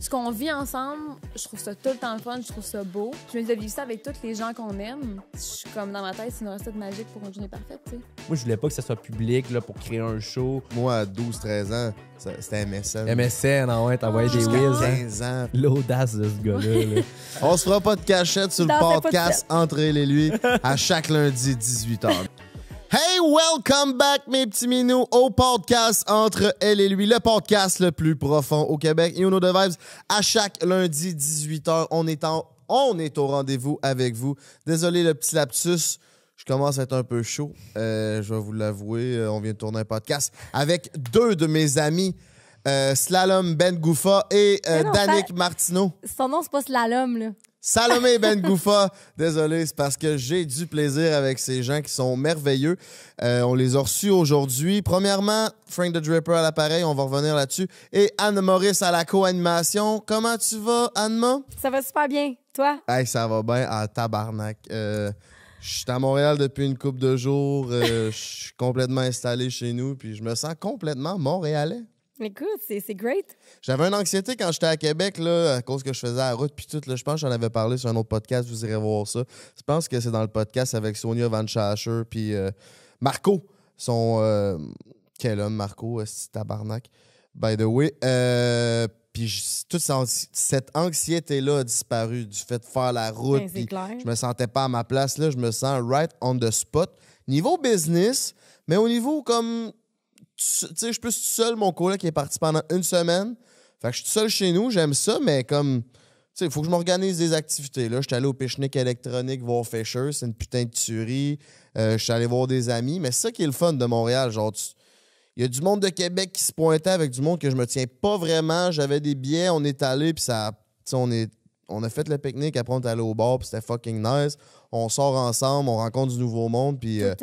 ce qu'on vit ensemble, je trouve ça tout le temps fun, je trouve ça beau. Je me dis de vivre ça avec tous les gens qu'on aime. Je suis comme dans ma tête, c'est une recette magique pour une journée parfaite, tu sais. Moi, je voulais pas que ça soit public là, pour créer un show. Moi, à 12-13 ans, c'était MSN. MSN, en ah ouais, t'envoyais ah, des whiz. Hein. 15 ans. L'audace de ce gars-là. là. On se fera pas de cachette sur le podcast Entre elle et lui à chaque lundi 18h. Hey, welcome back, mes petits minous, au podcast Entre elle et lui, le podcast le plus profond au Québec. Et know vibes. À chaque lundi, 18h, on est, on est au rendez-vous avec vous. Désolé le petit lapsus. Je commence à être un peu chaud. Euh, je vais vous l'avouer, euh, on vient de tourner un podcast avec deux de mes amis. Euh, Slalom Ben Gouffa et euh, Martineau. Son nom, c'est pas Slalom, là. Salomé Ben Goufa. Désolé, c'est parce que j'ai du plaisir avec ces gens qui sont merveilleux. Euh, on les a reçus aujourd'hui. Premièrement, Frank the Dripper à l'appareil, on va revenir là-dessus. Et Anne Maurice à la co-animation. Comment tu vas, Anne-Ma? Ça va super bien. Toi? Hey, ça va bien à tabarnak. Euh, je suis à Montréal depuis une couple de jours. Euh, je suis complètement installé chez nous, puis je me sens complètement montréalais. Écoute, c'est great. J'avais une anxiété quand j'étais à Québec, là, à cause que je faisais la route, puis tout. je pense que j'en avais parlé sur un autre podcast, vous irez voir ça. Je pense que c'est dans le podcast avec Sonia Van Schacher, puis euh, Marco, son. Euh, quel homme, Marco, tabarnak, by the way. Euh, puis toute cette anxiété-là a disparu du fait de faire la route. Je ben, ne Je me sentais pas à ma place. Là, je me sens right on the spot. Niveau business, mais au niveau comme tu sais, je suis plus tout seul, mon collègue qui est parti pendant une semaine. Fait que je suis tout seul chez nous, j'aime ça, mais comme, tu sais, il faut que je m'organise des activités. Là, je suis allé au pique électronique voir Fisher, c'est une putain de tuerie. Euh, je suis allé voir des amis, mais c'est ça qui est le fun de Montréal. Genre, il y a du monde de Québec qui se pointait avec du monde que je me tiens pas vraiment. J'avais des billets, on est allé, puis ça, on est on a fait le pique-nique, après on est allé au bar, puis c'était fucking nice. On sort ensemble, on rencontre du nouveau monde. Puis euh,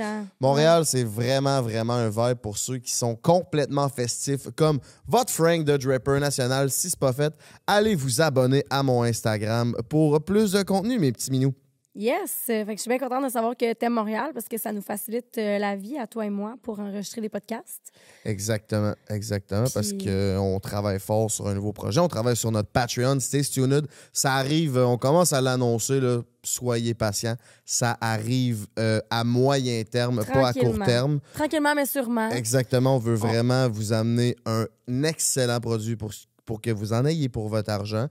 Montréal, c'est vraiment, vraiment un vibe pour ceux qui sont complètement festifs, comme votre Frank de Draper National. Si c'est pas fait, allez vous abonner à mon Instagram pour plus de contenu, mes petits minous. Yes! Euh, je suis bien contente de savoir que aimes Montréal parce que ça nous facilite euh, la vie à toi et moi pour enregistrer des podcasts. Exactement, exactement, parce parce qu'on travaille fort sur un nouveau projet. On travaille sur notre Patreon, Stay Tuned. Ça arrive, euh, on commence à l'annoncer, Soyez patients. Ça arrive à moyen terme, pas à court terme. Tranquillement, mais sûrement. Exactement. On veut vraiment vous amener un excellent produit pour, pour que vous en ayez pour votre argent.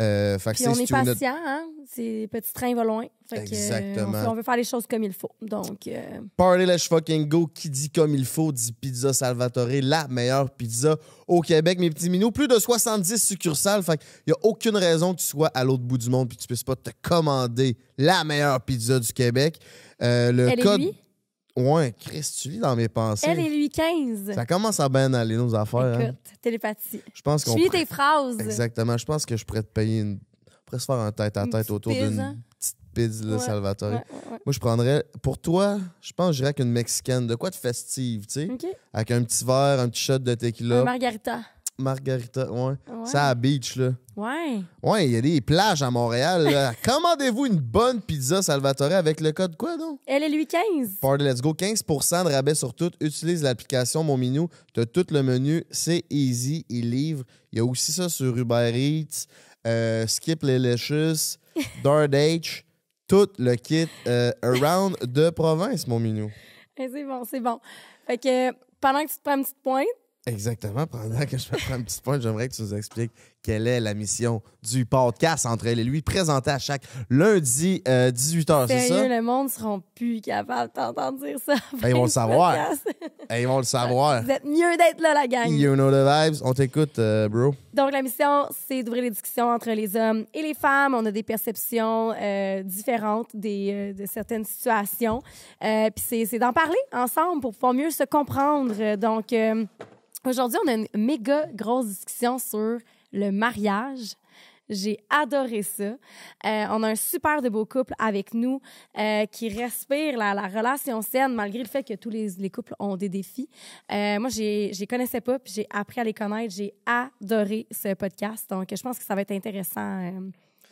Euh, Puis on est, patient, hein. c'est hein? train petits trains va loin. Exactement. Euh, on, veut faire les choses comme il faut. Donc. Euh, Party Let's Fucking Go, qui dit comme il faut, dit Pizza Salvatore, la meilleure pizza au Québec, mes petits minous. Plus de 70 succursales. Fait qu'il n'y a aucune raison que tu sois à l'autre bout du monde puis que tu ne puisses pas te commander la meilleure pizza du Québec. Euh, le code. Ouais, Chris, tu lis dans mes pensées. Elle et lui 15. Ça commence à bien aller nos affaires. Hein. Écoute, télépathie. Je pense qu'on. tes phrases. Exactement. Je pense que je pourrais te payer une. On pourrait se faire un tête à tête autour d'une petite pizza Salvatore. Moi, je prendrais. Pour toi, je pense que j'irais qu'une mexicaine. De quoi de festive, tu sais? Avec un petit verre, un petit shot de tequila. margarita. Margarita, ouais. Ça à beach, là. Ouais. Ouais, il y a des plages à Montréal. Commandez-vous une bonne pizza Salvatore avec le code quoi, donc? Elle est lui 15. Party Let's Go, 15 de rabais sur tout. Utilise l'application Mon Minou. T'as tout le menu. C'est easy. Il livre. Il y a aussi ça sur Uber Eats, euh, Skip les Licious, Dart tout le kit euh, around de province, mon minou. C'est bon, c'est bon. Fait que pendant que tu te prends une petite pointe, Exactement. Pendant que je me prends un petit point, j'aimerais que tu nous expliques quelle est la mission du podcast entre elle et lui, présenté à chaque lundi 18h, euh, c'est ça? le monde ne seront plus capable d'entendre dire ça. Ben, ils vont le savoir. Ben, ils vont le savoir. Vous êtes mieux d'être là, la gang. You know the vibes. On t'écoute, euh, bro. Donc, la mission, c'est d'ouvrir les discussions entre les hommes et les femmes. On a des perceptions euh, différentes des, de certaines situations. Puis c'est d'en parler ensemble pour pouvoir mieux se comprendre. Donc... Aujourd'hui, on a une méga grosse discussion sur le mariage. J'ai adoré ça. Euh, on a un super de beau couple avec nous euh, qui respire la, relation saine malgré le fait que tous les, couples ont des défis. Euh, moi, je les connaissais pas, puis j'ai appris à les connaître. J'ai adoré ce podcast. Donc, je pense que ça va être intéressant.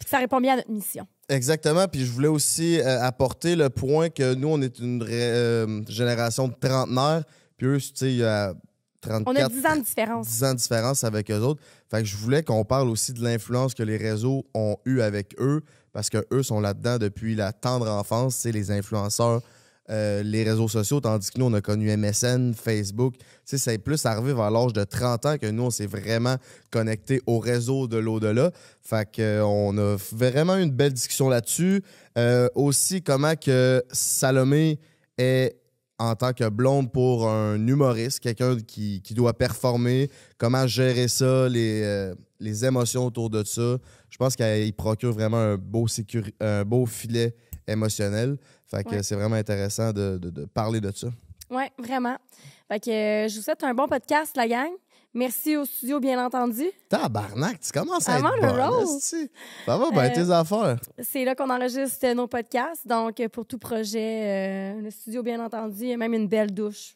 ça répond bien à notre mission. Exactement. Puis je voulais aussi apporter le point que nous, on est une génération de trentenaires. Puis eux, tu sais, on a 10 ans de différence. 10 ans de différence avec eux autres. Fait que je voulais qu'on parle aussi de l'influence que les réseaux ont eu avec eux, parce que eux sont là-dedans depuis la tendre enfance. C'est les influenceurs, euh, les réseaux sociaux, tandis que nous, on a connu MSN, Facebook. Tu c'est plus arrivé vers l'âge de 30 ans que nous, on s'est vraiment connecté aux réseaux de l'au-delà. Fait qu'on euh, a vraiment une belle discussion là-dessus. Euh, aussi, comment que Salomé est en tant que blonde pour un humoriste, quelqu'un qui, doit performer, comment gérer ça, euh, les, émotions autour de ça. Je pense qu'il procure vraiment un beau, un beau filet émotionnel. Fait que c'est vraiment intéressant de, parler de ça. Oui, vraiment. Fait que euh, je vous souhaite un bon podcast, la gang. Merci au studio, bien entendu. barnac, tu commences à être le rose. Ça va, ben, tes affaires. C'est là qu'on enregistre nos podcasts. Donc, pour tout projet, euh, le studio, bien entendu, et même une belle douche.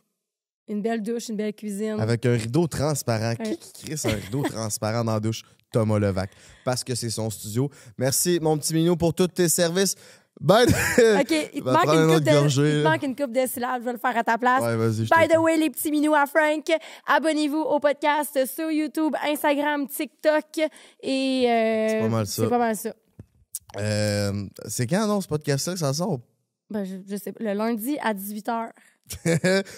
Une belle douche, une belle cuisine. Avec un rideau transparent. Qui Ouais. un rideau transparent dans la douche? Thomas Levac. Parce que c'est son studio. Merci, mon petit mignon, pour tous tes services. OK, il te, manque une, coupe de... il manque une coupe syllabes. Je vais le faire à ta place. By the way, les petits minous à Frank, abonnez-vous au podcast sur YouTube, Instagram, TikTok. Et euh, c'est pas mal ça. C'est euh, quand, non, ce podcast-là que ça sort? Ben, je, sais pas. Le lundi à 18h.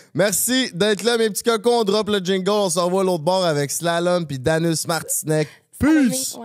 Merci d'être là, mes petits cocons. On drop le jingle. On se revoit l'autre bord avec Slalom puis Danus Martinek. Puce!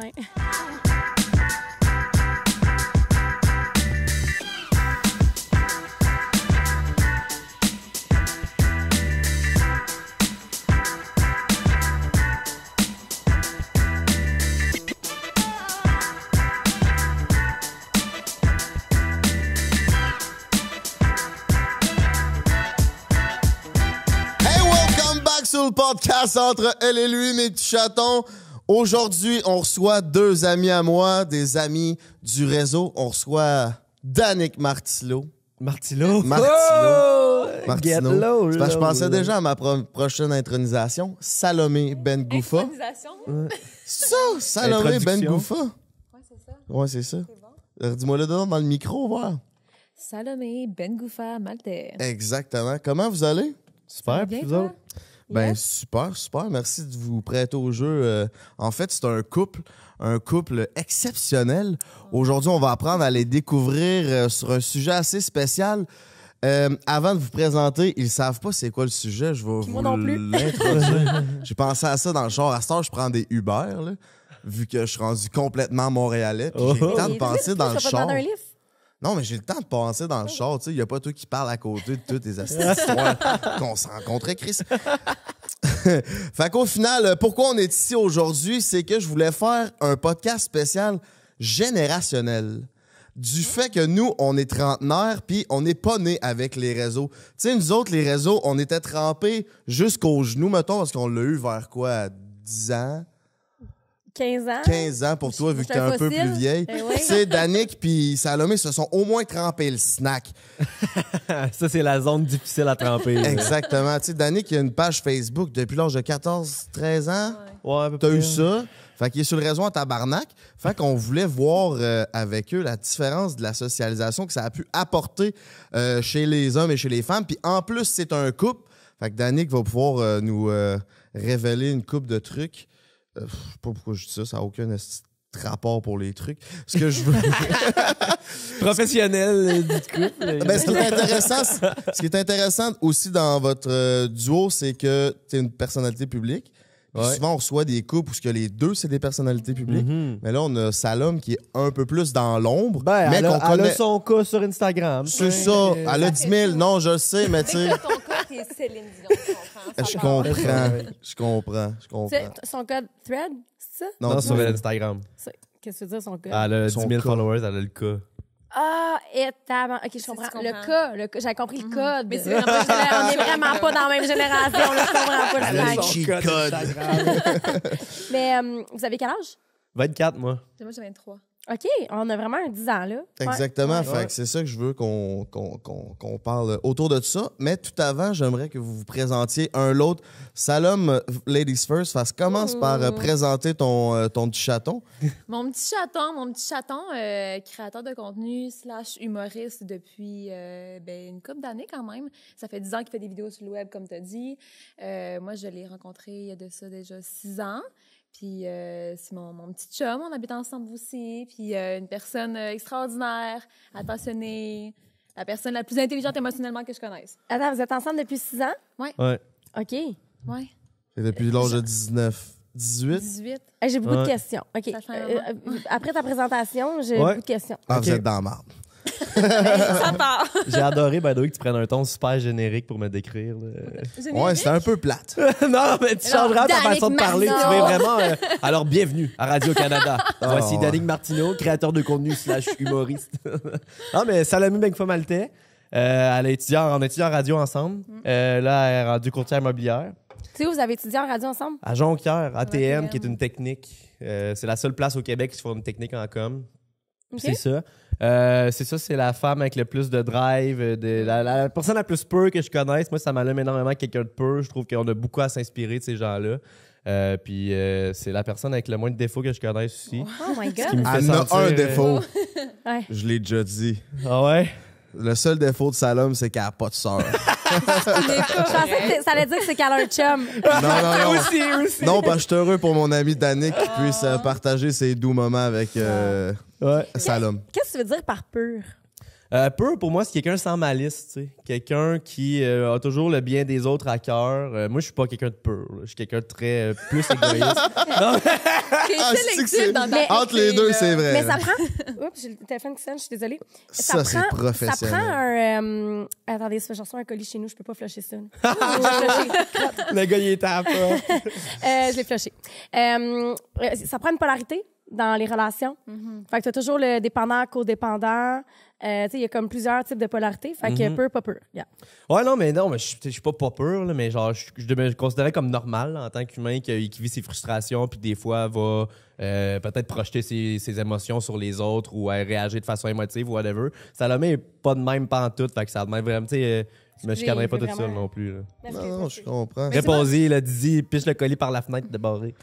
podcast entre elle et lui, mes petits chatons. Aujourd'hui, on reçoit deux amis à moi, des amis du réseau. On reçoit Danick Martillo. Martillo? Martilo. Oh! je pensais déjà à ma prochaine intronisation. Salomé Ben Goufa. Intronisation? Salomé Ben Goufa. Ouais, c'est ça. Ouais, c'est ça. Euh, dis-moi le dedans dans le micro, voir. Salomé Ben Gouffa Maltais. Exactement. Comment vous allez? Super, puis vous ben, super, super. Merci de vous prêter au jeu. Euh, en fait, c'est un couple, un couple exceptionnel. Aujourd'hui, on va apprendre à les découvrir euh, sur un sujet assez spécial. Euh, avant de vous présenter, ils savent pas c'est quoi le sujet. Je vais vous moi J'ai pensé à ça dans le char. À ce temps, je prends des Uber, vu que je suis rendu complètement montréalais. J'ai le oh. temps de penser dans le char. Non, mais j'ai le temps de penser dans le char. Il n'y a pas toi qui parle à côté de toutes les histoires qu'on se rencontrait, Chris. fait qu'au final, pourquoi on est ici aujourd'hui, c'est que je voulais faire un podcast spécial générationnel du fait que nous, on est trentenaires, puis on n'est pas nés avec les réseaux. Tu sais, nous autres, les réseaux, on était trempés jusqu'aux genoux, mettons, parce qu'on l'a eu vers quoi, 10 ans? 15 ans. 15 ans pour toi, vu que t'es un peu plus vieille. Eh c'est oui. Tu puis Salomé se sont au moins trempés le snack. ça, c'est la zone difficile à tremper. Exactement. Tu sais, Danick, il a une page Facebook depuis l'âge de 14, 13 ans. Ouais, T'as eu ça. Fait qu'il est sur le réseau en tabarnak. Fait qu'on voulait voir euh, avec eux la différence de la socialisation que ça a pu apporter euh, chez les hommes et chez les femmes. Puis en plus, c'est un couple. Fait que Danick va pouvoir euh, nous révéler une coupe de trucs euh, je sais pas pourquoi je dis ça, ça n'a aucun rapport pour les trucs. Ce que je veux. Professionnel euh, du couple. Ben, ce qui est intéressant, ce qui est intéressant aussi dans votre euh, duo, c'est que tu es une personnalité publique. Souvent, on reçoit des couples où que les deux, c'est des personnalités publiques. Mhm. Mais là, on a Salom qui est un peu plus dans l'ombre. Ben, mais elle, a, connaît... son cas sur Instagram. C'est ça. Elle a 10 000. Non, je sais, mais tu c'est Céline ben, Je comprends, je comprends, je comprends. son code Thread, c'est ça? Non, non sur Instagram. Qu'est-ce que tu veux dire, son code? Elle a 10 000 followers, elle a le cas. Ah, et Ok, je comprends. Le cas, le j'avais compris le mhm. code. Mais on est vraiment pas dans la même génération, On ne comprend pas le code. Mais euh, vous avez quel âge? 24, moi. Moi, j'ai 23. OK, on a vraiment un 10 ans là. Exactement, c'est ça que je veux qu'on parle autour de ça. Mais tout avant, j'aimerais que vous vous présentiez un l'autre. Salom, Ladies First, fasse, commence par euh, présenter ton, euh, ton petit chaton. Mon petit chaton, mon petit chaton, euh, créateur de contenu slash humoriste depuis ben, une couple d'années quand même. Ça fait 10 ans qu'il fait des vidéos sur le web, comme tu as dit. moi, je l'ai rencontré il y a de ça déjà 6 ans. Puis euh, c'est mon, mon, petit chum, on habite ensemble aussi. Puis euh, une personne euh, extraordinaire, attentionnée, la personne la plus intelligente émotionnellement que je connaisse. Attends, vous êtes ensemble depuis 6 ans? Oui. Ouais. OK. Oui. Et depuis l'âge de 19. 18? 18. j'ai beaucoup de questions. OK. après ta présentation, j'ai beaucoup de questions. Ah, vous êtes dans la J'ai adoré, que tu prennes un ton super générique pour me décrire. Ouais, c'était un peu plate. non, mais tu changeras ta façon de parler. Tu vraiment. Euh, alors, bienvenue à Radio-Canada. Ah, Voici Danique Martineau, créateur de contenu slash humoriste. non, mais Salami euh, elle est étudiante, on étudie étudiant en radio ensemble. Mm. Euh, là, elle est rendue immobilière. Tu sais, vous avez étudié en radio ensemble? À Jonquière, ATM, qui est une technique. c'est la seule place au Québec qui se fait une technique en com. C'est ça. Euh, c'est ça, c'est la femme avec le plus de drive, euh, la, personne la plus peur que je connaisse. Moi, ça m'allume énormément quelqu'un de peur. Je trouve qu'on a beaucoup à s'inspirer de ces gens-là. Euh, puis c'est la personne avec le moins de défauts que je connaisse aussi. Oh my God! Elle a un défaut. Je l'ai déjà dit. Ah ouais? Le seul défaut de Salom, c'est qu'elle n'a pas de sœur. Je pensais que ça allait dire que c'est qu'elle a un chum. Non, non, non. aussi, aussi. Non, parce que je suis heureux pour mon ami Danick qui puisse euh, partager ses doux moments avec euh, Salom. Qu'est-ce que tu veux dire par pur? Euh, pour moi, c'est quelqu'un sans malice, tu sais. Quelqu'un qui euh, a toujours le bien des autres à cœur. Euh, moi, je suis pas quelqu'un de peur. Je suis quelqu'un de très euh, plus égoïste. Ah, c'est Entre les deux, c'est vrai. Mais ça prend. Oups, j'ai le téléphone qui sonne, je suis désolée. Ça, c'est prend- Ça prend un. Attendez, ça sens un colis chez nous, je peux pas flasher ça. le gars, il est à peu. je l'ai flushé. ça prend une polarité dans les relations. Mm-hmm. Fait que t'as toujours le dépendant, codépendant. Euh, il y a comme plusieurs types de polarité. Fait que mhm. pas peur. Yeah. Ouais, non, mais non, mais je suis pas pas peur, mais genre, je me considérais comme normal en tant qu'humain qui, vit ses frustrations, puis des fois va euh, peut-être projeter ses, ses, émotions sur les autres ou réagir de façon émotive ou whatever. ça l'a met pas de même pantoute, fait que ça ne vraiment, tu euh, Je me chicanerais pas tout seul non plus. Non, je comprends. Réponds-y, le piche le colis par la fenêtre de barré.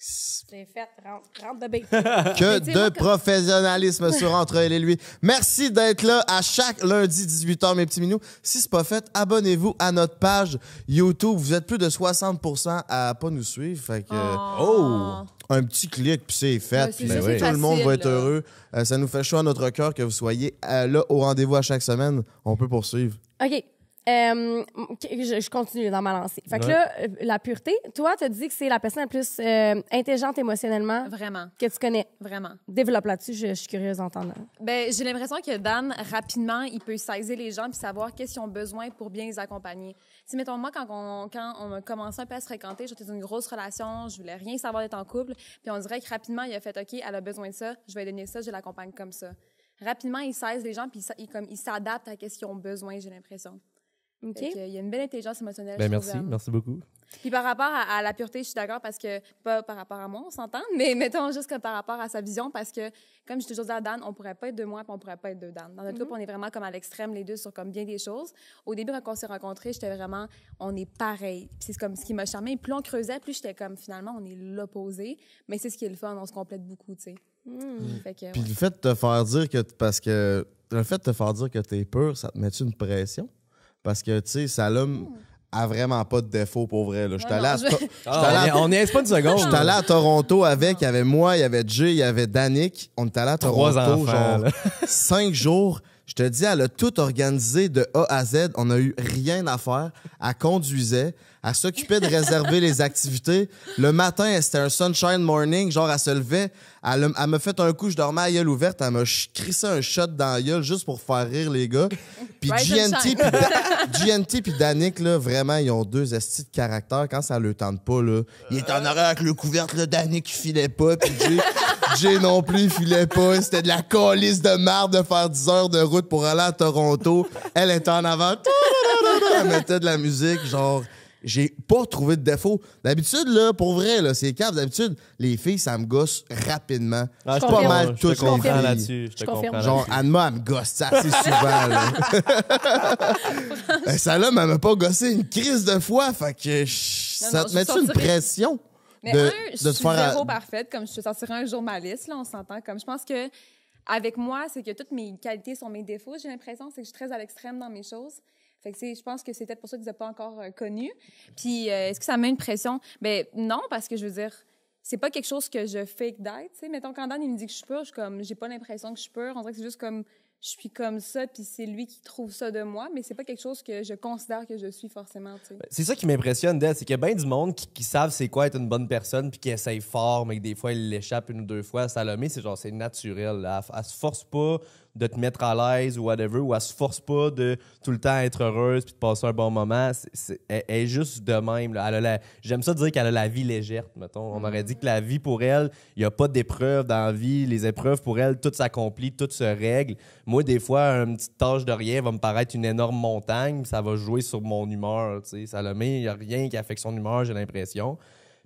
que de professionnalisme sur entre elle et lui. Merci d'être là à chaque lundi 18h, mes petits minous. Si c'est pas fait, abonnez-vous à notre page YouTube. Vous êtes plus de 60% à pas nous suivre. Fait que, ah. oh. un petit clic, puis c'est fait. Tout le monde va être heureux. Euh, ça nous fait chaud à notre cœur que vous soyez euh, là au rendez-vous à chaque semaine. On peut poursuivre. OK je, continue dans ma lancée. Fait que là, euh, la pureté, toi, tu dit que c'est la personne la plus euh, intelligente émotionnellement Vraiment. que tu connais. Vraiment. Développe là-dessus, je, suis curieuse d'entendre. Ben, j'ai l'impression que Dan, rapidement, il peut saisir les gens puis savoir qu'est-ce qu'ils ont besoin pour bien les accompagner. Si, mettons, moi, quand on, quand on a commencé un peu à se fréquenter, j'étais dans une grosse relation, je voulais rien savoir d'être en couple, puis on dirait que rapidement, il a fait, OK, elle a besoin de ça, je vais donner ça, je l'accompagne comme ça. Rapidement, il saisit les gens puis il comme, il s'adapte à qu'est-ce qu'ils ont besoin, j'ai l'impression il y a une belle intelligence émotionnelle. Ben, merci, merci beaucoup. Puis par rapport à, la pureté, je suis d'accord parce que, pas par rapport à moi, on s'entend, mais mettons juste que par rapport à sa vision parce que, comme je toujours dit à Dan, on pourrait pas être deux moi puis on pourrait pas être deux Dan. Dans notre mhm. couple, on est vraiment comme à l'extrême, les deux, sur comme bien des choses. Au début, quand on s'est rencontrés, j'étais vraiment, on est pareil. c'est comme ce qui m'a charmé. Plus on creusait, plus j'étais comme, finalement, on est l'opposé. Mais c'est ce qui est le fun, on se complète beaucoup, tu sais. Hmm. Mm. Fait Puis le fait de te faire dire que, parce que, le fait de te faire dire que t'es pur, ça te met une pression? Parce que, tu sais, Salum a vraiment pas de défaut pour vrai. Là. J'étais allé ah, on n'y est pas une seconde. suis allé à Toronto avec, il y avait moi, il y avait Jay, il y avait Danick. On était allé à Toronto, genre cinq jours. Je te dis, elle a tout organisé de A à Z. On n'a eu rien à faire. Elle conduisait. Elle s'occupait de réserver les activités. Le matin, c'était un sunshine morning. Genre, elle se levait. Elle, elle me fait un coup, je dormais à gueule ouverte. Elle m'a crissé un shot dans la gueule juste pour faire rire les gars. Puis GNT, puis Danick, là, vraiment, ils ont deux estis de caractère. Quand ça le tente pas, là, il est en arrière avec le couvercle. Là, Danick, il filait pas. Puis Jay, non plus, il filait pas. C'était de la colisse de marde de faire 10 heures de route pour aller à Toronto. Elle était en avant. Elle mettait de la musique, genre... J'ai pas trouvé de défaut. D'habitude, là, pour vrai, là, c'est cave. D'habitude, les filles, ça me gosse rapidement. Ah, je pas mal là-dessus. Je te confirme. Genre, Anma, elle me gosse assez souvent, là. ça, ben, là, m'a pas gossé une crise de foi. Fait que ça te met une pression? Mais de, un, je suis zéro parfaite, comme je sortirais un journaliste, là, on s'entend. Comme je pense que avec moi, c'est que toutes mes qualités sont mes défauts, j'ai l'impression, c'est que je suis très à l'extrême dans mes choses. Fait que je pense que c'est peut-être pour ça qu'ils n'ont pas encore euh, connu. Puis euh, est-ce que ça met une pression Ben non parce que je veux dire c'est pas quelque chose que je fake d'être, tu sais. Mettons quand Dan il me dit que je suis peur, je n'ai comme j'ai pas l'impression que je suis peur. on dirait que c'est juste comme je suis comme ça, puis c'est lui qui trouve ça de moi, mais c'est pas quelque chose que je considère que je suis forcément. Ben, c'est ça qui m'impressionne d'elle, c'est qu'il y a bien du monde qui, savent c'est quoi être une bonne personne, puis qui essaye fort, mais que des fois, il l'échappe une ou deux fois. Salomé, c'est genre, c'est naturel. Là. Elle, elle, se force pas, de te mettre à l'aise ou whatever, ou elle se force pas de tout le temps être heureuse puis de passer un bon moment. c'est elle, est juste de même. J'aime ça dire qu'elle a la vie légère, mettons. On aurait dit que la vie pour elle, il n'y a pas d'épreuves dans la vie. Les épreuves pour elle, tout s'accomplit, tout se règle. Moi, des fois, une petite tâche de rien va me paraître une énorme montagne, ça va jouer sur mon humeur. T'sais. met il n'y a rien qui affecte son humeur, j'ai l'impression.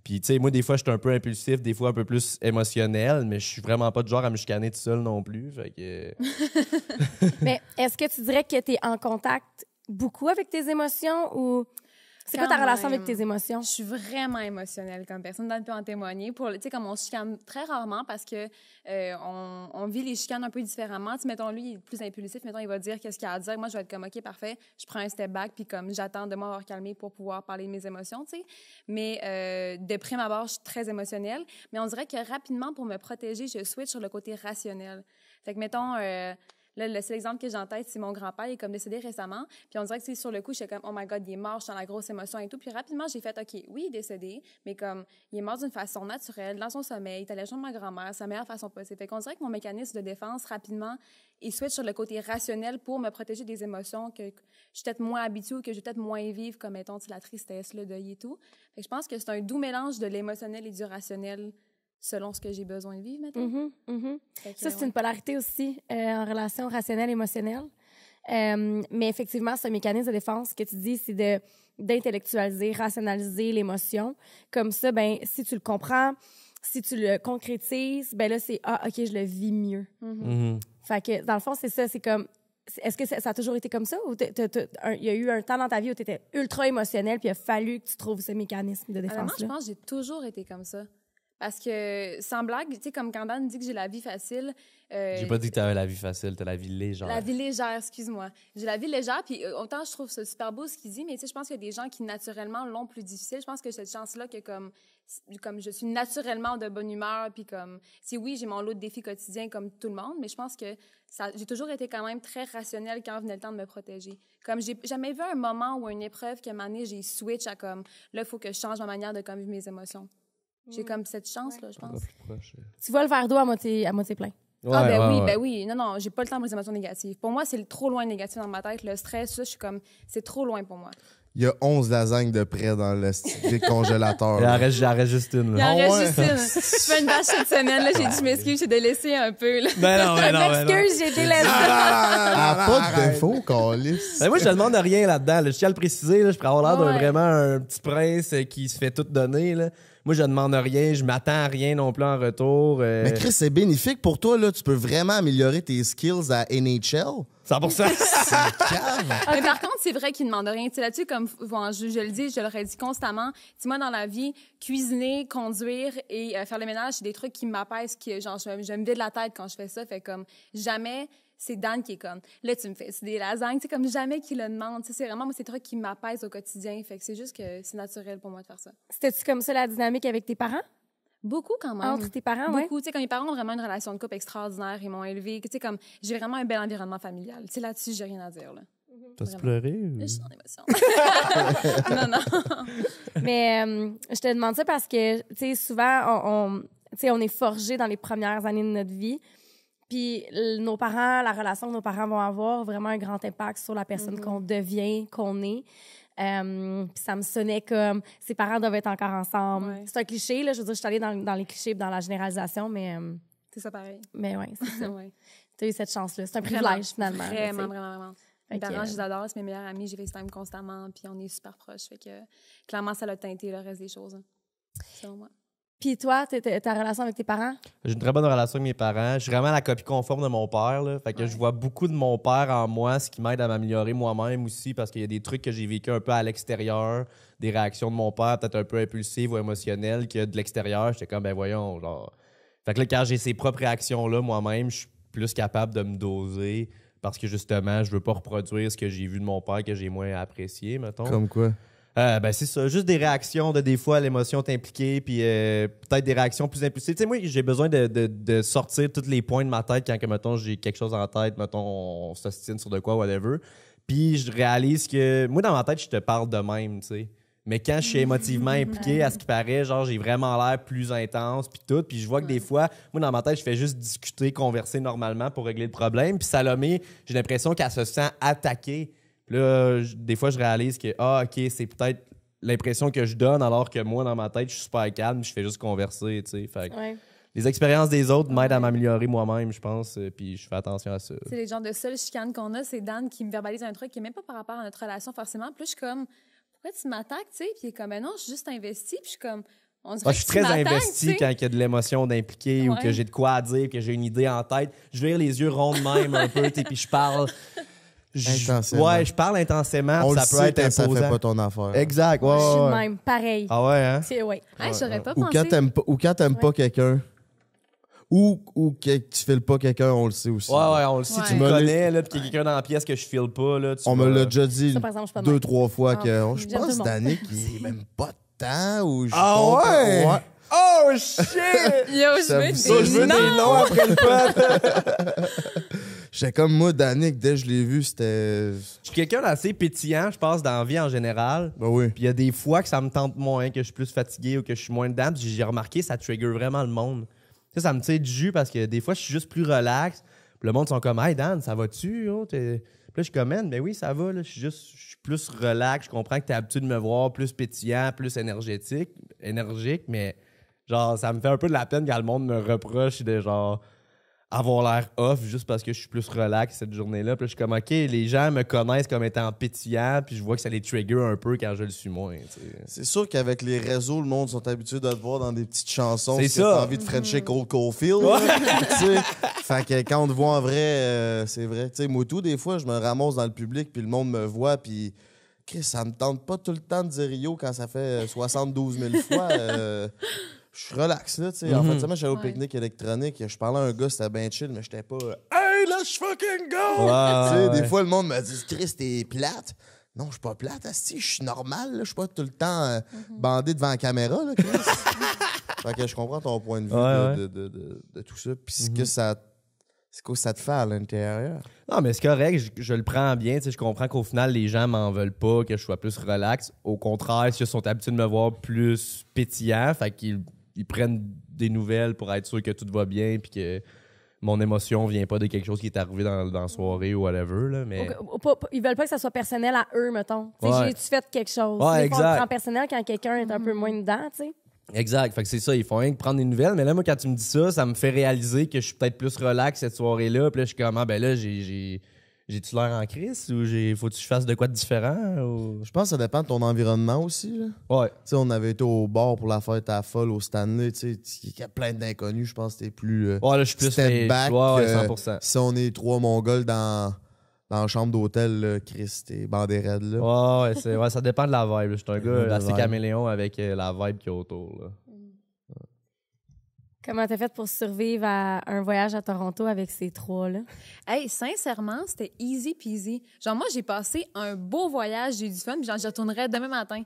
Puis, tu sais, moi, des fois, je suis un peu impulsif, des fois un peu plus émotionnel, mais je suis vraiment pas du genre à me chicaner tout seul non plus. mais est-ce que tu dirais que tu es en contact beaucoup avec tes émotions ou c'est quoi ta relation avec tes émotions? Je suis vraiment émotionnelle comme personne. Dan peut en témoigner. Pour, tu sais, comme on chicane très rarement parce que euh, on, vit les chicanes un peu différemment. Tu mettons, lui, il est plus impulsif. Mettons, il va dire qu'est-ce qu'il a à dire. Moi, je vais être comme, OK, parfait. Je prends un step back puis comme j'attends de m'avoir calmé pour pouvoir parler de mes émotions, tu sais. Mais euh, de prime abord, je suis très émotionnelle. Mais on dirait que rapidement, pour me protéger, je switch sur le côté rationnel. Fait que, mettons, euh, Là, le seul exemple que j'ai en tête, c'est mon grand-père, il est comme décédé récemment. Puis on dirait que c'est sur le coup, j'étais comme, oh my god, il est mort, je dans la grosse émotion et tout. Puis rapidement, j'ai fait, ok, oui, il est décédé, mais comme, il est mort d'une façon naturelle, dans son sommeil, il est allé de ma grand-mère, sa meilleure façon possible. Fait qu'on dirait que mon mécanisme de défense, rapidement, il switch sur le côté rationnel pour me protéger des émotions que je suis peut-être moins habituée que je vais peut-être moins vivre, comme, mettons, la tristesse, le deuil et tout. je pense que c'est un doux mélange de l'émotionnel et du rationnel selon ce que j'ai besoin de vivre maintenant. Mm-hmm, mm-hmm. ça, c'est une polarité aussi euh, en relation rationnelle émotionnelle. Euh, mais effectivement, ce mécanisme de défense que tu dis, c'est de d'intellectualiser, rationaliser l'émotion. Comme ça, ben si tu le comprends, si tu le concrétises, ben là c'est ah ok, je le vis mieux. Mm-hmm. dans le fond, c'est ça, c'est comme est-ce que ça, a toujours été comme ça ou il y a eu un temps dans ta vie où tu étais ultra émotionnel puis il a fallu que tu trouves ce mécanisme de défense ah, là? Moi, je pense que j'ai toujours été comme ça. Parce que, sans blague, tu sais, comme quand Dan dit que j'ai la vie facile. Euh, j'ai pas dit que t'avais la vie facile, t'as la vie légère. La vie légère, excuse-moi. J'ai la vie légère, puis euh, autant je trouve ça super beau ce qu'il dit, mais tu sais, je pense qu'il y a des gens qui naturellement l'ont plus difficile. Je pense que cette chance-là que comme comme je suis naturellement de bonne humeur puis comme si oui j'ai mon lot de défis quotidiens comme tout le monde mais je pense que j'ai toujours été quand même très rationnelle quand venait le temps de me protéger comme j'ai jamais vu un moment ou une épreuve que m'a j'ai switch à comme là il faut que je change ma manière de comme vivre mes émotions j'ai mm. comme cette chance-là, je pense. Euh. Tu vois le verre d'eau à moitié, à moitié plein. ah, ben oui, ben oui. Non, non, j'ai pas le temps pour les émotions négatives. Pour moi, c'est trop loin négatif dans ma tête. Le stress, ça, je suis comme, c'est trop loin pour moi. Il y a 11 lasagnes de près dans le congélateur. J'arrête reste, juste une. J'arrête ah reste juste une. Je fais une bâche cette semaine. Là, j'ai dit, je m'excuse, j'ai délaissé un peu. Là. Ben non, ben non. Je ben m'excuse, j'ai délaissé. Ah, ah, ah, pas de défaut, Ben moi, je te demande rien là-dedans. Je tiens à le préciser. je pourrais avoir l'air d'un vraiment un petit prince euh, qui se fait tout donner. Là. Moi, je demande rien, je m'attends à rien non plus en retour. Euh. Mais Chris, c'est bénéfique pour toi, là. Tu peux vraiment améliorer tes skills à NHL. 100 C'est calme. Ah, mais par contre, c'est vrai qu'il ne demande rien. là-dessus, comme je, le dis, je le redis constamment. moi, dans la vie, cuisiner, conduire et euh, faire le ménage, c'est des trucs qui m'apaisent, qui, genre, je, me vide la tête quand je fais ça. Fait comme, jamais c'est Dan qui est comme, là, tu me fais des lasagnes, c'est comme jamais qu'il le demande. C'est vraiment, moi, c'est toi qui m'apaise au quotidien. Fait c'est juste que c'est naturel pour moi de faire ça. C'était-tu comme ça la dynamique avec tes parents? Beaucoup quand même. Entre tes parents, oui. Beaucoup. Tu sais, comme mes parents ont vraiment une relation de couple extraordinaire. Ils m'ont élevé Tu sais, comme, j'ai vraiment un bel environnement familial. Tu là-dessus, j'ai rien à dire, là. as tu pleuré? Je suis en émotion. non, non. Mais euh, je te demande ça parce que, tu sais, souvent, on, on est forgé dans les premières années de notre vie. Puis nos parents, la relation que nos parents vont avoir, vraiment un grand impact sur la personne mm-hmm. qu'on devient, qu'on est. puis ça me sonnait comme ses parents doivent être encore ensemble. C'est un cliché, là. Je veux dire, je suis allée dans, les clichés, dans la généralisation, mais. c'est ça pareil. Mais oui, c'est ça. ouais. as eu cette chance-là. C'est un privilège, finalement. Vraiment, vraiment, vraiment. Mes parents, je les adore, c'est mes meilleurs amis, j'y FaceTime constamment, puis on est super proches. Fait que clairement, ça l'a teinté le reste des choses, hein, selon moi. Et toi, t ta relation avec tes parents? J'ai une très bonne relation avec mes parents. Je suis vraiment la copie conforme de mon père. Fait que je vois beaucoup de mon père en moi, ce qui m'aide à m'améliorer moi-même aussi, parce qu'il y a des trucs que j'ai vécu un peu à l'extérieur, des réactions de mon père, peut-être un peu impulsives ou émotionnelles, que de l'extérieur, j'étais comme, ben voyons, genre. Fait que quand j'ai ces propres réactions-là moi-même, je suis plus capable de me doser, parce que justement, je veux pas reproduire ce que j'ai vu de mon père que j'ai moins apprécié, mettons. Comme quoi? Euh, ben c'est ça, juste des réactions de des fois l'émotion t'impliquer, puis euh, peut-être des réactions plus impulsives. Tu sais, moi, j'ai besoin de, sortir tous les points de ma tête quand, que, mettons, j'ai quelque chose en tête, mettons, on s'ostine sur de quoi, whatever. Puis je réalise que, moi, dans ma tête, je te parle de même, tu sais. Mais quand je suis émotivement impliqué, à ce qui paraît, genre, j'ai vraiment l'air plus intense, puis tout. Puis je vois que des fois, moi, dans ma tête, je fais juste discuter, converser normalement pour régler le problème. Puis Salomé, j'ai l'impression qu'elle se sent attaquée là, des fois, je réalise que, ah, OK, c'est peut-être l'impression que je donne, alors que moi, dans ma tête, je suis super calme, je fais juste converser, tu sais. Les expériences des autres ah m'aident à m'améliorer moi-même, je pense, euh, puis je fais attention à ça. C'est les gens de seul chicanes qu'on a, c'est Dan qui me verbalise un truc qui n'est même pas par rapport à notre relation forcément. Plus je suis comme, pourquoi tu m'attaques, tu sais? Puis il est comme, ben non, je suis juste investi, puis je suis comme, on se ah, je suis très investi quand il y a de l'émotion d'impliquer ou que j'ai de quoi à dire, que j'ai une idée en tête. Je vire les yeux ronds de même un peu, puis je parle. Je, ouais, je parle intensément, On ça peut sait être quand imposant. ça fait pas ton affaire. Exact, ouais. ouais, Je suis même, pareil. Ah ouais, hein? C'est, ouais. Hein, j'aurais pas Ou quand t'aimes pas, ou quand t'aimes pas quelqu'un. Ou, ou que tu files pas quelqu'un, on le sait aussi. Ouais, ouais, on le sait. Tu me connais, là, pis qu'il y a quelqu'un dans la pièce que je file pas, là. tu On me l'a déjà dit deux, trois fois ah, que je pense d'année qui même pas de temps ou je Ah ouais? Oh shit! Yo, je Ça, veux je des noms. après le pote! J'étais comme moi, Danick, dès que je l'ai vu, c'était. Je suis quelqu'un d'assez pétillant, je pense, dans la vie en général. Ben oui. Puis il y a des fois que ça me tente moins, que je suis plus fatigué ou que je suis moins dedans. j'ai remarqué, ça trigger vraiment le monde. Ça, ça me tire du jus parce que des fois, je suis juste plus relax. Puis le monde sont comme, hey Dan, ça va-tu? Oh, puis là, je commande, ben oui, ça va. Je suis juste, je suis plus relax. Je comprends que tu es habitué de me voir plus pétillant, plus énergétique, énergique, mais genre, ça me fait un peu de la peine quand le monde me reproche de genre, avoir l'air off juste parce que je suis plus relax cette journée-là. Puis là, je suis comme, OK, les gens me connaissent comme étant pétillant, puis je vois que ça les trigger un peu quand je le suis moins. C'est sûr qu'avec les réseaux, le monde sont habitués de te voir dans des petites chansons. C'est si ça. T'as envie de Frenchy mm. Cole tu sais. fait que quand on te voit en vrai, euh, c'est vrai. Tu sais, Moutou, des fois, je me ramasse dans le public, puis le monde me voit, puis. Chris, ça me tente pas tout le temps de dire yo quand ça fait 72 euh, 000 fois. Euh. je suis relax, là, tu sais. En mhm. fait, moi, j'allais au pique-nique électronique. Je parlais à un gars, c'était bien chill, mais j'étais pas. Hey, let's fucking go! tu sais, des fois, le monde me dit, Chris, t'es plate. Non, je suis pas plate, si je suis normal, je suis pas tout le temps euh, mhm. bandé devant la caméra, là, fait que je comprends ton point de vue De, de, de, tout ça, puis ce que mhm. ça ce que ça te fait à l'intérieur. Non, mais c'est correct, je, le prends bien. tu sais. Je comprends qu'au final, les gens m'en veulent pas, que je sois plus relax. Au contraire, ils sont habitués de me voir plus pétillant, fait qu'ils ils prennent des nouvelles pour être sûr que tout va bien puis que mon émotion vient pas de quelque chose qui est arrivé dans, la soirée ou whatever. Là, mais... ils veulent pas que ça soit personnel à eux, mettons. J'ai-tu fait quelque chose? Ouais, des personnel quand quelqu'un est un peu mm. moins dedans, tu sais. Exact. Fait que c'est ça, ils font rien que prendre des nouvelles. Mais là, moi, quand tu me dis ça, ça me fait réaliser que je suis peut-être plus relax cette soirée-là. Puis là, je suis comme, ah, ben là, j'ai j'ai-tu l'air en crise ou j'ai faut que je fasse de quoi de différent? Je pense que ça dépend de ton environnement aussi. Là. Ouais. on avait été au bord pour la fête à folle au Stanley. Il y a plein d'inconnus. Je pense que t'es plus. Euh, ouais, là, je suis plus back. Ouais, 100%. si on est trois Mongols dans, dans la chambre d'hôtel, Chris, t'es bandé raide. Là. Ouais, ouais, ouais ça dépend de la vibe. Je suis un gars assez caméléon avec euh, la vibe qui est autour. Là. Comment t'as fait pour survivre à un voyage à Toronto avec ces trois-là? Hey, sincèrement, c'était easy peasy. Genre, moi, j'ai passé un beau voyage, j'ai eu du fun, puis genre, je retournerai demain matin.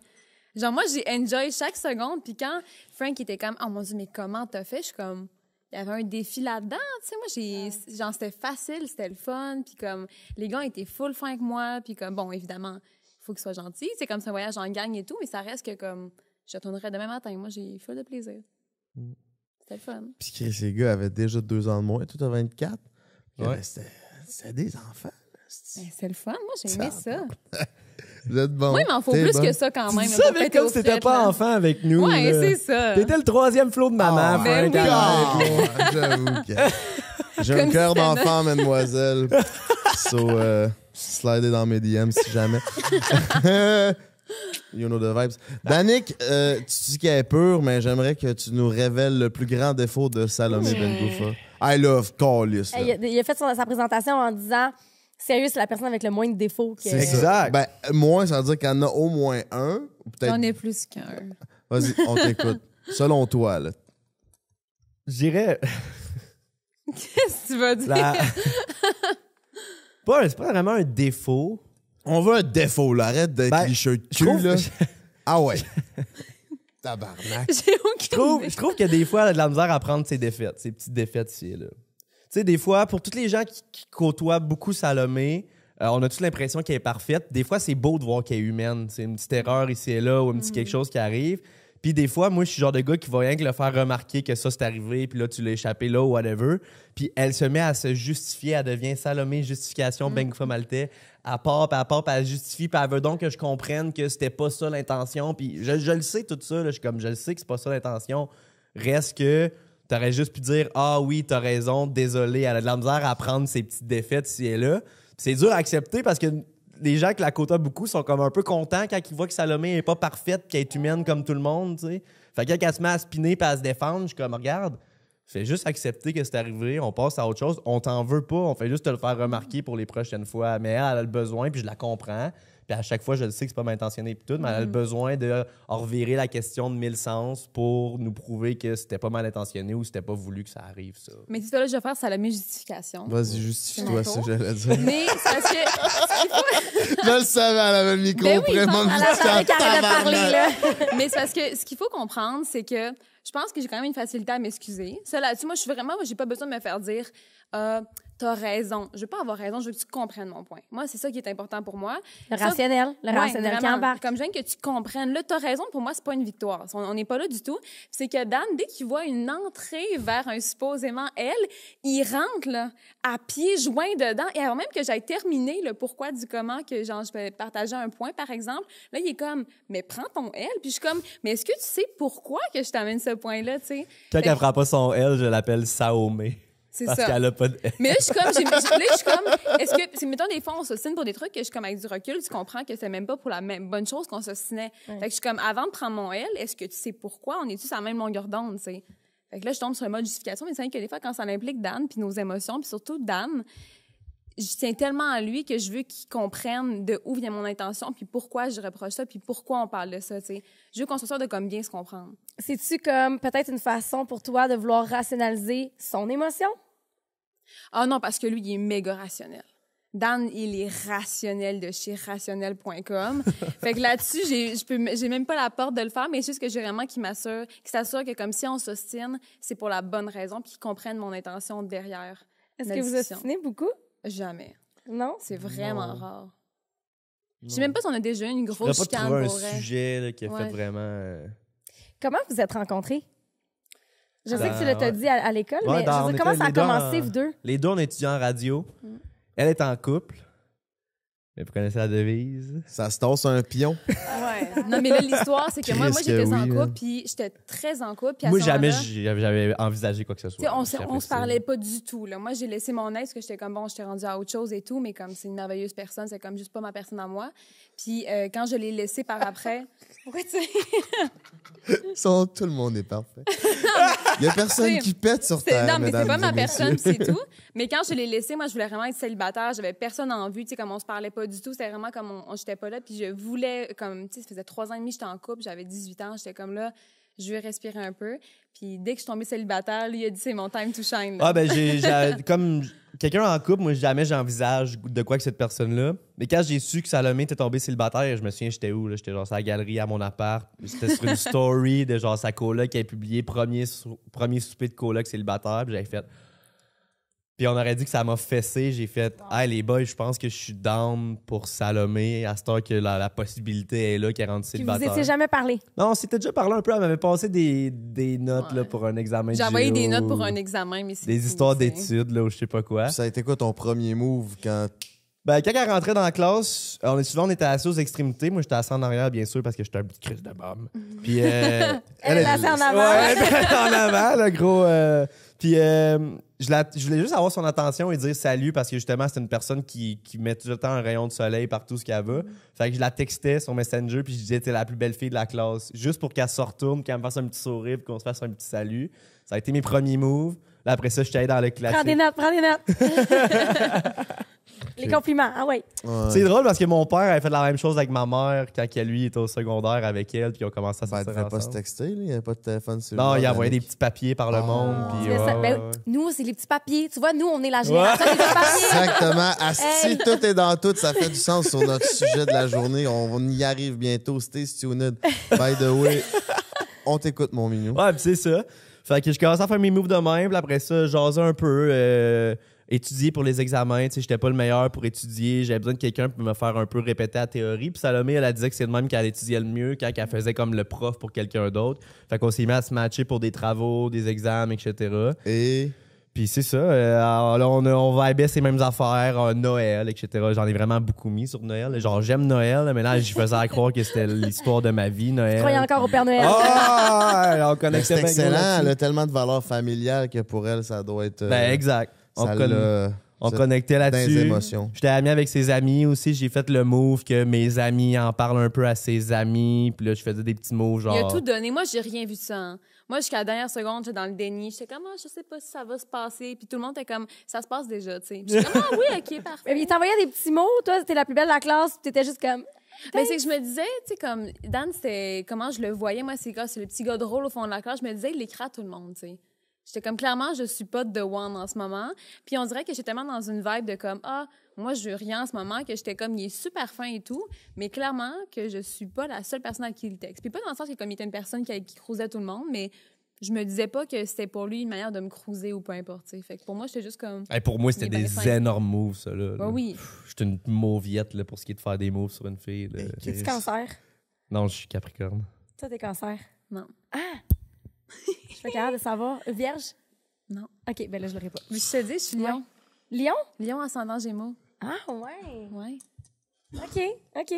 Genre, moi, j'ai enjoy chaque seconde, puis quand Frank était comme, oh mon Dieu, mais comment t'as fait? Je suis comme, il y avait un défi là-dedans, tu sais, moi, j'ai, genre, c'était facile, c'était le fun, puis comme, les gars étaient full fin avec moi, puis comme, bon, évidemment, il faut qu'ils soient gentils, c'est comme, c'est un voyage en gang et tout, mais ça reste que comme, je retournerai demain matin. Moi, j'ai full de plaisir. Mm. C'était le fun. Puis ces gars avaient déjà deux ans de moins, tout à 24. Ouais. C'était des enfants. Ben, c'est le fun. Moi, j'aimais ça. Vous êtes bon. Oui, mais il faut plus que ça quand même. Tu comme c'était pas enfant avec nous. Oui, c'est ça. T'étais le troisième flot de maman. Oh, ben J'avoue que... J'ai un cœur d'enfant, mademoiselle. so, euh, slidez dans mes DM si jamais. You know the vibes. Danick, euh, tu dis qu'elle est pure, mais j'aimerais que tu nous révèles le plus grand défaut de Salomé Bengoufa. I love Callis. Il, a fait sa présentation en disant Sérieux, c'est la personne avec le moins de défauts. Que... C'est exact. Ben, moins, ça veut dire qu'il y en a au moins un. On peut J'en plus qu'un. Vas-y, on t'écoute. Selon toi, là. j'irais. Qu'est-ce que tu veux dire? Pas, c'est pas vraiment un défaut, on veut un défaut, là. Arrête d'être ben, de cul, là. Ah ouais. Tabarnak. Je trouve, je trouve que des fois, elle a de la misère à prendre ses défaites, ses petites défaites ici là. Tu sais, des fois, pour toutes les gens qui, côtoient beaucoup Salomé, euh, on a toute l'impression qu'elle est parfaite. Des fois, c'est beau de voir qu'elle est humaine. C'est une petite erreur ici et là ou un petit quelque mhm. chose qui arrive. Puis des fois, moi, je suis le genre de gars qui va rien que le faire remarquer que ça, c'est arrivé, puis là, tu l'as échappé là, ou whatever. Puis elle se met à se justifier, elle devient Salomé, justification, mhm. bang Maltais à part, puis à part, puis elle justifie, puis elle veut donc que je comprenne que c'était pas ça l'intention. Puis je, le sais tout ça, je suis comme, je le sais que c'est pas ça l'intention. Reste que t'aurais juste pu dire, ah oui, t'as raison, désolé, elle a de la misère à prendre ses petites défaites si elle est là. C'est dur à accepter parce que les gens qui la côtoient beaucoup sont comme un peu contents quand ils voient que Salomé est pas parfaite, qu'elle est humaine comme tout le monde, tu sais. Fait qu'elle se met à et à se défendre, je suis comme, regarde, Fais juste accepter que c'est arrivé, on passe à autre chose, on t'en veut pas, on fait juste te le faire remarquer pour les prochaines fois. Mais elle, a le besoin, puis je la comprends. Puis à chaque fois, je le sais que c'est pas mal intentionné puis tout, mais elle a le mhm. besoin de revirer la question de mille sens pour nous prouver que c'était pas mal intentionné ou c'était pas voulu que ça arrive, ça. Mais dis-toi, là, je vais faire ça la mes justification. Vas-y, justifie-toi, ça, j'allais dire. Mais parce que. je le savais, à la même micro ben oui, là. mais c'est parce que ce qu'il faut comprendre, c'est que je pense que j'ai quand même une facilité à m'excuser. Ça, là-dessus, moi, je suis vraiment, j'ai pas besoin de me faire dire. Euh, t'as raison. Je veux pas avoir raison, je veux que tu comprennes mon point. Moi, c'est ça qui est important pour moi. Le rationnel, le rationnel qui embarque. Comme j'aime que tu comprennes. Là, t'as raison, pour moi, c'est pas une victoire. On n'est pas là du tout. C'est que Dan, dès qu'il voit une entrée vers un supposément elle, il rentre, là, à pieds joints dedans. Et avant même que j'aille terminer le pourquoi du comment, que genre, je peux partager un point, par exemple, là, il est comme, mais prends ton L. Puis je suis comme, mais est-ce que tu sais pourquoi que je t'amène ce point-là, tu sais? Quand elle prend pas son L, je l'appelle Saomé parce qu'elle a pas de... Mais là, je suis comme, je comme, est-ce que, c'est, mettons, des fois, on s'ostine pour des trucs que je suis comme, avec du recul, tu comprends que c'est même pas pour la même bonne chose qu'on s'ostinait. Fait que je suis comme, avant de prendre mon L, est-ce que tu sais pourquoi? On est-tu sur la même longueur d'onde, tu sais? Fait que là, je tombe sur le mode justification, mais c'est vrai que des fois, quand ça implique Dan, puis nos émotions, puis surtout Dan, je tiens tellement à lui que je veux qu'il comprenne de où vient mon intention, puis pourquoi je reproche ça, puis pourquoi on parle de ça, tu sais. Je veux qu'on se sorte de comme bien se comprendre. C'est-tu comme peut-être une façon pour toi de vouloir rationaliser son émotion? Ah non, parce que lui, il est méga rationnel. Dan, il est rationnel de chez rationnel.com. fait que là-dessus, j'ai, je peux, j'ai même pas la porte de le faire, mais c'est juste que j'ai vraiment qui m'assure, qui s'assure que comme si on s'ostine, c'est pour la bonne raison, puis qu'ils comprennent mon intention derrière. Est-ce que vous ostinez beaucoup? Jamais. Non? C'est vraiment rare. Je sais même pas si on a déjà eu une grosse chicane. Je pas un sujet qui a fait vraiment... Euh, Comment vous êtes rencontrés? Je sais que tu l'as dit à, l'école, mais je sais, comment ça a commencé, vous deux? Les deux, on est en radio. Mm. Elle est en couple. Mais vous connaissez la devise. Ça se tasse un pion. Ouais. Non, mais là, l'histoire, c'est que moi, moi j'étais en couple, hein. puis j'étais très en couple. Moi, jamais j'avais envisagé quoi que ce soit. on se- se parlait pas du tout. Moi, j'ai laissé mon ex, parce que j'étais comme, bon, j'étais rendue à autre chose et tout, mais comme c'est une merveilleuse personne, c'est comme juste pas ma personne à moi. Puis euh, quand je l'ai laissé par après, pourquoi tu tout le monde est parfait. Il y a personne qui pète sur terre. Non, mais c'est pas ma personne, c'est tout. Mais quand je l'ai laissé, moi, je voulais vraiment être célibataire. J'avais personne en vue, tu sais, comme on se parlait pas du tout. C'était vraiment comme on, j'étais pas là. Puis je voulais, comme, tu sais, ça faisait trois ans et demi, j'étais en couple, j'avais 18 ans, j'étais comme là, je vais respirer un peu. Puis dès que je suis tombée célibataire, lui, il a dit c'est mon time to shine. Ah, ben, j'ai, euh, comme quelqu'un en couple, moi, jamais j'envisage de quoi que cette personne-là. Mais quand j'ai su que Salomé était tombée célibataire, je me souviens, j'étais où? J'étais genre sa galerie à mon appart. C'était sur une story de genre sa coloc qui avait publié premier, premier souper de coloc célibataire. Puis j'avais fait puis on aurait dit que ça m'a fessé. J'ai fait hey, les boys, je pense que je suis down pour Salomé à ce temps que la, possibilité est là qu'elle rentre Vous n'étiez jamais parlé. Non, on s'était déjà parlé un peu. Elle m'avait passé des, notes pour un examen. J'avais des e notes pour un examen, mais Des histoires d'études là, ou je sais pas quoi. Ça a été quoi ton premier move quand ben, quand elle rentrait dans la classe, on est souvent on était assis aux extrémités. Moi, j'étais assis en arrière, bien sûr, parce que j'étais un petit crise de bombe. Mhm. Puis. Euh, elle, est en avant. en avant, le gros. Euh, puis, euh, je, voulais juste avoir son attention et dire salut parce que justement, c'est une personne qui, met tout le temps un rayon de soleil partout ce qu'elle veut. Mhm. Fait que je la textais sur Messenger puis je disais, t'es la plus belle fille de la classe. Juste pour qu'elle se retourne, qu'elle me fasse un petit sourire qu'on se fasse un petit salut. Ça a été mes premiers moves. Là, après ça, je suis allé dans le classique. Prends des notes, prends des notes. Les compliments, ah ouais. C'est drôle parce que mon père avait fait la même chose avec ma mère quand lui était au secondaire avec elle, puis ils ont commencé à se faire texter, il n'y avait pas de téléphone sur Non, il envoyait des petits papiers par le ah. monde. Ben, nous, c'est les petits papiers. Tu vois, nous, on est la génération des papiers. Exactement. Asti, tout est dans tout. Ça fait du sens sur notre sujet de la journée. On y arrive bientôt. Stay tuned. By the way, on t'écoute, mon mignon. Ouais, c'est ça. Fait que je commence à faire mes moves de même, puis après ça, jaser un peu. Euh, étudier pour les examens. Tu sais, j'étais pas le meilleur pour étudier. J'avais besoin de quelqu'un pour me faire un peu répéter la théorie. Puis Salomé, elle, a disait que c'est le même qu'elle étudiait le mieux quand elle faisait comme le prof pour quelqu'un d'autre. Fait qu'on s'est mis à se matcher pour des travaux, des examens, etc. Et. Puis c'est ça. Euh, alors on, on vibait ces mêmes affaires, euh, Noël, etc. J'en ai vraiment beaucoup mis sur Noël. Genre, j'aime Noël, mais là, je faisais à croire que c'était l'histoire de ma vie, Noël. Tu croyais encore au Père Noël. Ah, c'est excellent. Elle a tellement de valeurs familiales que pour elle, ça doit être. Euh, ben, exact on, connectait là-dessus. J'étais ami avec ses amis aussi. J'ai fait le move que mes amis en parlent un peu à ses amis. Puis là, je faisais des petits mots genre. Il a tout donné. Moi, j'ai rien vu de ça. Hein. Moi, jusqu'à la dernière seconde, j'étais dans le déni. J'étais comme, ah, je sais pas si ça va se passer. Puis tout le monde était comme, ça se passe déjà, tu sais. J'étais comme, ah oui, OK, parfait. Mais il t'envoyait des petits mots. Toi, t'étais la plus belle de la classe. T'étais juste comme, mais c'est que je me disais, tu sais, comme Dan, c'est comment je le voyais, moi, c'est le petit gars drôle au fond de la classe. Je me disais, il écrase tout le monde, tu sais. J'étais comme clairement, je suis pas the one en ce moment. Puis on dirait que j'étais tellement dans une vibe de comme ah, moi je veux rien en ce moment que j'étais comme il est super fin et tout, mais clairement que je suis pas la seule personne à qui il texte. Puis pas dans le sens qu'il comme il était une personne qui qui tout le monde, mais je me disais pas que c'était pour lui une manière de me cruiser ou peu importe. Fait que pour moi, j'étais juste comme. et pour moi, c'était des énormes moves, ça. Là, ouais, bah oui. J'étais une mauviette là, pour ce qui est de faire des moves sur une fille. T'es-tu cancer? Non, je suis Capricorne. Toi, t'es cancer? Non. Ah! je suis pas capable de savoir. Vierge? Non. OK, ben là, je l'aurais pas. Mais je te dis, je suis Lion. Lion? Lion ascendant Gémeaux. Ah, ouais. Ouais. OK, OK.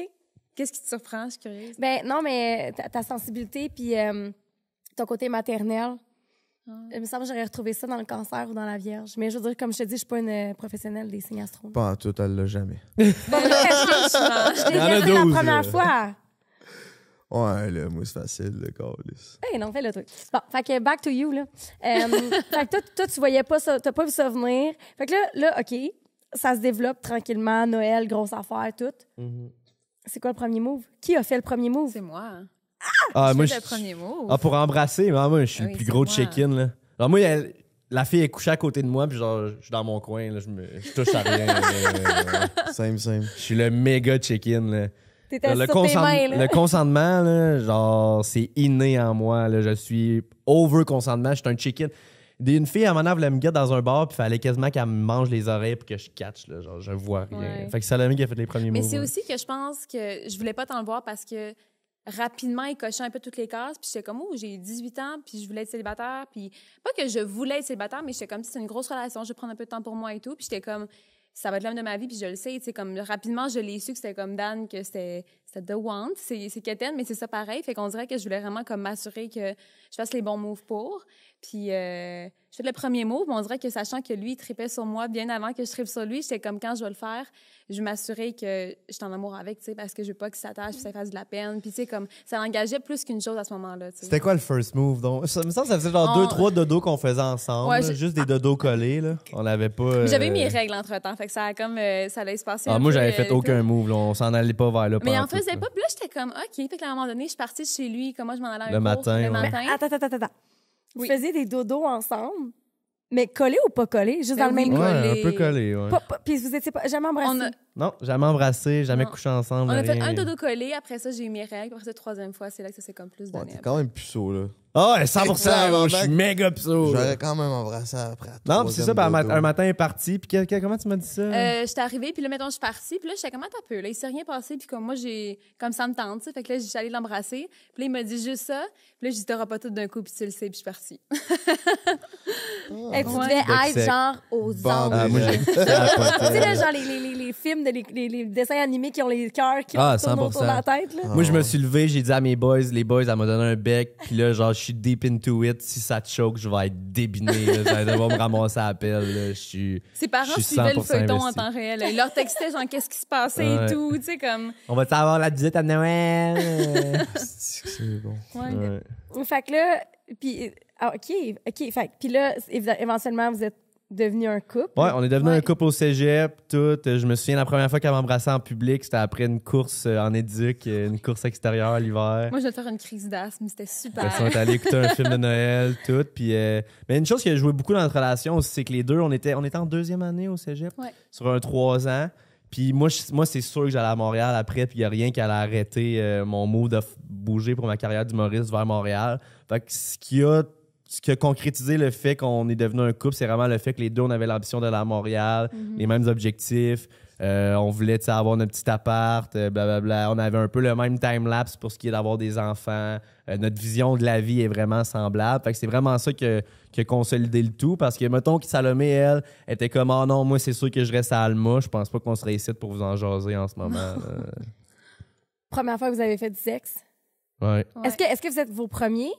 Qu'est-ce qui te surprend? Je suis curieuse. Ben non, mais euh, ta, sensibilité, puis euh, ton côté maternel. Ah. Il me semble que j'aurais retrouvé ça dans le cancer ou dans la vierge. Mais je veux dire, comme je te dis, je suis pas une euh, professionnelle des signes astro. Pas en tout, elle l'a jamais. Ben, je t'ai la première fois. Ouais, là, moi, c'est facile, le calice. Hey, non, fais le truc. Bon, fait que back to you, là. Euh, fait que toi, tu voyais pas ça, t'as pas vu ça venir. Fait que là, là, OK, ça se développe tranquillement, Noël, grosse affaire, tout. Mm-hmm. C'est quoi le premier move? Qui a fait le premier move? C'est moi. Ah! ah moi, le premier move. Ah, pour embrasser, mais ah, je suis le plus gros de check là. Alors, moi, la fille est couchée à côté de moi, puis genre, je suis dans mon coin, là, je, me, touche à rien. Same, same. Je suis le méga chicken, là le, le consentement, genre, c'est inné en moi. Je suis over consentement. Je suis un chicken. Une fille, à un moment, voulait me guetter dans un bar, puis fallait quasiment qu'elle me mange les oreilles pour que je catch. genre, je vois rien. Fait que qui a fait les premiers mots. Mais c'est aussi que je pense que je voulais pas t'en voir parce que rapidement, il cochait un peu toutes les cases. Puis j'étais comme, oh, j'ai 18 ans, puis je voulais être célibataire. Puis pas que je voulais être célibataire, mais j'étais comme, c'est une grosse relation, je vais prendre un peu de temps pour moi et tout. Puis j'étais comme, ça va être l'homme de ma vie, puis je le sais, tu comme rapidement, je l'ai su que c'était comme Dan, que c'était c'est the want, c'est quétaine, mais c'est ça pareil. Fait qu'on dirait que je voulais vraiment comme m'assurer que je fasse les bons moves pour. Puis euh, je fais le premier move, mais on dirait que sachant que lui, il tripait sur moi bien avant que je tripe sur lui, j'étais comme quand je vais le faire, je m'assurer que j'étais en amour avec, tu sais, parce que je veux pas qu'il s'attache, que ça fasse de la peine. Puis tu sais, comme ça l'engageait plus qu'une chose à ce moment-là. C'était quoi le first move donc Ça me semble que ça faisait genre ah. deux, trois dodos qu'on faisait ensemble, ouais, juste des ah. dodos collés là. On n'avait pas. J'avais euh, mes règles entre temps, fait que ça a comme euh, ça allait se passer. Ah, moi, j'avais fait aucun move, on s'en allait pas vers là faisait pas. Puis là, j'étais comme, OK. Fait que à un moment donné, je suis partie chez lui. Comme Moi, je m'en allais un Le matin, Le matin. attends, attends, attends. Vous faisiez des dodos ensemble, mais collés ou pas collés? Juste dans le ben même Ouais, un peu collés, oui. Puis vous étiez jamais embrassés. Non, jamais embrassés, jamais couché ensemble. on a fait un dodo collé. Après ça, j'ai eu mes règles. Après ça, troisième fois, c'est là que ça s'est comme plus donné. t'es quand même puceau, là. Ah, oh, 100%, je suis méga pso. J'aurais quand même embrassé après. Non, c'est ça, un, mat un matin, parti. Puis quelqu'un comment tu m'as dit ça? Euh, j'étais arrivée, puis là, mettons, je suis partie. Puis là, je sais comment t'as pu Là, il s'est rien passé. Puis comme moi, j'ai. Comme ça me tente, tu Fait que là, allée l'embrasser. Puis là, il m'a dit juste ça. Puis là, j'ai dit, t'auras pas tout d'un coup, puis tu le sais, puis je suis partie. Ah. Et tu devais être genre aux anges. Ah, moi, Tu sais, là, euh, genre les, les, les, films, de, les, dessins animés qui ont les cœurs qui ah, tournent autour de la tête. Là. Ah. Moi, je me suis levé, j'ai dit à mes boys, les boys, elle m'a donné un bec. Puis là, genre, je suis deep into it. Si ça te choque, je vais être débiné. je vais devoir me ramasser à pelle. Je suis. Ses parents suivaient le feuilleton en temps réel. Ils leur textaient, genre, qu'est-ce qui se passait et tout. Tu sais, comme. On va savoir la visite à Noël. c'est bon. Ouais. Fait que là, puis. Ah, OK. OK. Fait puis là, éventuellement, vous êtes devenu un couple. Ouais, on est devenu un couple au cégep, tout. Je me souviens la première fois qu'elle m'embrassait en public, c'était après une course euh, en éduc, euh, une course extérieure l'hiver. Moi, je vais faire une crise d'asthme, c'était super. on est allé écouter un film de Noël, tout. Puis, euh, mais une chose qui a joué beaucoup dans notre relation c'est que les deux, on était, on était en deuxième année au cégep, sur un trois ans. Puis moi, moi c'est sûr que j'allais à Montréal après, puis il n'y a rien qui allait arrêter mon mot de bouger pour ma carrière d'humoriste vers Montréal. Fait que ce qui a ce qui a concrétisé le fait qu'on est devenu un couple, c'est vraiment le fait que les deux, on avait l'ambition d'aller à Montréal, mhm. les mêmes objectifs. Euh, on voulait avoir notre petit appart, blablabla. Euh, bla, bla. On avait un peu le même time-lapse pour ce qui est d'avoir des enfants. Euh, notre vision de la vie est vraiment semblable. Fait que c'est vraiment ça que, qui a consolidé le tout. Parce que, mettons que Salomé, elle, était comme oh non, moi, c'est sûr que je reste à Alma. Je pense pas qu'on se réussisse pour vous en jaser en ce moment. Première fois que vous avez fait du sexe? Oui. Est-ce que, est -ce que vous êtes vos premiers?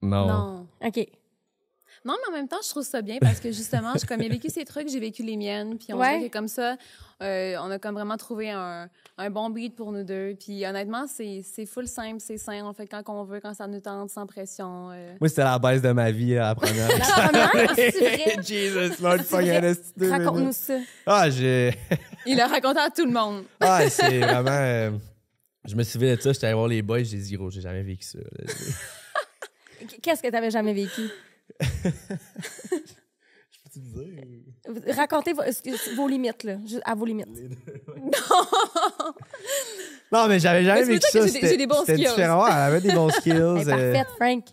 Non. non. OK. Non, mais en même temps, je trouve ça bien parce que justement, j'ai comme, vécu ces trucs, j'ai vécu les miennes. Puis on comme ça, euh, on a comme vraiment trouvé un, bon beat pour nous deux. Puis honnêtement, c'est full simple, c'est simple. On fait quand on veut, quand ça nous tente, sans pression. Euh. Moi, c'était la base de ma vie à la première. la première? Vrai? Jesus Lord, Raconte-nous ça. Ah, j'ai... Il a raconté à tout le monde. ah, c'est vraiment... Euh, je me souviens de ça, j'étais allé voir les boys, j'ai dit, gros, j'ai jamais vécu ça. Qu'est-ce que t'avais jamais vécu? je peux te dire? Racontez euh, vos, limites, là. À vos limites. Non! non, mais j'avais jamais vu que ça. J'ai des Différent. elle avait des bons skills. Euh. Frank.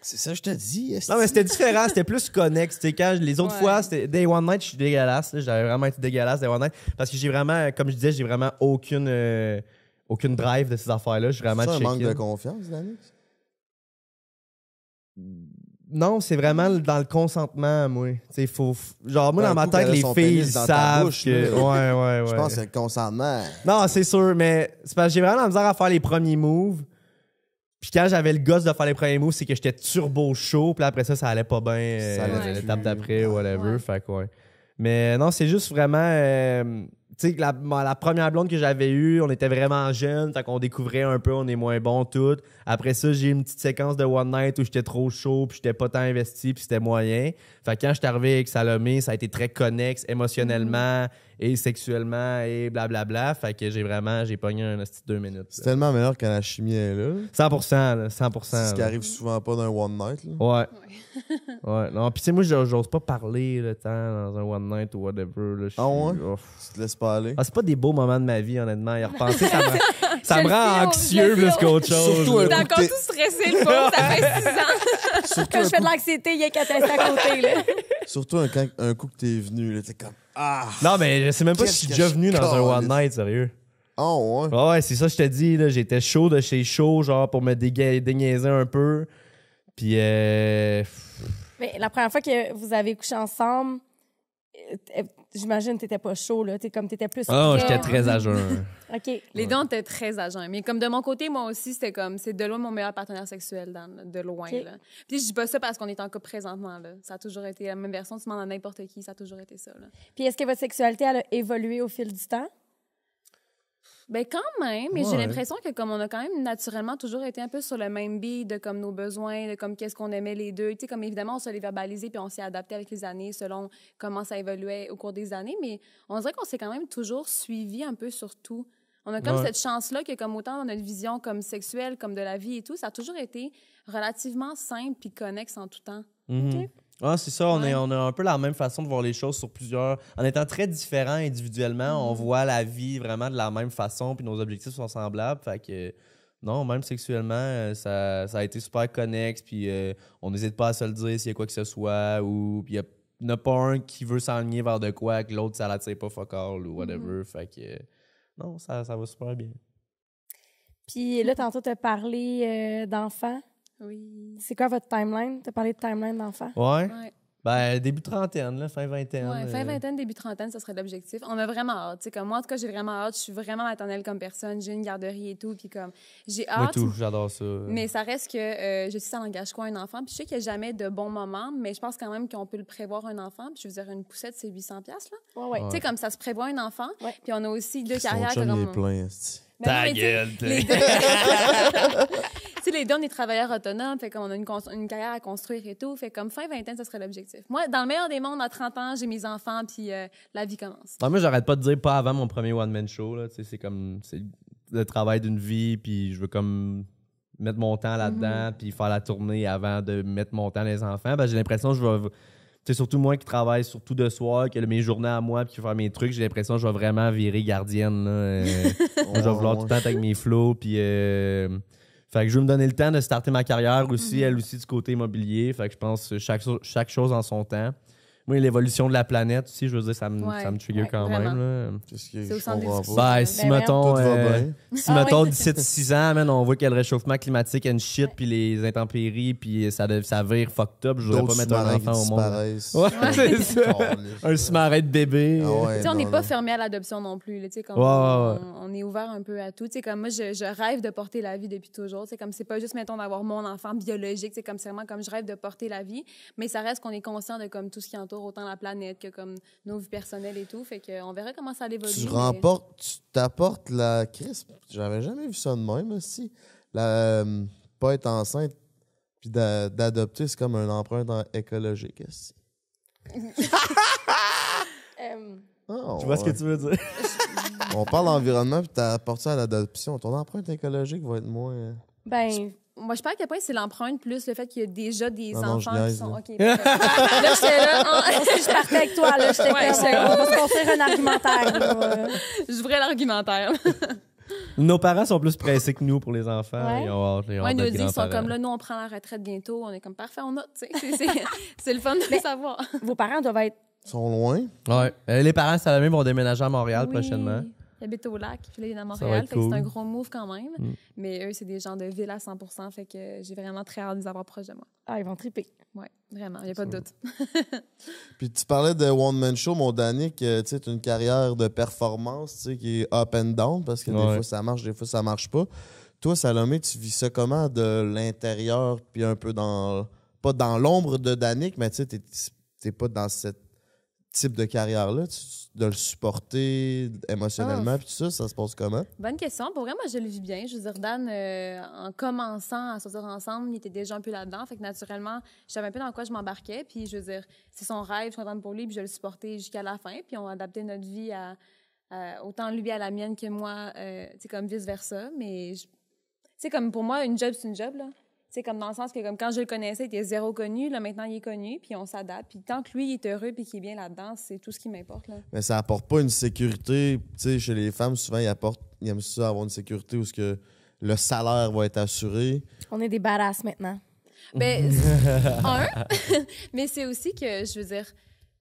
C'est ça, je te dis. Non, mais c'était différent, c'était plus connexe. Quand les autres fois, c'était Day One Night, je suis dégueulasse. J'avais vraiment été dégueulasse Day One Night. Parce que j'ai vraiment, comme je disais, j'ai vraiment aucune, euh, aucune drive de ces affaires-là. Je suis vraiment C'est un manque de confiance, Danix? Non, c'est vraiment dans le consentement, moi. T'sais, faut, genre, moi, dans ma tête, les filles savent. que... ouais, ouais, ouais. Je pense que c'est le consentement. Non, c'est sûr, mais c'est parce que j'ai vraiment la misère à faire les premiers moves. Puis quand j'avais le gosse de faire les premiers moves, c'est que j'étais turbo chaud. Puis après ça, ça allait pas bien euh, l'étape d'après, whatever. Fait que, ouais. Mais non, c'est juste vraiment. Euh, tu sais, la, la, première blonde que j'avais eue, on était vraiment jeunes, fait qu'on découvrait un peu, on est moins bon tout. Après ça, j'ai eu une petite séquence de One Night où j'étais trop chaud, puis j'étais pas tant investi, puis c'était moyen. Fait que quand suis arrivé avec Salomé, ça a été très connexe émotionnellement et sexuellement et blablabla. Fait que j'ai vraiment, j'ai pogné un petit deux minutes. C'est tellement meilleur quand la chimie est là. 100%, là, 100%. C'est ce qui arrive souvent pas dans un one night. Là. Ouais. Ouais. Non, pis tu sais, moi, j'ose pas parler le temps dans un one night ou whatever. Là, ah ouais? Tu te laisses pas aller. Ah, c'est pas des beaux moments de ma vie, honnêtement. Y repenser, ça me rend, ça me rend anxieux plus qu'autre chose. Surtout un encore tout stressé, le pauvre, ça fait six ans. Surtout quand je fais de l'anxiété, il y a qu'à à côté. Là. Surtout un, un coup que t'es venu, là, t'es comme ah. non, mais je sais même pas si je suis déjà venu dans un One Night, sérieux. Oh, ouais. ouais, c'est ça, que je te dis, là. J'étais chaud de chez chaud, genre, pour me déga- un peu. Puis, euh, Mais la première fois que vous avez couché ensemble, euh, euh, J'imagine que t'étais pas chaud, là. T'es comme plus. Oh, j'étais très à OK. Les dents étaient très à Mais comme de mon côté, moi aussi, c'était comme, c'est de loin mon meilleur partenaire sexuel, dans de loin, Puis je dis pas ça parce qu'on est encore présentement, là. Ça a toujours été la même version, tu m'en à n'importe qui, ça a toujours été ça, là. Puis est-ce que votre sexualité, elle a évolué au fil du temps? Ben quand même, mais j'ai l'impression que comme on a quand même naturellement toujours été un peu sur le même bide de comme nos besoins, de comme qu'est-ce qu'on aimait les deux, tu sais comme évidemment on se les verbalisait puis on s'est adapté avec les années selon comment ça évoluait au cours des années, mais on dirait qu'on s'est quand même toujours suivi un peu sur tout. On a comme cette chance-là que, comme autant dans notre vision comme sexuelle, comme de la vie et tout, ça a toujours été relativement simple puis connexe en tout temps. Mm-hmm. Ah, c'est ça, on, est, on a un peu la même façon de voir les choses sur plusieurs. En étant très différents individuellement, on mm. voit la vie vraiment de la même façon, puis nos objectifs sont semblables. Fait que non, même sexuellement, euh, ça, ça a été super connexe, puis euh, on n'hésite pas à se le dire s'il y a quoi que ce soit, ou il n'y a pas un qui veut s'enligner vers de quoi, que l'autre, ça l'attire pas fuck all, ou whatever. Mm-hmm. Fait que non, ça, ça va super bien. Puis là, tantôt, tu as parlé euh, d'enfants. Oui. C'est quoi votre timeline? Tu as parlé de timeline d'enfant? Oui. ouais. Ben, début trentaine, là, fin vingtaine. Oui, fin euh. vingtaine, début trentaine, ce serait l'objectif. On a vraiment hâte. comme moi, en tout cas, j'ai vraiment hâte. Je suis vraiment maternelle comme personne. J'ai une garderie et tout. Puis comme, j'ai hâte. j'adore ça. Mais ça reste que euh, je suis ça engage quoi un enfant. Puis je sais qu'il n'y a jamais de bons moments, mais je pense quand même qu'on peut le prévoir un enfant. Puis je veux dire, une poussette, c'est 800$. Là. Ouais, ouais. Tu sais, comme ça se prévoit un enfant. Puis on a aussi deux carrières. carrières. comme... plein, ta gueule, Tu sais, les deux, on travailleurs autonomes, fait comme on a une, carrière à construire et tout. Fait comme fin vingtaine, ce serait l'objectif. Moi, dans le meilleur des mondes, à 30 ans, j'ai mes enfants, puis euh, la vie commence. Ah, moi, j'arrête pas de dire pas avant mon premier one-man show. C'est comme c'est le travail d'une vie, puis je veux comme mettre mon temps là-dedans, mhm. puis faire la tournée avant de mettre mon temps les enfants. Ben, j'ai l'impression que je vais c'est surtout moi qui travaille surtout de soi, qui a mes journées à moi, puis qui va faire mes trucs, j'ai l'impression que je vais vraiment virer gardienne. Euh, je vais vouloir tout le temps avec mes flots. Puis, euh, fait que je vais me donner le temps de starter ma carrière aussi, mhm. elle aussi du côté immobilier. Fait que je pense euh, chaque, chaque chose en son temps. Moi, l'évolution de la planète aussi, je veux dire, ça me, ça me trigger quand même. ce c'est au centre ben, ben, si, euh, si, ah, mettons, d'ici 6 ans, on voit que le réchauffement climatique est une shit, puis les intempéries, puis ça, ça vire fucked up, je voudrais pas mettre un enfant au monde. un sous de bébé. Ah on n'est pas fermé à l'adoption non plus. comme on, est ouvert un peu à tout. Comme moi, je, rêve de porter la vie depuis toujours. Comme c'est pas juste, mettons, d'avoir mon enfant biologique. C'est comme, comme je rêve de porter la vie, mais ça reste qu'on est conscient de comme tout ce qui entoure autant la planète que comme nos vies personnelles et tout. Fait que, on verra comment ça évolue. Tu remportes, tu t'apportes la crise J'avais jamais vu ça de même aussi. La, euh, pas être enceinte puis d'adopter, c'est comme un empreinte écologique. Aussi. Euh, ah, vois ce que tu veux dire. on parle d'environnement puis t'apportes ça à l'adoption. Ton empreinte écologique va être moins. Euh, ben, moi, je pense à quel point c'est l'empreinte plus le fait qu'il y a déjà des enfants qui sont. Là. OK. Ben, ben, ben. là, j'étais là. En... je partais avec toi, là. J'étais ouais, on va se construire un argumentaire. Je J'ouvrais l'argumentaire. Nos parents sont plus pressés que nous pour les enfants. Ils ont, ils ont ouais, ils sont comme là, nous, on prend la retraite bientôt. On est comme parfait, on a. C'est le fun de le savoir. Vos parents doivent être. Ils sont loin. Ouais. Euh, les parents, c'est la même, vont déménager à Montréal prochainement. J'habite au lac, puis là, il est à Montréal. C'est un gros move quand même. Mm. Mais eux, c'est des gens de ville à 100 fait que j'ai vraiment très hâte de les avoir proches de moi. Ah, ils vont triper. Oui, vraiment, il n'y a pas de doute. puis tu parlais de One Man Show, mon Danick, euh, tu sais, une carrière de performance qui est up and down parce que des fois ça marche, des fois ça marche pas. Toi, Salomé, tu vis ça comment de l'intérieur, puis un peu dans. Pas dans l'ombre de Danick, mais tu sais, t'es pas dans cette type de carrière-là, de le supporter émotionnellement, ah. puis tout ça, ça se passe comment? Bonne question. Pour vrai, moi, je le vis bien. Je veux dire, Dan, euh, en commençant à sortir ensemble, il était déjà un peu là-dedans. Fait que naturellement, je savais un peu dans quoi je m'embarquais. Puis je veux dire, c'est son rêve, je suis contente pour lui, puis je vais le supporter jusqu'à la fin. Puis on a adapté notre vie à, autant lui à la mienne que moi, c'est euh, sais, comme vice-versa. Mais c'est comme pour moi, une job, c'est une job, là c'est comme dans le sens que comme quand je le connaissais, il était zéro connu. Là, maintenant, il est connu, puis on s'adapte. Puis tant que lui, il est heureux puis qu'il est bien là-dedans, c'est tout ce qui m'importe. Mais ça apporte pas une sécurité. Tu sais, chez les femmes, souvent, ils, apportent, ils aiment ça avoir une sécurité où ce que le salaire va être assuré. On est des barasses maintenant. Ben, un, mais c'est aussi que, je veux dire,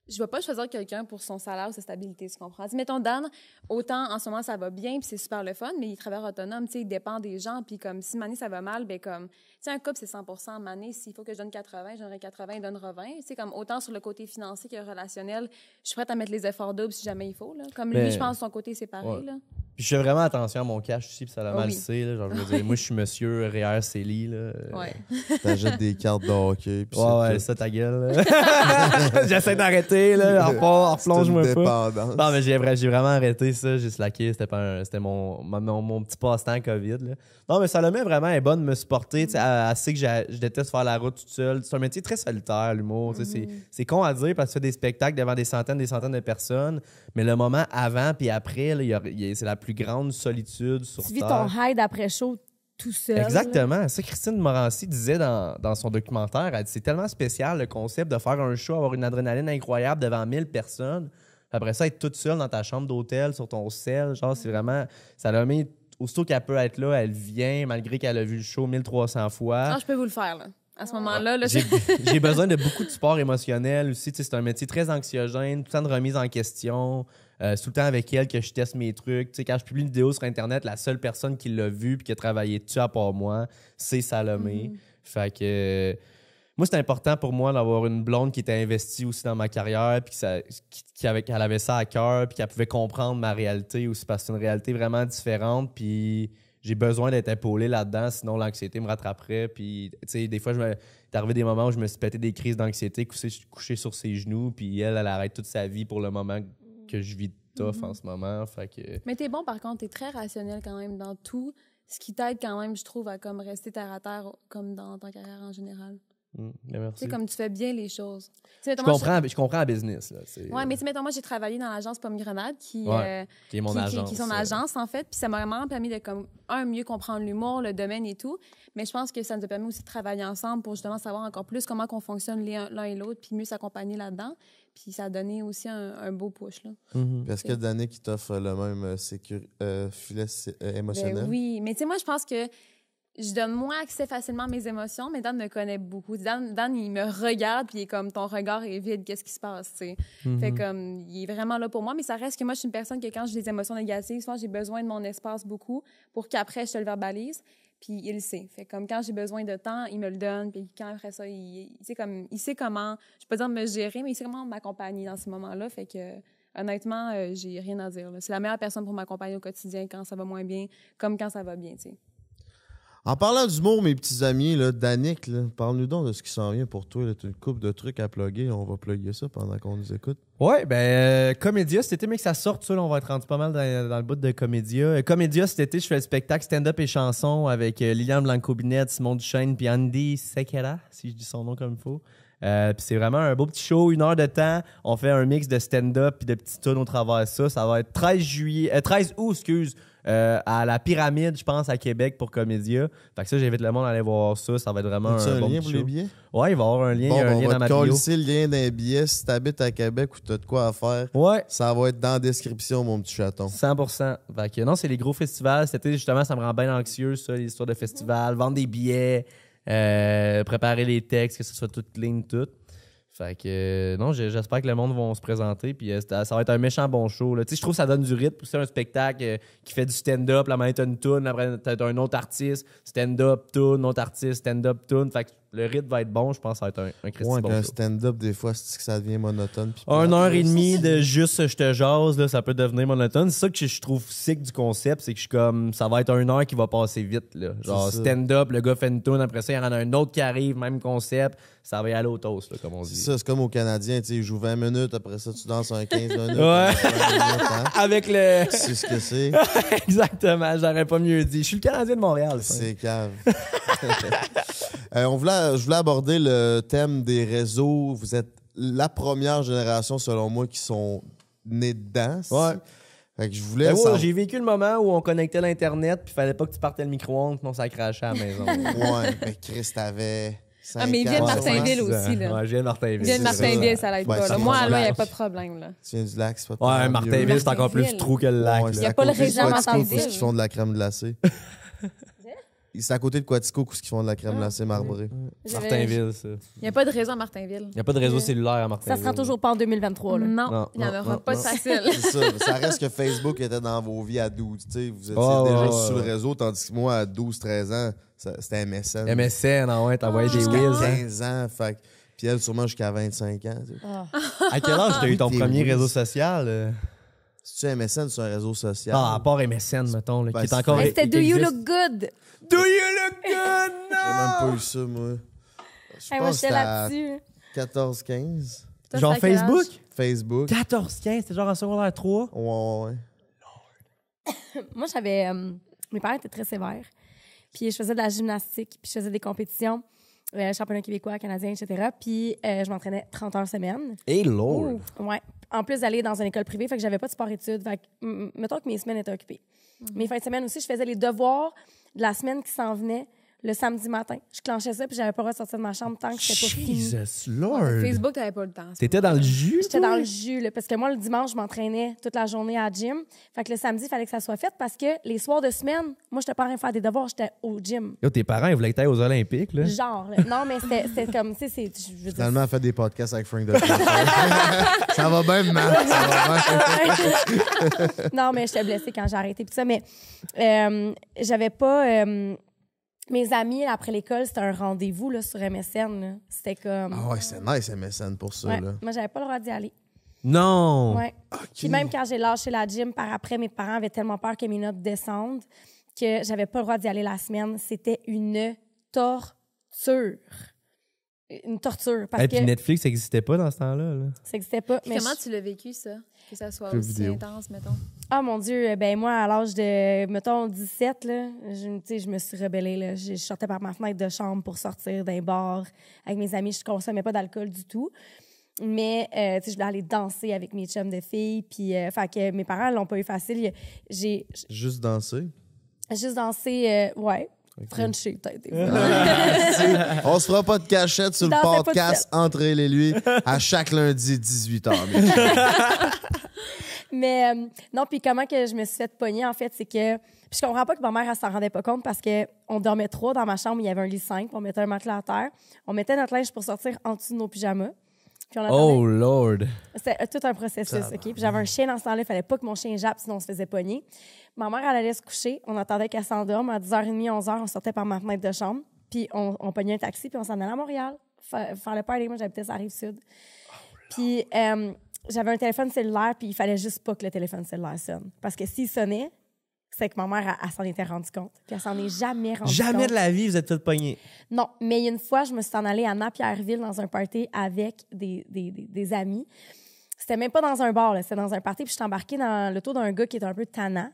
je vais pas choisir quelqu'un pour son salaire ou sa stabilité, tu comprends? mettons, Dan, autant en ce moment, ça va bien, puis c'est super le fun, mais il travaille autonome, tu sais, il dépend des gens, puis comme, si Mané, ça va mal, ben comme, tu un couple, c'est 100 Mané, s'il faut que je donne 80, je donnerai 80, il donnera 20. Tu comme, autant sur le côté financier que relationnel, je suis prête à mettre les efforts doubles si jamais il faut, Comme lui, ben, je pense, son côté, c'est pareil, là. Puis je fais vraiment attention à mon cash aussi, puis ça l'a oh mal genre, je moi, je suis monsieur Réa Célie. Là. Ouais. T'achètes des cartes de Puis ouais, ça, ta gueule. J'essaie d'arrêter, là. En replonge-moi pas. Non, mais j'ai vraiment arrêté ça. J'ai slacké. C'était mon, mon, mon, petit passe-temps COVID. Là. Non, mais Salomé, vraiment, est bon de me supporter. tu sais elle, sait que je déteste faire la route toute seule. C'est un métier très solitaire, l'humour. Mm. C'est con à dire parce que tu fais des spectacles devant des centaines des centaines de personnes. Mais le moment avant puis après, c'est la plus plus grande solitude sur tu vis ton hide après chaud tout seul. Exactement. Ça, Christine Morancy disait dans, dans son documentaire, dit, c'est tellement spécial le concept de faire un show, avoir une adrénaline incroyable devant 1000 personnes. Après ça, être toute seule dans ta chambre d'hôtel, sur ton sel, genre, c'est vraiment... Ça l'a mis... Aussitôt qu'elle peut être là, elle vient, malgré qu'elle a vu le show 1300 fois. Non, ah, je peux vous le faire, là. À ce ah. moment-là, j'ai, besoin de beaucoup de support émotionnel aussi. c'est un métier très anxiogène, tout le temps de remise en question. Euh, tout le temps avec elle que je teste mes trucs. Tu quand je publie une vidéo sur Internet, la seule personne qui l'a vue et qui a travaillé dessus à part moi, c'est Salomé. Mhm. Fait que. Moi, c'est important pour moi d'avoir une blonde qui était investie aussi dans ma carrière, puis qu'elle qui, avait, avait ça à cœur, puis qu'elle pouvait comprendre ma réalité aussi, parce que c'est une réalité vraiment différente. Puis j'ai besoin d'être épaulé là-dedans, sinon l'anxiété me rattraperait. Puis, tu sais, des fois, je me... arrivé des moments où je me suis pété des crises d'anxiété, couché, couché, sur ses genoux, puis elle, elle arrête toute sa vie pour le moment que je vis tough en mm-hmm. ce moment. Fait que... Mais t'es bon, par contre, t'es très rationnel quand même dans tout, ce qui t'aide quand même, je trouve, à comme rester terre à terre, comme dans ta carrière en général. Bien, mm, merci. Tu sais, comme tu fais bien les choses. Je comprends, je... comprends business. Là, ouais, mais euh, tu sais, mettons, moi, j'ai travaillé dans l'agence Pomme Grenade, qui, euh, qui est mon agence. Qui, est mon agence, en fait. Puis ça m'a vraiment permis de, comme, un, mieux comprendre l'humour, le domaine et tout. Mais je pense que ça nous a permis aussi de travailler ensemble pour justement savoir encore plus comment on fonctionne l'un et l'autre, puis mieux s'accompagner là-dedans. Puis ça a donné aussi un, beau push. Là. Mhm. Est-ce que Danick qui t'offre le même euh, euh, filet euh, ben émotionnel? oui, mais tu sais, moi, je pense que je donne moins accès facilement à mes émotions, mais Dan me connaît beaucoup. Dan, il me regarde, puis il est comme, ton regard est vide, qu'est-ce qui se passe, mhm. Fait comme, il est vraiment là pour moi, mais ça reste que moi, je suis une personne que quand j'ai des émotions négatives, souvent, j'ai besoin de mon espace beaucoup pour qu'après, je te le verbalise puis il le sait. Fait comme quand j'ai besoin de temps, il me le donne, puis quand après ça, il, sait comme il sait comment, je peux dire me gérer, mais il sait comment m'accompagner dans ce moment-là. Fait que honnêtement, euh, j'ai rien à dire. C'est la meilleure personne pour m'accompagner au quotidien quand ça va moins bien, comme quand ça va bien, en parlant mot, mes petits amis, là, Danick, parle-nous donc de ce qui s'en vient pour toi. Tu une coupe de trucs à plugger. On va plugger ça pendant qu'on nous écoute. Ouais, ben, euh, Comédia, cet été, mais que ça sort on va être rendu pas mal dans, le bout de Comédia. Euh, Comédia, cet été, je fais le spectacle stand-up et chansons avec Lilian euh, Liliane blanco binet Simon Duchesne, puis Andy Sekera, si je dis son nom comme il faut. c'est vraiment un beau petit show, une heure de temps. On fait un mix de stand-up et de petites tunes au travers de ça. Ça va être 13 juillet, 13 août, excuse, euh, à la pyramide, je pense, à Québec pour Comédia. Fait que ça, j'invite le monde à aller voir ça. Ça va être vraiment un, un, bon lien pour les billets? Ouais, il va y avoir un lien. Bon, a un ben, le lien d'un billet si t'habites à Québec ou as de quoi à faire. Ouais. Ça va être dans la description, mon petit chaton. 100%. Fait non, c'est les gros festivals. C'était justement, ça me rend bien anxieux, ça, les histoires de festivals. Vendre des billets, euh, préparer les textes, que ce soit toute ligne, tout. Fait que, euh, non, j'espère que le monde vont se présenter. Puis euh, ça va être un méchant bon show. Tu sais, Je trouve que ça donne du rythme. C'est un spectacle euh, qui fait du stand-up. La main, une tune, après, t'as un autre artiste, stand-up, tune, autre artiste, stand-up, tune. Fait que le rythme va être bon, je pense que ça va être un, un Christy un stand-up, des fois, c'est que ça devient monotone. Un heure et demie de juste je te jase, là, ça peut devenir monotone. C'est ça que je trouve sick du concept, c'est que je suis comme, ça va être une heure qui va passer vite. Là. Genre stand-up, le gars fait une tune, après ça, il y en a un autre qui arrive, même concept, ça va y aller au toast, là, comme on dit. C'est comme au canadien tu sais, 20 minutes, après ça, tu danses un 15 minutes. ouais. Hein. Avec le. C'est ce que c'est. Exactement, j'aurais pas mieux dit. Je suis le Canadien de Montréal. C'est cave. Euh, on voulait euh, je voulais aborder le thème des réseaux. Vous êtes la première génération, selon moi, qui sont nés dedans. Ouais. que je voulais. Ben j'ai vécu le moment où on connectait l'Internet, puis fallait pas que tu partais le micro-ondes, sinon ça crachait à la maison. ouais, mais ben Chris, t'avais. Ah, mais il vient de Martinville aussi. Là. Ouais, je viens Martinville. Il vient de Martinville, ça l'aide pas. Moi, là, il n'y a pas de problème. Là. Tu viens du lac, c'est pas de problème. Ouais, Martinville, c'est encore plus trou que le lac. Il n'y a pas le régime Martinville. qui font de la crème glacée. c'est à côté de Quatico où font de la crème glacée ah, marbrée. Martinville, ça. Il n'y a pas de réseau à Martinville. Il n'y a pas de réseau euh, cellulaire à Martinville. Ça sera toujours pas en 2023. Là. Non, il n'y en aura pas de facile. C'est ça. Ça reste que Facebook était dans vos vies à 12. vous étiez ah, déjà sur le réseau, tandis que moi, à 12-13 ans, c'était MSN. MSN, en ah ouais, t'envoyais des wheels. 15 hein. ans, fait puis elle, sûrement jusqu'à 25 ans. À quel âge tu as eu ton premier réseau social? Euh? C'est-tu MSN, c'est un réseau social? Ah, à part MSN, mettons, qui est ben, encore... C'était Do You Look Good? Do you look good J'ai même pas eu ça, moi. Je 14-15. Genre Facebook? Facebook. 14-15, c'était genre en secondaire 3? Ouais, ouais, ouais. moi, j'avais. Euh, mes parents étaient très sévères. Puis je faisais de la gymnastique, puis je faisais des compétitions, euh, championnat québécois, canadien, etc. Puis euh, je m'entraînais 30 heures semaine. Et hey Lord! Ouais. En plus d'aller dans une école privée, fait que j'avais pas de sport-études. Fait que, mettons que mes semaines étaient occupées. Mhm. Mes fins de semaine aussi, je faisais les devoirs de la semaine qui s'en venait le samedi matin. Je clenchais ça, puis j'avais pas le de sortir de ma chambre tant que j'étais pas fini. Jesus Lord! Facebook, t'avais pas le temps. T'étais dans le jus? J'étais dans le jus, parce que moi, le dimanche, je m'entraînais toute la journée à la gym. Fait que le samedi, il fallait que ça soit fait parce que les soirs de semaine, moi, j'étais pas en train de faire des devoirs, j'étais au gym. tes parents, ils voulaient que t'ailles aux Olympiques, là? Genre, Non, mais c'était comme, tu sais, c'est. Finalement, on fait des podcasts avec Frank Ça va bien, Matt. Ça va non, mais j'étais blessée quand j'ai arrêté, puis ça, mais euh, j'avais pas. Euh, mes amis, après l'école, c'était un rendez-vous là, sur MSN. C'était comme. Ah ouais, c'est nice MSN pour ça. Là. Moi, j'avais pas le droit d'y aller. Non! Ouais. Puis même quand j'ai lâché la gym par après, mes parents avaient tellement peur que mes notes descendent que j'avais pas le droit d'y aller la semaine. C'était une torture une torture. Parce Et puis Netflix, ça n'existait pas dans ce temps-là. ça n'existait pas. comment tu l'as vécu, ça? Que ça soit aussi intense, mettons. Ah mon Dieu, euh, ben moi, à l'âge de, mettons, 17, là, je, je me suis rebellée. Là. Je, sortais par ma fenêtre de chambre pour sortir d'un bar avec mes amis. Je consommais pas d'alcool du tout. Mais euh, je voulais aller danser avec mes chums de filles. Puis, euh, que mes parents l'ont pas eu facile. J'ai Juste danser. juste danser, ouais peut On se fera pas de cachette sur le podcast Entre elle et lui à chaque lundi 18h. Mais euh, non, puis comment que je me suis fait pogner, en fait, c'est que. je comprends pas que ma mère, elle s'en rendait pas compte parce qu'on dormait trop dans ma chambre, il y avait un lit 5 on mettait un matelas à terre, on mettait notre linge pour sortir en dessous de nos pyjamas oh Lord! C'était euh, tout un processus, OK? Puis j'avais un chien dans ce temps-là, il fallait pas que mon chien jappe, sinon on se faisait pogner. Ma mère, elle allait se coucher, on attendait qu'elle s'endorme. À 10h30, 11h, on sortait par ma fenêtre de chambre, puis on, pognait un taxi, puis on s'en allait à Montréal. Faire, le moi j'habitais sur la Rive-Sud. puis euh, j'avais un téléphone cellulaire, puis il fallait juste pas que le téléphone cellulaire sonne. Parce que s'il sonnait, c'est que ma mère, elle, s'en était rendue compte. Puis elle s'en est jamais rendue jamais compte. Jamais de la vie, vous êtes toutes poignées. Non, mais une fois, je me suis en allée à Napierville dans un party avec des, des, des, amis. C'était même pas dans un bar, c'était dans un party. Puis je suis embarquée dans le tour d'un gars qui était un peu tannant.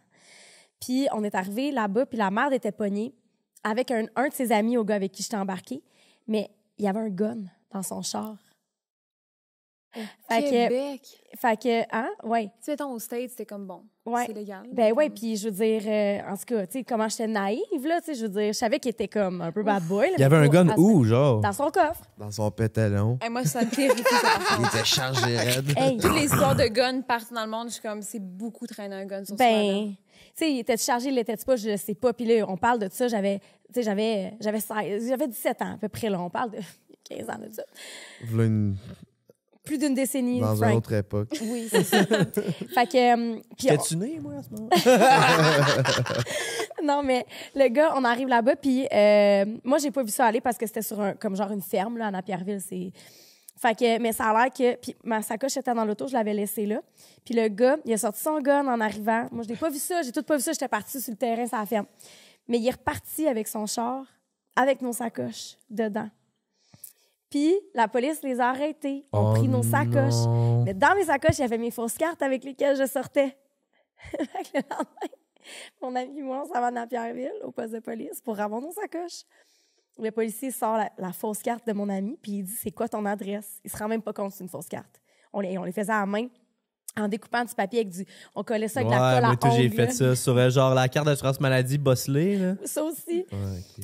Puis on est arrivé là-bas, puis la mère était pognée avec un, un de ses amis au gars avec qui j'étais embarquée. Mais il y avait un gun dans son char fait Que, fait que, hein? Ouais. Tu sais, mettons, au States, c'était comme bon. C'est légal. Ben oui, puis je veux dire, euh, en tout cas, tu sais, comment j'étais naïve, là, tu sais, je veux dire, je savais qu'il était comme un peu bad boy. il y avait un gun où, genre? Dans son coffre. Dans son pétalon. Et moi, ça me terrifie. il était chargé raide. Toutes les histoires de guns partout dans le monde, je suis comme, c'est beaucoup traîner un gun sur ben, tu sais, il était chargé, il l'était pas, je sais pas. Puis là, on parle de ça, j'avais, tu sais, j'avais, j'avais 17 ans à peu près, là, on parle de 15 ans de ça. Une plus d'une décennie. Dans une autre époque. Oui, c'est ça. fait que. Euh, tu né, moi, à ce moment Non, mais le gars, on arrive là-bas, puis euh, moi, j'ai pas vu ça aller parce que c'était sur un, comme genre une ferme, là, à Napierville. C'est. Fait que, mais ça a l'air que. Puis ma sacoche était dans l'auto, je l'avais laissée là. Puis le gars, il a sorti son gun en arrivant. Moi, je n'ai pas vu ça, j'ai tout pas vu ça, j'étais partie sur le terrain, ça la ferme. Mais il est reparti avec son char, avec nos sacoches dedans. Puis la police les a arrêtés, ont prit oh pris nos sacoches. Mais dans mes sacoches, il y avait mes fausses cartes avec lesquelles je sortais. mon ami et moi, on s'en va à Pierreville, au poste de police, pour avoir nos sacoches. Le policier sort la, fausse carte de mon ami, puis il dit C'est quoi ton adresse Il se rend même pas compte que c'est une fausse carte. On les, on les faisait à la main en découpant du papier avec du on collait ça avec de la colle Ouais, à tout, j'ai fait ça sur euh, genre la carte de d'assurance maladie bosselée là. Ça aussi.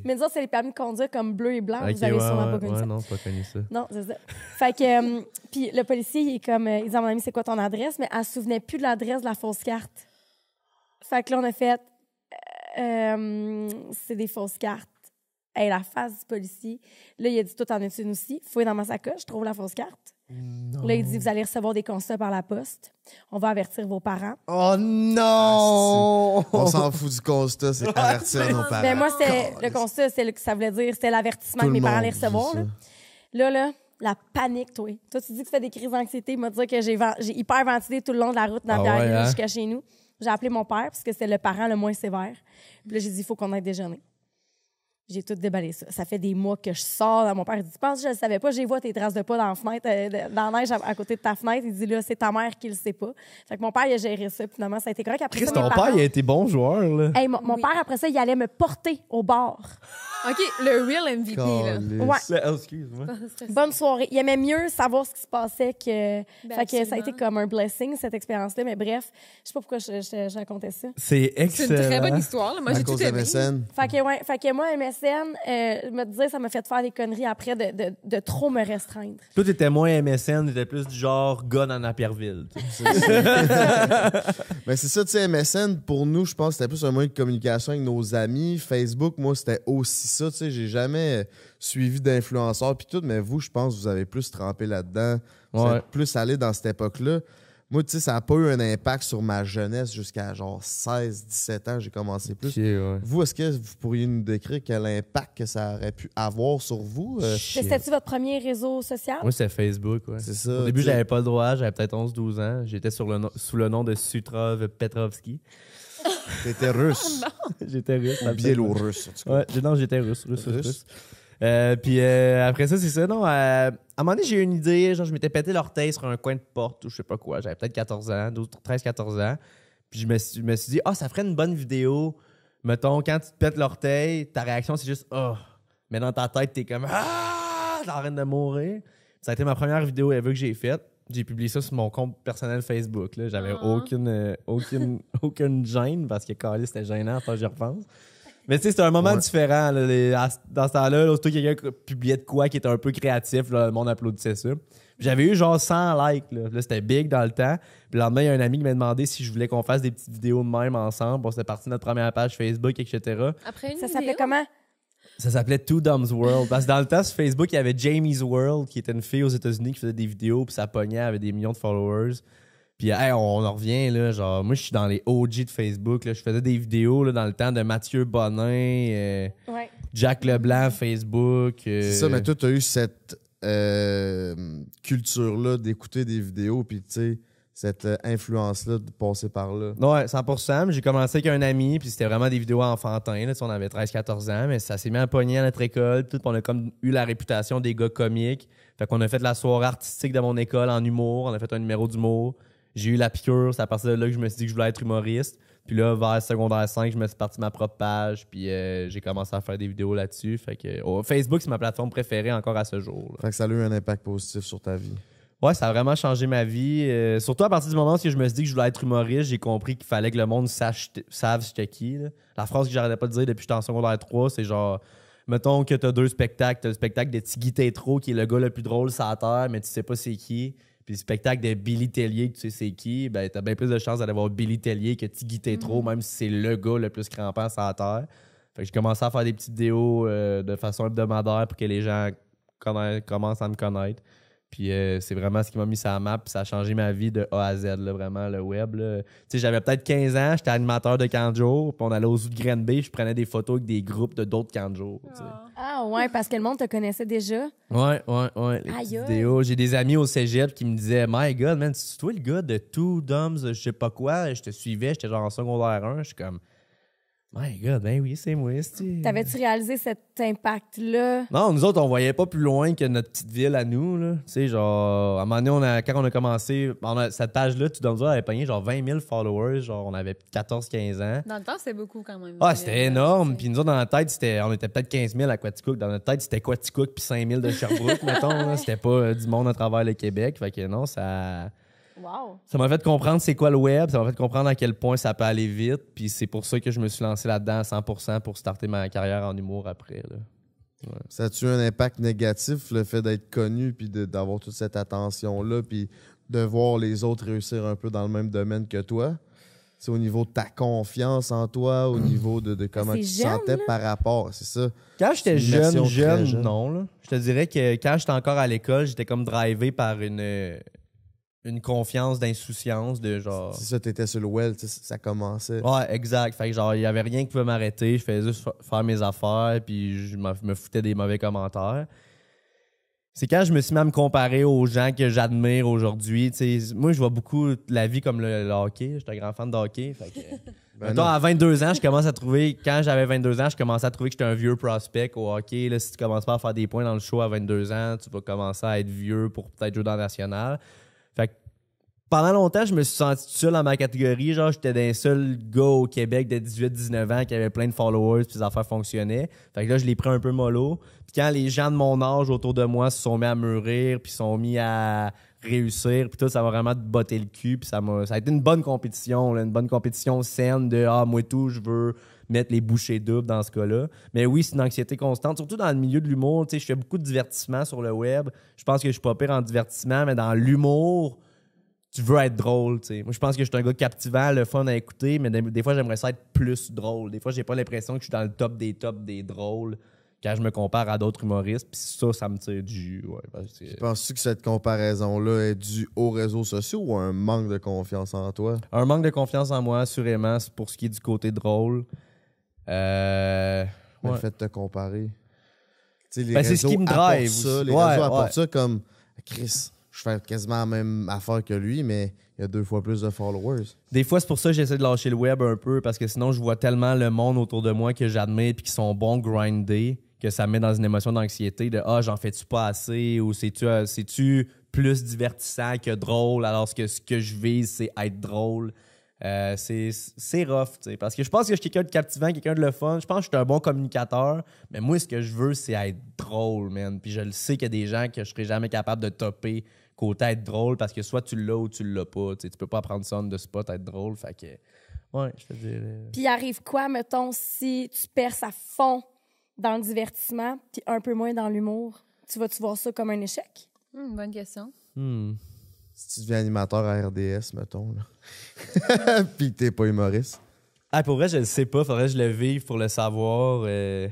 Mais disons c'est les permis de conduire comme bleu et blanc, vous avez ouais, sûrement pas connu ça. non, pas connu ça. Non, c'est ça. fait que euh, puis le policier il est comme euh, il dit à mon ami c'est quoi ton adresse mais elle se souvenait plus de l'adresse de la fausse carte. Fait que là on a fait c'est des fausses cartes. et la face du policier. Là, il a dit tout en étude aussi. Fouille dans ma sacoche, je trouve la fausse carte. Non. Là, il dit, vous allez recevoir des constats par la poste. On va avertir vos parents. Oh non! Ah, on s'en fout du constat, c'est avertir nos parents. Mais moi, c'est le constat, c'est ça voulait dire, c'était l'avertissement que mes parents allaient recevoir. Là. là, la panique, toi. Toi, tu dis que tu fais des crises d'anxiété. Il m'a dit que j'ai hyper ventilé tout le long de la route dans la ah hein? jusqu'à chez nous. J'ai appelé mon père parce que c'est le parent le moins sévère. Puis là, j'ai dit, il faut qu'on aille déjeuner. J'ai tout déballé ça. Ça fait des mois que je sors. mon père dit, dit penses, je ne savais pas, j'ai vu tes traces de pas dans la fenêtre, euh, dans la neige à, côté de ta fenêtre. Il dit Là, c'est ta mère qui le sait pas. Fait que mon père, il a géré ça. Puis finalement, ça a été correct. Après ton père, il a été bon joueur. Là. Hey, mon, père, après ça, il allait me porter au bar. OK, le real MVP. Là. Oh, excuse-moi. Bonne soirée. Il aimait mieux savoir ce qui se passait que. Ben, fait que ça a été comme un blessing, cette expérience-là. Mais bref, je sais pas pourquoi je, racontais ça. C'est excellent. C'est une très bonne histoire. Moi, j'ai tout aimé. Fait que, ouais, fait que moi, MSN, MSN, je euh, me disais, ça m'a fait faire des conneries après de, de, trop me restreindre. Toi, t'étais moins MSN, t'étais plus du genre gone en Apierville. Mais ben, c'est ça, tu sais, MSN, pour nous, je pense c'était plus un moyen de communication avec nos amis. Facebook, moi, c'était aussi ça, tu sais, j'ai jamais suivi d'influenceurs puis tout, mais vous, je pense vous avez plus trempé là-dedans. Vous êtes plus allé dans cette époque-là. Moi, tu sais, ça n'a pas eu un impact sur ma jeunesse jusqu'à genre 16, 17 ans, j'ai commencé plus. Vous, est-ce que vous pourriez nous décrire quel impact que ça aurait pu avoir sur vous? Euh, C'était-tu votre premier réseau social? Oui, c'est Facebook, ouais. C'est ça. Au début, j'avais pas le droit, j'avais peut-être 11, 12 ans. J'étais sous le nom de Sutrov Petrovski. T'étais russe. Oh j'étais russe. Biélorusse, en Ouais, non, j'étais russe, russe. russe. Euh, puis euh, après ça, c'est ça, non. Euh, à un moment donné, j'ai eu une idée. Genre, je m'étais pété l'orteil sur un coin de porte ou je sais pas quoi. J'avais peut-être 14 ans, 13, 14 ans. Puis je me suis, me suis dit, ah, ça ferait une bonne vidéo. Mettons, quand tu te pètes l'orteil, ta réaction, c'est juste, oh. Mais dans ta tête, t'es comme, ah, t'es en de mourir. Ça a été ma première vidéo ever que j'ai faite. J'ai publié ça sur mon compte personnel Facebook. J'avais ah. aucune, aucune, aucune gêne parce que Carly, c'était gênant, j'y repense. Mais tu sais, c'était un moment différent. dans ce temps-là, surtout quelqu'un publiait de quoi qui était un peu créatif, le monde applaudissait ça. J'avais eu genre 100 likes. Là, c'était big dans le temps. Puis le lendemain, il y a un ami qui m'a demandé si je voulais qu'on fasse des petites vidéos de même ensemble. Bon, c'était parti de notre première page Facebook, etc. Après une ça s'appelait comment? Ça s'appelait Two Dumbs World. Parce que dans le temps, sur Facebook, il y avait Jamie's World, qui était une fille aux États-Unis qui faisait des vidéos, puis ça pognait, avait des millions de followers. Puis on en revient, là, genre, moi, je suis dans les OG de Facebook. je faisais des vidéos dans le temps de Mathieu Bonin, Jacques euh, Jack Leblanc, Facebook. Euh, C'est ça, mais toi, tu as eu cette euh, culture-là d'écouter des vidéos, puis tu sais, cette influence-là de passer par là. Ouais, 100%. J'ai commencé avec un ami, puis c'était vraiment des vidéos enfantines. Là, on avait 13-14 ans, mais ça s'est mis à pogner à notre école. Tout, on a comme eu la réputation des gars comiques. Fait qu'on a fait la soirée artistique de mon école en humour. On a fait un numéro d'humour. J'ai eu la piqûre, c'est à partir de là que je me suis dit que je voulais être humoriste. Puis là, vers secondaire 5, je me suis parti ma propre page, puis euh, j'ai commencé à faire des vidéos là-dessus. Fait que oh, Facebook, c'est ma plateforme préférée encore à ce jour. Fait que ça a eu un impact positif sur ta vie. Ouais, ça a vraiment changé ma vie. Euh, surtout à partir du moment où je me suis dit que je voulais être humoriste, j'ai compris qu'il fallait que le monde sache, sache c'était qui. La phrase que j'arrêtais pas de dire depuis que j'étais en secondaire 3, c'est genre mettons que t'as deux spectacles, t'as le spectacle de Tiggy Tétro qui est le gars le plus drôle sur la terre, mais tu sais pas c'est qui. Puis le spectacle de Billy Tellier, que tu sais c'est qui, ben t'as bien plus de chances d'aller voir Billy Tellier que Tiggy Tétro, mhm. même si c'est le gars le plus crampant sur la terre. Fait que j'ai commencé à faire des petites vidéos euh, de façon hebdomadaire pour que les gens commencent à me connaître. Puis euh, c'est vraiment ce qui m'a mis sur la map. ça a changé ma vie de A à Z, vraiment, le web. Tu sais, j'avais peut-être 15 ans, j'étais animateur de camp jour. Puis on allait aux zoo je prenais des photos avec des groupes de d'autres camps de jour. Ah. ah ouais, parce que le monde te connaissait déjà. Ouais, ouais, ouais. J'ai des amis au cégep qui me disaient My God, man, c'est toi le gars de Two Dumbs, je sais pas quoi. Je te suivais, j'étais genre en secondaire 1. Je suis comme. My God, ben oui, c'est moi, T'avais-tu réalisé cet impact-là? Non, nous autres, on voyait pas plus loin que notre petite ville à nous. Là. Tu sais, genre, à un moment donné, on quand on a commencé, cette page-là, tout coup, elle avait pogné genre 20 000 followers. Genre, on avait 14-15 ans. Dans le temps, c'était beaucoup quand même. Ah, c'était énorme. Puis nous autres, dans la tête, on était peut-être 15 000 à Quaticook. Dans notre tête, c'était Quaticook puis 5 000 de Sherbrooke, mettons. C'était pas euh, du monde à travers le Québec. Fait que non, ça. Ça m'a fait comprendre c'est quoi le web, ça m'a fait comprendre à quel point ça peut aller vite, puis c'est pour ça que je me suis lancé là-dedans à 100% pour starter ma carrière en humour après. Ça a eu un impact négatif, le fait d'être connu, puis d'avoir toute cette attention-là, puis de voir les autres réussir un peu dans le même domaine que toi? C'est au niveau de ta confiance en toi, au niveau de, de comment tu te sentais par rapport, c'est ça. Quand j'étais jeune, non. Je te dirais que quand j'étais encore à l'école, j'étais comme drivé par une, euh, une confiance d'insouciance de genre. si ça, étais sur le well, ça commençait. Ouais, exact. Fait genre, il y avait rien qui pouvait m'arrêter. Je faisais juste faire mes affaires, puis je me foutais des mauvais commentaires. C'est quand je me suis mis à me comparer aux gens que j'admire aujourd'hui. Moi, je vois beaucoup la vie comme le, hockey. J'étais un grand fan de hockey. Fait ben à 22 ans, je commence à trouver. Quand j'avais 22 ans, je commençais à trouver que j'étais un vieux prospect au hockey. Là, si tu commences pas à faire des points dans le show à 22 ans, tu vas commencer à être vieux pour peut-être jouer dans le national pendant longtemps, je me suis senti tout seul dans ma catégorie. Genre, j'étais d'un seul gars au Québec de 18-19 ans qui avait plein de followers, puis les affaires fonctionnaient. Fait que là, je l'ai pris un peu mollo. Puis quand les gens de mon âge autour de moi se sont mis à mûrir, puis sont mis à réussir, puis tout, ça m'a vraiment botté le cul. Puis ça, a, ça a été une bonne compétition, une bonne compétition saine de « Ah, moi tout, je veux mettre les bouchées doubles dans ce cas-là. Mais oui, c'est une anxiété constante, surtout dans le milieu de l'humour. Tu sais, je fais beaucoup de divertissement sur le web. Je pense que je suis pas pire en divertissement, mais dans l'humour tu veux être drôle, tu sais. Moi, je pense que je suis un gars captivant, le fun à écouter, mais des, fois, j'aimerais ça être plus drôle. Des fois, j'ai pas l'impression que je suis dans le top des tops des drôles quand je me compare à d'autres humoristes. Puis ça, ça me tire du. Ouais, que... Penses-tu que cette comparaison-là est due aux réseaux sociaux ou à un manque de confiance en toi? Un manque de confiance en moi, assurément, pour ce qui est du côté drôle. Euh... Le fait de te comparer. Ben, c'est ce qui me drive. les réseaux apportent ça comme Chris je fais quasiment la même affaire que lui, mais il y a deux fois plus de followers. Des fois, c'est pour ça que j'essaie de lâcher le web un peu, parce que sinon, je vois tellement le monde autour de moi que j'admets, puis qui sont bons grindés que ça me met dans une émotion d'anxiété de Ah, j'en fais-tu pas assez ou c'est-tu euh, tu plus divertissant que drôle alors que ce que je vise, c'est être drôle. Euh, c'est rough, sais, parce que je pense que je suis quelqu'un de captivant, quelqu'un de le fun. Je pense que je suis un bon communicateur, mais moi, ce que je veux, c'est être drôle, man. Puis je le sais qu'il y a des gens que je serais jamais capable de topper côté être drôle parce que soit tu l'as ou tu l'as pas. Tu, sais, tu peux pas apprendre ça de spot être drôle. Fait ouais, je te Puis arrive quoi, mettons, si tu perds à fond dans le divertissement puis un peu moins dans l'humour? Tu vas-tu voir ça comme un échec? Hmm, bonne question. Hmm. Si tu deviens animateur à RDS, mettons, là. puis t'es pas humoriste. Ah, pour vrai, je le sais pas. Faudrait que je le vive pour le savoir. Euh...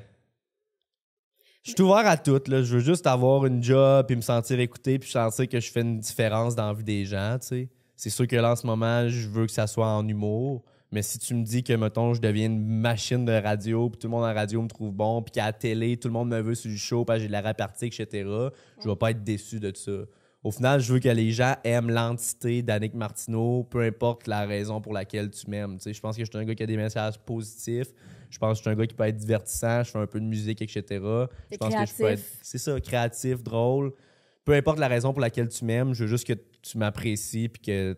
Je suis ouvert à tout. Là. Je veux juste avoir une job, et me sentir écouté, puis sentir que je fais une différence dans la vie des gens. C'est sûr que là, en ce moment, je veux que ça soit en humour. Mais si tu me dis que, mettons, je deviens une machine de radio, puis tout le monde en radio me trouve bon, puis qu'à la télé, tout le monde me veut sur du show, puis j'ai de la répartie, etc., je vais pas être déçu de ça. Au final, je veux que les gens aiment l'entité d'Annick Martineau, peu importe la raison pour laquelle tu m'aimes. Je pense que je suis un gars qui a des messages positifs. Je pense que je suis un gars qui peut être divertissant, je fais un peu de musique, etc. Je pense que je peux être, c'est ça, créatif, drôle. Peu importe la raison pour laquelle tu m'aimes, je veux juste que tu m'apprécies et que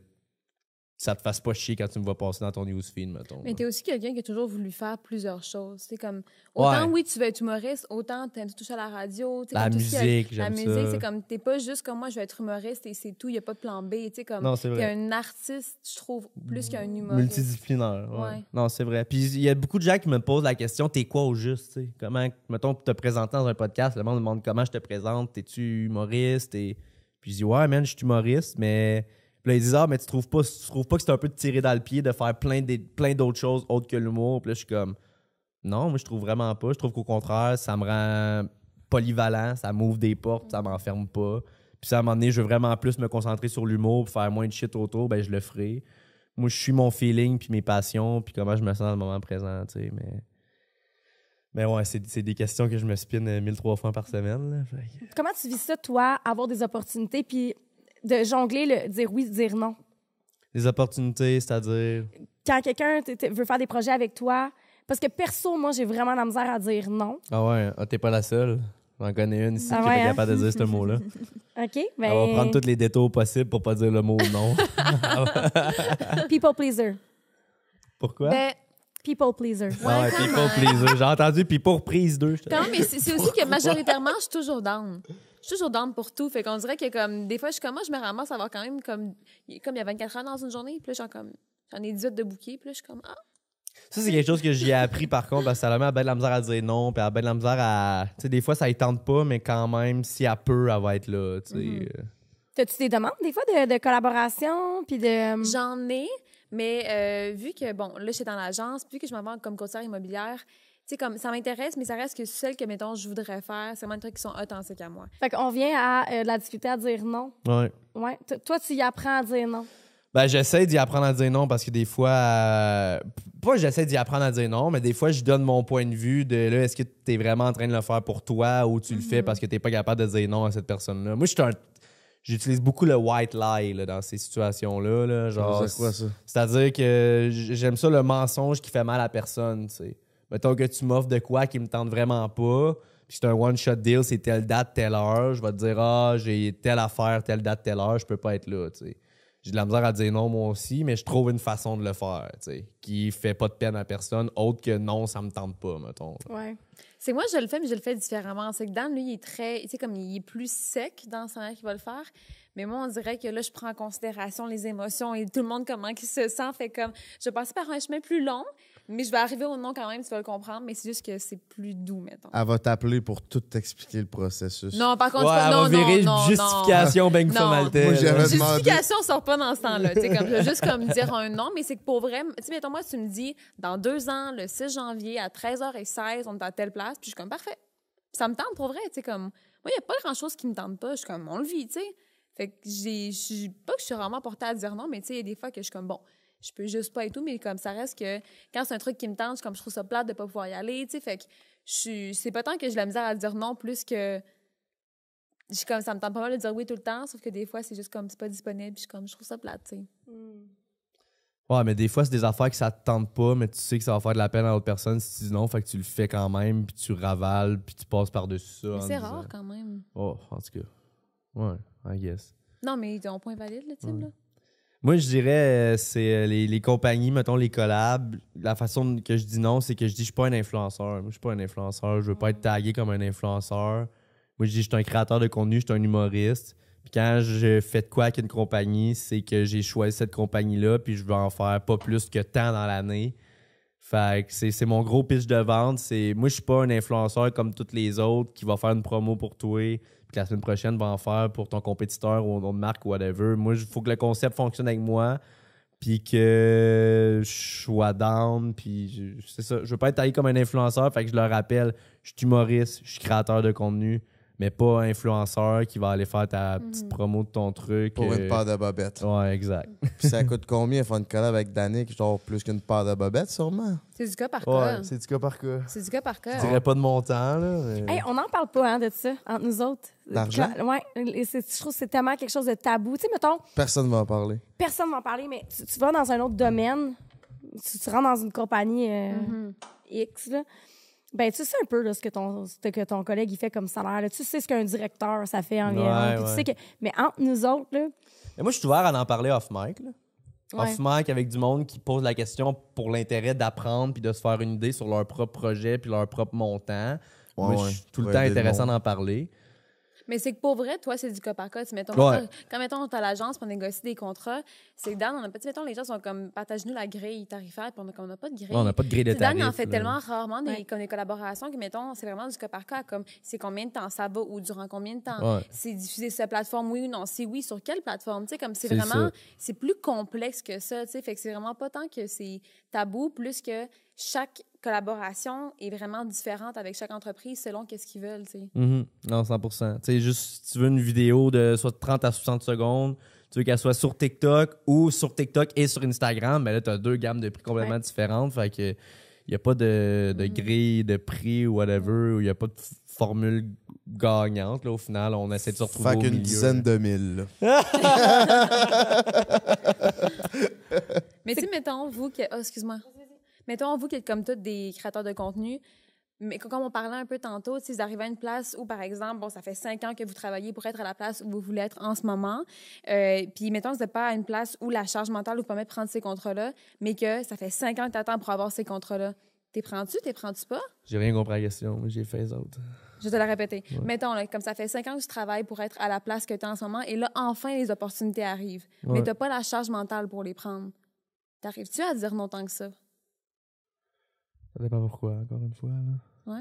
ça te fasse pas chier quand tu me vois passer dans ton newsfeed, mettons. Mais t'es aussi quelqu'un qui a toujours voulu faire plusieurs choses. C'est comme, autant oui, tu veux être humoriste, autant t'aimes toucher à la radio. La, musique, la musique, c'est comme, t'es pas juste comme moi, je veux être humoriste et c'est tout, il a pas de plan B. sais, comme, un artiste, je trouve, plus qu'un humoriste. Multidisciplinaire, ouais. Non, c'est vrai. Puis il y a beaucoup de gens qui me posent la question, t'es quoi au juste? T'sais? Comment, mettons, te présenter dans un podcast, le monde me demande comment je te présente, t'es-tu humoriste? Et... Puis je dis, ouais, man, je suis humoriste, mais puis là, ils Ah, mais tu trouves pas, tu trouves pas que c'est un peu de tirer dans le pied de faire plein, de, plein d'autres choses autres que l'humour. Puis là, je suis comme Non, moi, je trouve vraiment pas. Je trouve qu'au contraire, ça me rend polyvalent, ça m'ouvre des portes, ça m'enferme pas. Puis ça, à un moment donné, je veux vraiment plus me concentrer sur l'humour pour faire moins de shit autour, ben je le ferai. Moi, je suis mon feeling, puis mes passions, puis comment je me sens dans le moment présent, tu sais, mais... Mais ouais, c'est des questions que je me spinne trois fois par semaine. Comment tu vis ça, toi, avoir des opportunités, puis de jongler le dire oui, dire non. Les opportunités, c'est-à-dire. Quand quelqu'un veut faire des projets avec toi, parce que perso, moi, j'ai vraiment la misère à dire non. Ah ouais, ah, t'es pas la seule. J'en connais une ici ah qui est hein? capable de dire ce mot-là. OK. Ben... On va prendre tous les détours possibles pour pas dire le mot non. people pleaser. Pourquoi? Ben, people pleaser. Ah ouais, people euh, pleaser. J'ai entendu people prise 2. Non, mais c'est aussi que majoritairement, je suis toujours down. Je suis toujours down pour tout. Fait qu'on dirait que, comme, des fois, je suis comme, moi, je me ramasse à avoir quand même, comme, comme il y a 24 heures dans une journée, puis j'en, comme, j'en ai 18 de bouquets, puis je suis comme, ah! Ça, c'est quelque chose que j'ai appris, par contre, parce que met à à de la misère à dire non, puis à bête de la misère à. Tu sais, des fois, ça ne tente pas, mais quand même, si a peu elle va être là, tu sais. Mm-hmm. Euh. tu des demandes, des fois, de, collaboration, puis de. Hum? J'en ai, mais euh, vu que, bon, là, je suis dans l'agence, puis que je m'en comme conseillère immobilière, sais, comme ça m'intéresse, mais ça reste que celle que, mettons, je voudrais faire, c'est vraiment des trucs qui sont authentiques à moi. Fait qu'on vient à euh, la difficulté à dire non. Oui. Ouais. toi, tu y apprends à dire non. Ben, j'essaie d'y apprendre à dire non parce que des fois, euh, pas j'essaie d'y apprendre à dire non, mais des fois, je donne mon point de vue de là, est-ce que tu es vraiment en train de le faire pour toi ou tu le fais mhm. parce que tu pas capable de dire non à cette personne-là. Moi, je un j'utilise beaucoup le white lie dans ces situations-là. Là, genre, c'est quoi ça? C'est-à-dire que j'aime ça le mensonge qui fait mal à personne. Tu sais mettons que tu m'offres de quoi qui me tente vraiment pas, puis c'est un one-shot deal, c'est telle date, telle heure, je vais te dire, ah, j'ai telle affaire, telle date, telle heure, je peux pas être là, tu sais. J'ai de la misère à dire non, moi aussi, mais je trouve une façon de le faire, tu sais, qui fait pas de peine à personne, autre que non, ça me tente pas, mettons. Ouais. C'est moi, je le fais, mais je le fais différemment. C'est que Dan, lui, il est très, tu sais, comme il est plus sec dans son air qu'il va le faire. Mais moi, on dirait que là, je prends en considération les émotions et tout le monde, comment il se sent. Fait comme, je vais par un chemin plus long, mais je vais arriver au nom quand même, tu vas le comprendre, mais c'est juste que c'est plus doux, mettons. Elle va t'appeler pour tout t'expliquer le processus. Non, par contre, ouais, tu peux... non, non, non, justification, ben Justification sort pas dans ce temps-là. comme, je juste comme dire un nom, mais c'est que pour vrai, tu sais, mettons, moi, tu me dis, dans deux ans, le 6 janvier, à 13h16, on est à telle place, puis je suis comme, parfait. Ça me tente pour vrai, tu sais, comme, moi, il n'y a pas grand-chose qui me tente pas. Je suis comme, on le vit, tu sais. Fait que j'ai, pas que je suis vraiment portée à dire non, mais tu sais, il y a des fois que je suis comme, bon, je peux juste pas et tout, mais comme ça reste que quand c'est un truc qui me tente, comme je trouve ça plate de pas pouvoir y aller, tu sais, fait que je c'est pas tant que j'ai la misère à dire non plus que je comme ça me tente pas mal de dire oui tout le temps, sauf que des fois c'est juste comme c'est pas disponible, puis je comme je trouve ça plate, tu sais. Mm. Ouais, mais des fois, c'est des affaires que ça te tente pas, mais tu sais que ça va faire de la peine à l'autre personne si tu dis non, fait que tu le fais quand même, puis tu ravales, puis tu passes par-dessus ça. C'est rare quand même. Oh, en tout cas. Ouais, I guess. Non, mais ils ont point valide, le type, là. Moi, je dirais, euh, c'est euh, les, compagnies, mettons les collabs. La façon que je dis non, c'est que je dis, je suis pas un influenceur. Moi, je suis pas un influenceur. Je veux pas être tagué comme un influenceur. Moi, je dis, je suis un créateur de contenu, je suis un humoriste. Puis quand je fais de quoi avec une compagnie, c'est que j'ai choisi cette compagnie-là, puis je vais en faire pas plus que tant dans l'année. Fait que c'est mon gros pitch de vente. C'est moi je suis pas un influenceur comme toutes les autres qui va faire une promo pour toi puis la semaine prochaine va en faire pour ton compétiteur ou nom de marque ou whatever. Moi, il faut que le concept fonctionne avec moi puis que je sois down puis c'est ça, je veux pas être taillé comme un influenceur, fait je le rappelle, je suis humoriste, je suis créateur de contenu mais pas influenceur qui va aller faire ta petite mm. promo de ton truc. Pour une euh, paire de bobettes. Ouais, exact. Mm. Puis ça coûte combien faire une collab avec Danick? Genre plus qu'une paire de bobettes, sûrement? C'est du cas par cas. c'est du cas par cas. C'est du cas par cas. Je dirais pas de montant, là. on n'en parle pas, hein, de ça, entre nous autres. L'argent? Ouais, je trouve que c'est tellement quelque chose de tabou. Tu sais, mettons. Personne va en parler. Personne va en parler, mais tu, vas dans un autre domaine, tu, tu rentres dans une compagnie euh, mm-hmm. X, là ben, tu sais un peu là, ce que ton, que ton collègue il fait comme salaire. Tu sais ce qu'un directeur, ça fait environ. Mais entre nous autres, là... moi, je suis ouvert à en parler off-mic. Off-mic avec du monde qui pose la question pour l'intérêt d'apprendre puis de se faire une idée sur leur propre projet puis leur propre montant. moi, je suis tout le temps intéressant d'en parler. Mais c'est que pour vrai, toi, c'est du cas par cas. mettons, quand, mettons, on à l'agence pour négocier des contrats, c'est que Dan, on a pas, mettons, les gens sont comme, partage-nous la grille tarifaire, puis on n'a pas de grille. on n'a pas de grille de Dan, en fait tellement rarement des, comme des collaborations que, mettons, c'est vraiment du cas par cas, comme, c'est combien de temps ça va ou durant combien de temps. C'est diffusé sur la plateforme, oui ou non. C'est oui, sur quelle plateforme? Tu sais, comme, c'est vraiment, c'est plus complexe que ça, tu sais. Fait que c'est vraiment pas tant que c'est tabou, plus que chaque collaboration est vraiment différente avec chaque entreprise selon qu'est-ce qu'ils veulent. Mm Non, 100 Tu juste si tu veux une vidéo de soit 30 à 60 secondes, tu veux qu'elle soit sur TikTok ou sur TikTok et sur Instagram, mais ben là, tu as deux gammes de prix complètement différentes. Fait que il n'y a pas de, de mhm. grille de prix ou whatever, il n'y a pas de formule gagnante. au final, on essaie de se retrouver. Fait qu'une dizaine de mille. mais si mettons, vous, que. Oh, excuse-moi mettons, vous qui êtes comme tous des créateurs de contenu, mais comme on parlait un peu tantôt, si vous arrivez à une place où, par exemple, bon, ça fait cinq ans que vous travaillez pour être à la place où vous voulez être en ce moment, euh, puis mettons que vous n'êtes pas à une place où la charge mentale vous permet de prendre ces contrats-là, mais que ça fait cinq ans que tu attends pour avoir ces contrats-là, t'es prends-tu, t'es prends-tu pas? J'ai rien compris à la question, mais j'ai fait les autres. Je vais te la répéter. Mettons, comme ça fait cinq ans que tu travailles pour être à la place que tu es en ce moment, et là, enfin, les opportunités arrivent, mais tu pas la charge mentale pour les prendre. T'arrives-tu à dire non tant que ça? pas pourquoi, encore une fois. Moi,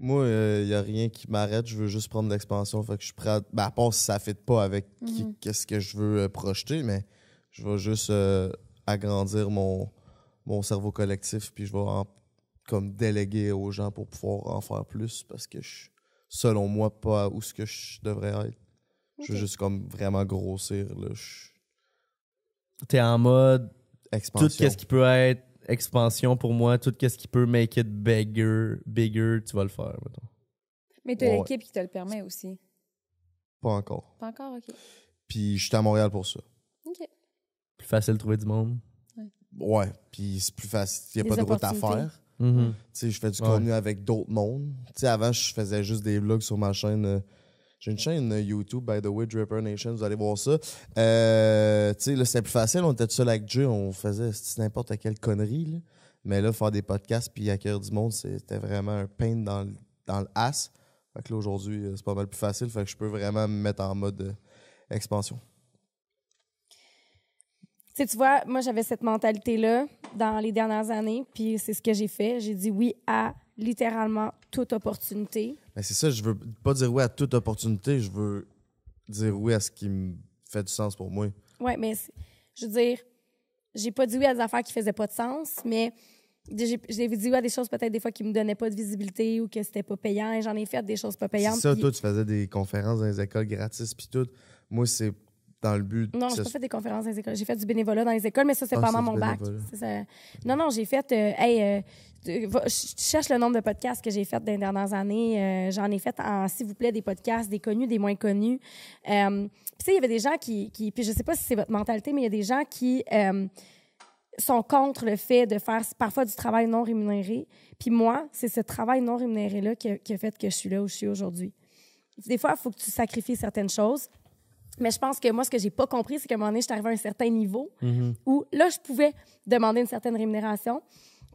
il euh, n'y a rien qui m'arrête. Je veux juste prendre l'expansion. que je suis prêt ben, ça ne fit pas avec mhm. qu'est-ce que je veux euh, projeter, mais je veux juste euh, agrandir mon, mon cerveau collectif. Puis je vais en, comme déléguer aux gens pour pouvoir en faire plus parce que je selon moi, pas où ce que je devrais être. Je veux juste comme vraiment grossir. Là. es T'es en mode. Expansion. Tout quest ce qui peut être expansion pour moi, tout ce qui peut make it bigger, bigger, tu vas le faire. Mais tu as l'équipe qui te le permet aussi. Pas encore. Pas encore, ok. Puis je suis à Montréal pour ça. Ok. Plus facile de trouver du monde. Ouais. ouais puis c'est plus facile. Il n'y a pas de route à faire. Tu sais, je fais du contenu avec d'autres mondes. Tu sais, avant, je faisais juste des vlogs sur ma chaîne. Euh, j'ai une chaîne euh, YouTube, by the way, Dripper Nation, vous allez voir ça. Euh, tu sais, là, c'était plus facile. On était tout seul avec Dieu, on faisait n'importe quelle connerie. Mais là, faire des podcasts puis accueillir du monde, c'était vraiment un pain dans le, dans le as. Fait que là, aujourd'hui, euh, c'est pas mal plus facile. Fait que je peux vraiment me mettre en mode expansion. Tu, tu vois, moi, j'avais cette mentalité-là dans les dernières années, puis c'est ce que j'ai fait. J'ai dit oui à littéralement toute opportunité. Ben, c'est ça, je veux pas dire oui à toute opportunité, je veux dire oui à ce qui me fait du sens pour moi. Oui, mais je veux dire, j'ai pas dit oui à des affaires qui faisaient pas de sens, mais j'ai dit oui à des choses peut-être des fois qui me donnaient pas de visibilité ou que c'était pas payant. et J'en ai fait des choses pas payantes. C'est ça, toi, tu faisais des conférences dans les écoles gratis, puis tout. Moi, c'est dans le but. Non, j'ai pas fait des conférences dans les écoles. J'ai fait du bénévolat dans les écoles, mais ça, c'est ah, pendant mon bac. Non, non, j'ai fait. Euh, hey, je euh, cherche le nombre de podcasts que j'ai fait dans les dernières années. Euh, j'en ai fait en, s'il vous plaît, des podcasts, des connus, des moins connus. puis, il y avait des gens qui, qui. Puis, je sais pas si c'est votre mentalité, mais il y a des gens qui sont contre le fait de faire parfois du travail non rémunéré. Puis moi, c'est ce travail non rémunéré-là qui, qui, a fait que je suis là où je suis aujourd'hui. Des fois, il faut que tu sacrifies certaines choses. Mais je pense que moi, ce que j'ai pas compris, c'est qu'à un moment donné, je suis arrivée à un certain niveau mhm. où là, je pouvais demander une certaine rémunération.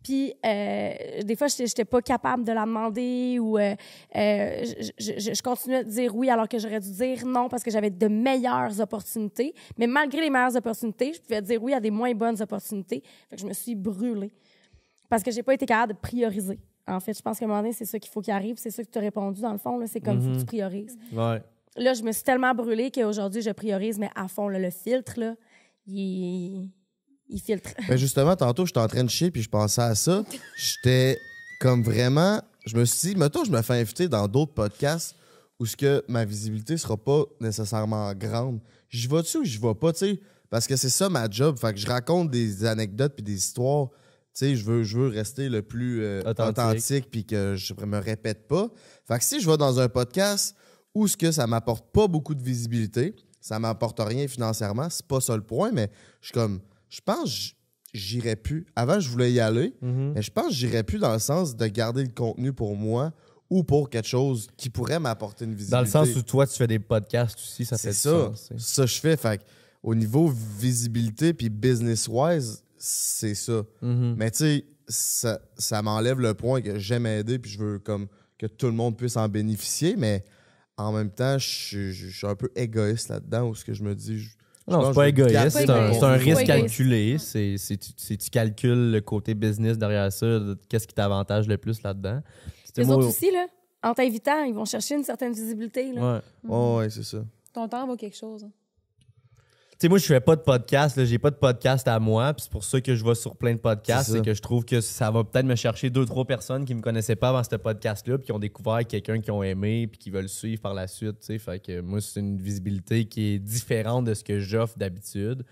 Puis, euh, des fois, je n'étais pas capable de la demander ou euh, euh, je, continuais de dire oui alors que j'aurais dû dire non parce que j'avais de meilleures opportunités. Mais malgré les meilleures opportunités, je pouvais dire oui à des moins bonnes opportunités. Fait que je me suis brûlée parce que j'ai pas été capable de prioriser. En fait, je pense qu'à un moment donné, c'est ça qu'il faut qu'il arrive. C'est ça que tu as répondu, dans le fond. C'est comme vous tu mhm. priorises. Ouais là, je me suis tellement brûlée qu'aujourd'hui, je priorise, mais à fond, le filtre, là, il, filtre. Mais ben, justement, tantôt, j'étais en train de chier, puis je pensais à ça. J'étais comme vraiment... Je me suis dit, mettons, je me fais inviter dans d'autres podcasts où ce que ma visibilité sera pas nécessairement grande. J'y vais-tu ou j'y vais pas, tu Parce que c'est ça ma job. Fait que je raconte des anecdotes puis des histoires. Tu sais, je veux, je veux rester le plus euh, authentique, authentique puis que je me répète pas. Fait que si je vais dans un podcast ou ce que ça m'apporte pas beaucoup de visibilité, ça m'apporte rien financièrement, c'est pas ça le point, mais je suis comme, je pense j'irais plus. Avant, je voulais y aller, mhm. mais je pense j'irais plus dans le sens de garder le contenu pour moi ou pour quelque chose qui pourrait m'apporter une visibilité. Dans le sens où toi, tu fais des podcasts aussi, ça fait ça. Ça, ça je fais. Fait au niveau visibilité puis business-wise, c'est ça. Mhm. Mais tu sais, ça, ça m'enlève le point que j'aime aider puis je veux comme que tout le monde puisse en bénéficier, mais en même temps, je, suis un peu égoïste là-dedans, où ce que je me dis... non, c'est pas égoïste, c'est un, risque calculé. C'est tu calcules le côté business derrière ça, qu'est-ce qui t'avantage le plus là-dedans. Les autres aussi, là, en t'invitant, ils vont chercher une certaine visibilité. Oui, ouais c'est ça. Ton temps vaut quelque chose. Hein sais, moi, je fais pas de podcast, j'ai pas de podcast à moi, puis c'est pour ça que je vais sur plein de podcasts, c'est que je trouve que ça va peut-être me chercher deux, trois personnes qui me connaissaient pas avant ce podcast-là, puis qui ont découvert quelqu'un qui ont aimé, puis qui veulent suivre par la suite, Fait que moi, c'est une visibilité qui est différente de ce que j'offre d'habitude.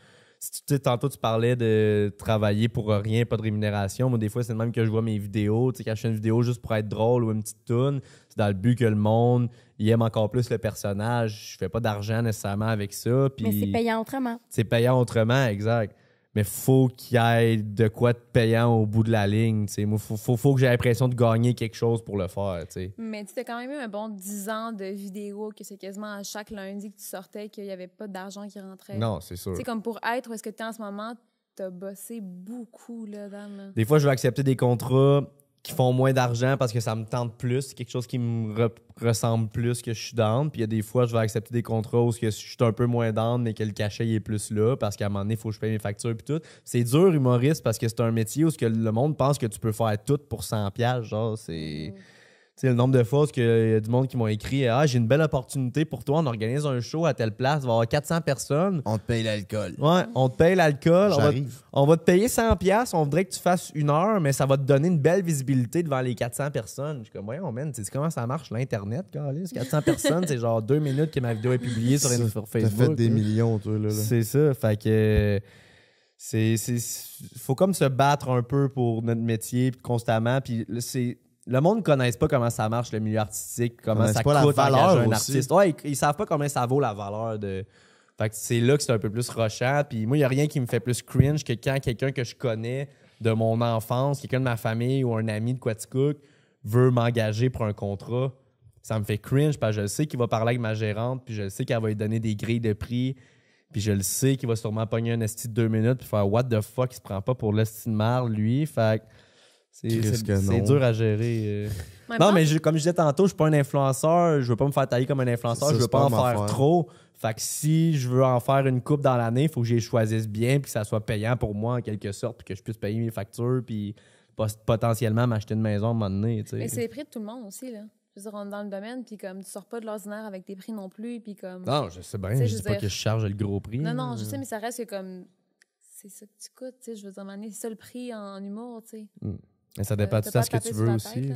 Si tu tantôt tu parlais de travailler pour rien, pas de rémunération, moi des fois c'est même que je vois mes vidéos, tu quand je fais une vidéo juste pour être drôle ou une petite tune, c'est dans le but que le monde il aime encore plus le personnage. Je fais pas d'argent nécessairement avec ça. Puis, Mais c'est payant autrement. C'est payant autrement, exact. Mais faut qu'il y ait de quoi de payant au bout de la ligne. Il faut, que j'ai l'impression de gagner quelque chose pour le faire. Mais tu as quand même eu un bon 10 ans de vidéo que c'est quasiment à chaque lundi que tu sortais qu'il n'y avait pas d'argent qui rentrait. Non, c'est sûr. C'est comme pour être où est-ce que tu es en ce moment, tu as bossé beaucoup là, Des fois, je vais accepter des contrats qui font moins d'argent parce que ça me tente plus, c'est quelque chose qui me ressemble plus que je suis d'ans. Puis il y a des fois, je vais accepter des contrats où je suis un peu moins down, mais que le cachet est plus là parce qu'à un moment donné, il faut que je paye mes factures puis tout. C'est dur, humoriste, parce que c'est un métier où que le monde pense que tu peux faire tout pour 100 piastres. genre, c'est... Mm c'est le nombre de fois qu'il euh, y a du monde qui m'ont écrit Ah, j'ai une belle opportunité pour toi, on organise un show à telle place, il va avoir 400 personnes. On te paye l'alcool. Ouais, on te paye l'alcool. On va, te, on va te payer 100$, on voudrait que tu fasses une heure, mais ça va te donner une belle visibilité devant les 400 personnes. Je suis comme, on mène. » tu sais comment ça marche l'Internet, 400 personnes, c'est genre deux minutes que ma vidéo est publiée sur, Facebook. T'as fait des millions, toi, là. C'est ça, fait que c'est faut comme se battre un peu pour notre métier constamment puis c'est le monde ne connaît pas comment ça marche, le milieu artistique, comment ça coûte la valeur un artiste. Ouais, ils, ne savent pas combien ça vaut la valeur de. Fait c'est là que c'est un peu plus rochant. Puis moi, il n'y a rien qui me fait plus cringe que quand quelqu'un que je connais de mon enfance, quelqu'un de ma famille ou un ami de Quaticook veut m'engager pour un contrat. Ça me fait cringe parce que je sais qu'il va parler avec ma gérante, puis je sais qu'elle va lui donner des grilles de prix, puis je le sais qu'il va sûrement pogner un esti de deux minutes, puis faire What the fuck, il se prend pas pour l'esti de marre, lui. Fait c'est dur à gérer. Euh. Non, mais comme je disais tantôt, je suis pas un influenceur. Je veux pas me faire tailler comme un influenceur. Je je veux pas en faire, trop. Fait que si je veux en faire une coupe dans l'année, il faut que je les choisisse bien puis que ça soit payant pour moi en quelque sorte puis que je puisse payer mes factures puis potentiellement m'acheter une maison à un moment donné. Mais c'est les prix de tout le monde aussi, là. Je veux dire, on est dans le domaine, puis comme tu sors pas de l'ordinaire avec tes prix non plus, puis comme... Non, je sais bien, je, ne dis pas que je charge le gros prix. Non, non, je sais, mais ça reste que comme... C'est ça que tu coûtes, tu sais, je veux dire, c'est ça le prix en, humour, tu sais. Hmm. Mais ça euh, dépend de ce que tu veux aussi.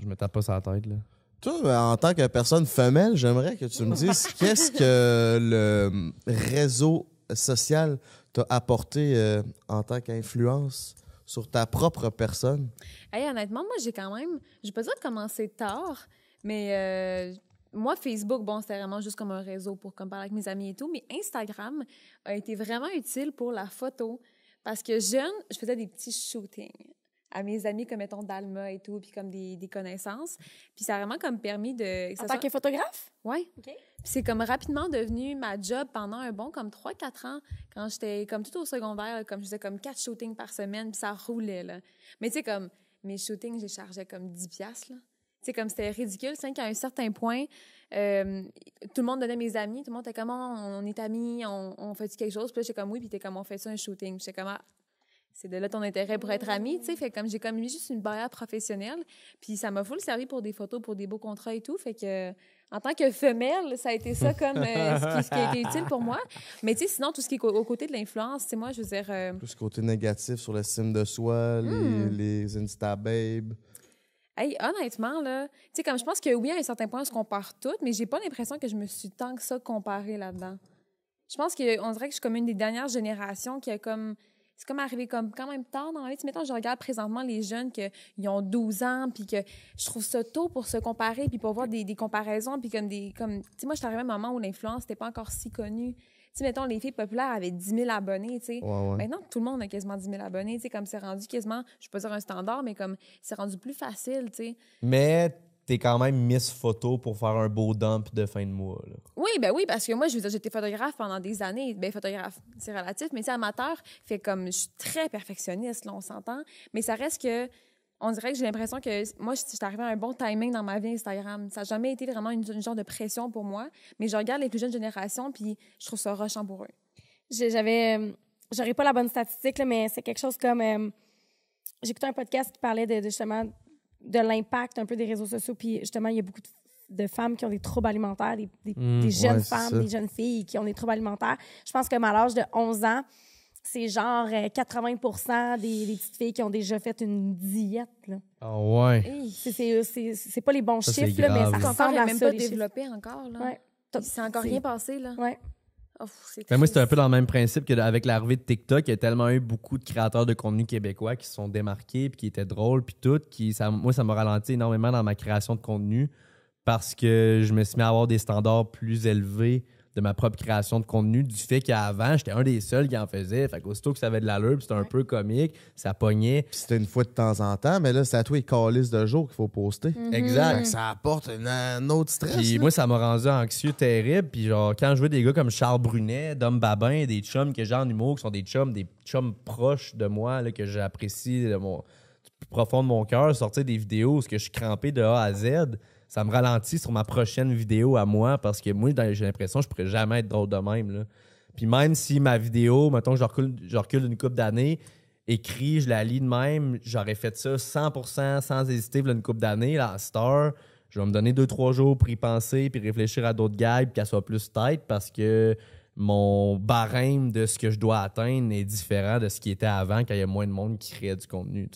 je me tape pas ça la tête. Là. Toi, euh, en tant que personne femelle, j'aimerais que tu me dises qu'est-ce que le euh, réseau social t'a apporté en tant qu'influence sur ta propre personne? honnêtement, moi, j'ai quand même. J'ai pas besoin de commencer tard, mais. moi, Facebook, bon, c'était vraiment juste comme un réseau pour comme parler avec mes amis et tout, mais Instagram a été vraiment utile pour la photo parce que jeune, je faisais des petits shootings à mes amis comme mettons d'Alma et tout puis comme des, des connaissances puis ça a vraiment comme permis de que en tant que photographe ouais Puis c'est comme rapidement devenu ma job pendant un bon comme 3 4 ans quand j'étais comme tout au secondaire comme je faisais comme quatre shootings par semaine puis ça roulait là mais tu sais comme mes shootings j'ai chargé comme 10 pièces là c'est comme c'était ridicule c'est qu'à un certain point euh, tout le monde donnait mes amis tout le monde était comme ah, on, est amis on, on fait quelque chose puis j'étais comme oui puis t'es comme on fait ça un shooting j'étais comme ah, c'est de là ton intérêt pour être ami, tu sais. Fait comme j'ai comme mis juste une barrière professionnelle, puis ça m'a full servi pour des photos, pour des beaux contrats et tout. Fait que en tant que femelle, ça a été ça comme euh, ce, qui, a été utile pour moi. Mais tu sais, sinon tout ce qui est au côté de l'influence, c'est moi, je veux dire. Tout euh, ce côté négatif sur l'estime de soi, les, hmm. insta babes. Hey, honnêtement, là, tu sais, comme je pense que oui, à un certain point, on se compare toutes, mais j'ai pas l'impression que je me suis tant que ça comparée là-dedans. Je pense qu'on dirait que je suis comme une des dernières générations qui a comme c'est comme arrivé comme quand même tard dans la vie. sais, mettons, je regarde présentement les jeunes qui ont 12 ans, puis que je trouve ça tôt pour se comparer, puis pour voir des, comparaisons, puis comme des... Comme, tu sais, moi, je suis arrivée à un moment où l'influence n'était pas encore si connue. Tu sais, mettons, les filles populaires avaient 10 000 abonnés, tu sais. Maintenant, tout le monde a quasiment 10 000 abonnés, tu sais, comme c'est rendu quasiment, je vais pas dire un standard, mais comme c'est rendu plus facile, tu sais. Mais t'es quand même Miss Photo pour faire un beau dump de fin de mois. Oui, ben oui, parce que moi, je vous disais j'étais photographe pendant des années. Ben, photographe, c'est relatif, mais tu amateur, fait comme, je suis très perfectionniste, là, on s'entend. Mais ça reste que, on dirait que j'ai l'impression que moi, je suis arrivée à un bon timing dans ma vie Instagram. Ça n'a jamais été vraiment une, genre de pression pour moi, mais je regarde les plus jeunes générations, puis je trouve ça rushant pour eux. J'avais, euh, j'aurais pas la bonne statistique, mais c'est quelque chose comme, euh, j'écoutais un podcast qui parlait de, de justement de l'impact un peu des réseaux sociaux. Puis justement, il y a beaucoup de, femmes qui ont des troubles alimentaires, des, hmm, jeunes femmes, des jeunes filles qui ont des troubles alimentaires. Je pense que à l'âge de 11 ans, c'est genre 80 euh, des, petites filles qui ont déjà fait une diète. Ah ouais. C'est pas les bons chiffres, mais ça ressemble à ça, encore. Ouais. C'est encore rien passé. Là. Oh, moi, c'était un peu dans le même principe qu'avec l'arrivée de TikTok, il y a tellement eu beaucoup de créateurs de contenu québécois qui se sont démarqués, puis qui étaient drôles, puis tout. Qui, moi, ça m'a ralenti énormément dans ma création de contenu parce que je me suis mis à avoir des standards plus élevés de ma propre création de contenu, du fait qu'avant, j'étais un des seuls qui en faisait. Fait que ça avait de l'allure, c'était un peu comique, ça pognait. c'était une fois de temps en temps, mais là, c'est à toi les de jour qu'il faut poster. Mhm. Exact. ça apporte un autre stress. Puis moi, ça m'a rendu anxieux terrible. Puis genre, quand je vois des gars comme Charles Brunet, Dom Babin, des chums que j'ai en humour, qui sont des chums, des chums proches de moi, là, que j'apprécie du plus profond de mon cœur, sortir des vidéos où je suis crampé de A à Z ça me ralentit sur ma prochaine vidéo à moi parce que moi, j'ai l'impression que je pourrais jamais être drôle de même. Puis même si ma vidéo, mettons que je recule, une coupe d'années, écrit, je la lis de même, j'aurais fait ça 100% sans hésiter une couple d'années, la star. Je vais me donner deux, trois jours pour y penser, puis réfléchir à d'autres gars puis qu'elle soit plus tête parce que mon barème de ce que je dois atteindre est différent de ce qui était avant quand il y a moins de monde qui créait du contenu.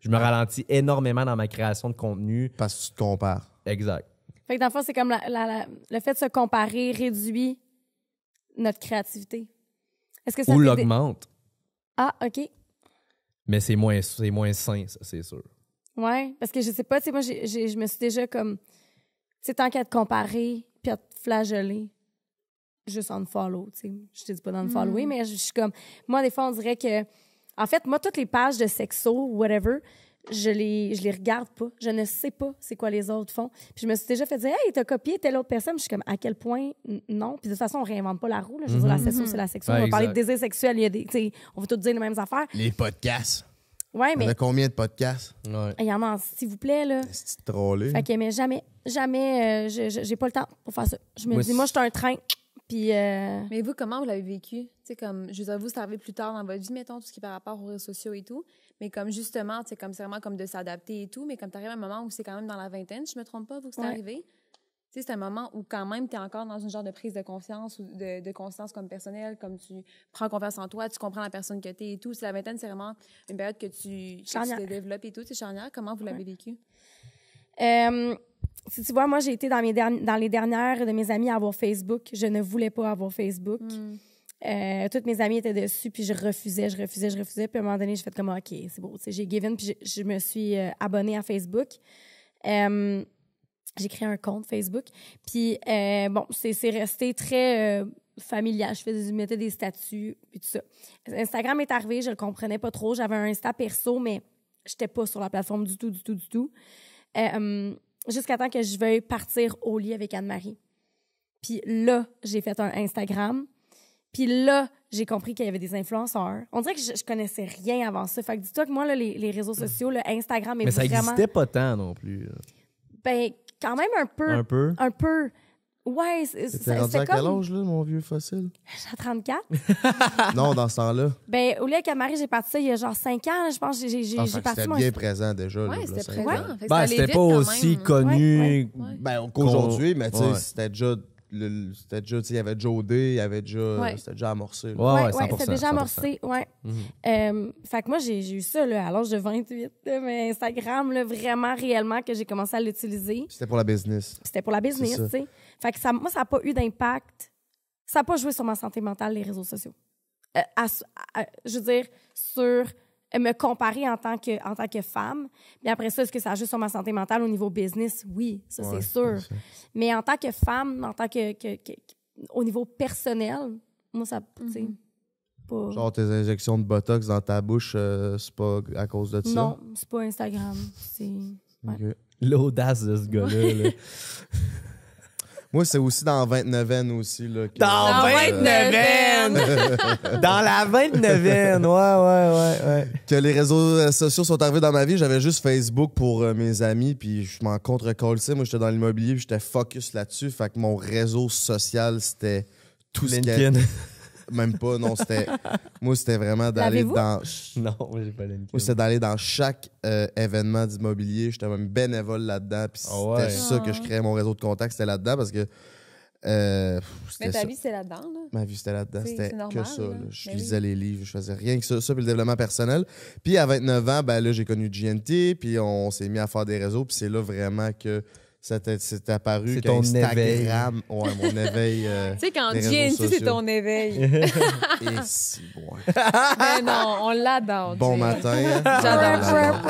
Je me ah. ralentis énormément dans ma création de contenu. Parce que tu te compares. Exact. Fait que dans le fond, c'est comme le fait de se comparer réduit notre créativité. Est-ce que ça Ou l'augmente. Ah, OK. Mais c'est moins, moins sain, ça, c'est sûr. Ouais, parce que je sais pas, tu sais, moi, je me suis déjà comme. Tu tant qu'à te comparer puis à te flageller, juste en follow, tu sais. Je te dis pas dans le follower, mm. mais je suis comme. Moi, des fois, on dirait que. En fait, moi, toutes les pages de sexo, whatever, je les, je les regarde pas. Je ne sais pas c'est quoi les autres font. Puis je me suis déjà fait dire, hey, t'as copié telle autre personne. Je suis comme, à quel point non? Puis de toute façon, on réinvente pas la roue. Je veux dire, la mhm. session, c'est la section. on va parler de désir sexuel. Il y a des, on va tous dire les mêmes affaires. Les podcasts. Ouais, mais. On a combien de podcasts? Ouais. Il y en a, s'il vous plaît, là. C'est trop Fait que, mais jamais, jamais, euh, j'ai pas le temps pour faire ça. Je me dis, moi, je suis un train. Puis. Euh, mais vous, comment vous l'avez vécu? Tu sais, comme, je vous avoue, c'est arrivé plus tard dans votre vie, mettons, tout ce qui est par rapport aux réseaux sociaux et tout. Mais comme justement, c'est comme c'est vraiment comme de s'adapter et tout. Mais comme tu arrives à un moment où c'est quand même dans la vingtaine, je me trompe pas, vous que c'est arrivé. C'est un moment où quand même tu es encore dans une genre de prise de conscience, ou de, conscience comme personnelle, comme tu prends confiance en toi, tu comprends la personne que tu es et tout. C'est la vingtaine, c'est vraiment une période que tu, tu te développes et tout. C'est charnière. Comment vous l'avez vécu? Euh, si tu vois, moi, j'ai été dans, mes dans les dernières de mes amis à avoir Facebook. Je ne voulais pas avoir Facebook. Hmm. Euh, toutes mes amies étaient dessus, puis je refusais, je refusais, je refusais. Puis à un moment donné, j'ai fait comme, OK, c'est beau. J'ai given, puis je, me suis abonné euh, abonnée à Facebook. Euh, j'ai créé un compte Facebook. Puis bon, c'est resté très familial. Je, faisais, mettais des statuts, puis tout ça. Instagram est arrivé, je le comprenais pas trop. J'avais un Insta perso, mais j'étais pas sur la plateforme du tout, du tout, du tout. Jusqu'à temps que je veuille partir au lit avec Anne-Marie. Puis là, j'ai fait un Instagram puis là, j'ai compris qu'il y avait des influenceurs. On dirait que je, connaissais rien avant ça. Fait que dis-toi que moi, là, les, réseaux mm. sociaux, Instagram est Mais ça n'existait pas tant non plus. Ben, quand même un peu. Un peu? Un peu. Ouais, c'était rendu à quel âge, là, mon vieux fossile? J'ai 34. non, dans ce temps-là. Ben, au lieu qu'à Marie, j'ai parti ça il y a genre 5 ans, je pense. J'ai, j'ai, ah, j'ai parti bien présent déjà. Ouais, c'était présent. Ben, c'était pas aussi hein. connu ben, qu'aujourd'hui, mais tu sais, c'était déjà le, c'était déjà, il y avait Joe Day, il y avait déjà, c'était déjà amorcé. Là. Ouais, ouais, ouais c'était déjà amorcé, ouais. Mm-hmm. Euh, fait que moi, j'ai eu ça là, à l'âge de 28, mais Instagram, là, vraiment, réellement, que j'ai commencé à l'utiliser. C'était pour la business. C'était pour la business, tu sais. Fait que ça, moi, ça n'a pas eu d'impact. Ça n'a pas joué sur ma santé mentale, les réseaux sociaux. Euh, à, je veux dire, sur me comparer en tant que, en tant que femme. Mais après ça, est-ce que ça juste sur ma santé mentale au niveau business? Oui, ça, c'est sûr. Mais en tant que femme, en tant que, au niveau personnel, moi, ça, mhm. Genre tes injections de Botox dans ta bouche, euh, c'est pas à cause de ça? Non, c'est pas Instagram. C'est... L'audace de ce gars-là. Moi, c'est aussi dans 29e aussi. Là, Dans la 29e! dans la 29e, ouais, ouais, ouais, ouais. que les réseaux sociaux sont arrivés dans ma vie. J'avais juste Facebook pour euh, mes amis, puis je m'en contre ça. Moi, j'étais dans l'immobilier, j'étais focus là-dessus. Fait que mon réseau social, c'était tout ce qu'il y avait. Même pas, non, c'était. moi, c'était vraiment d'aller dans. Non, j'ai pas Moi, c'était d'aller dans chaque euh, événement d'immobilier. J'étais même bénévole là-dedans. Puis ah c'était ça que je créais mon réseau de contacts, c'était là-dedans parce que. Euh, mais ta vie, c'était là-dedans. Là. Ma vie, c'était là-dedans. C'était que ça. Je ben lisais les livres, je faisais rien que ça. puis le développement personnel. Puis à 29 ans, ben là, j'ai connu GNT, puis on s'est mis à faire des réseaux. Puis c'est là vraiment que c'est apparu ton Instagram. Ouais, mon éveil. Euh, tu sais, quand ici, c'est ton éveil. Et si, bon. Mais non, on l'adore. Bon matin. J'adore.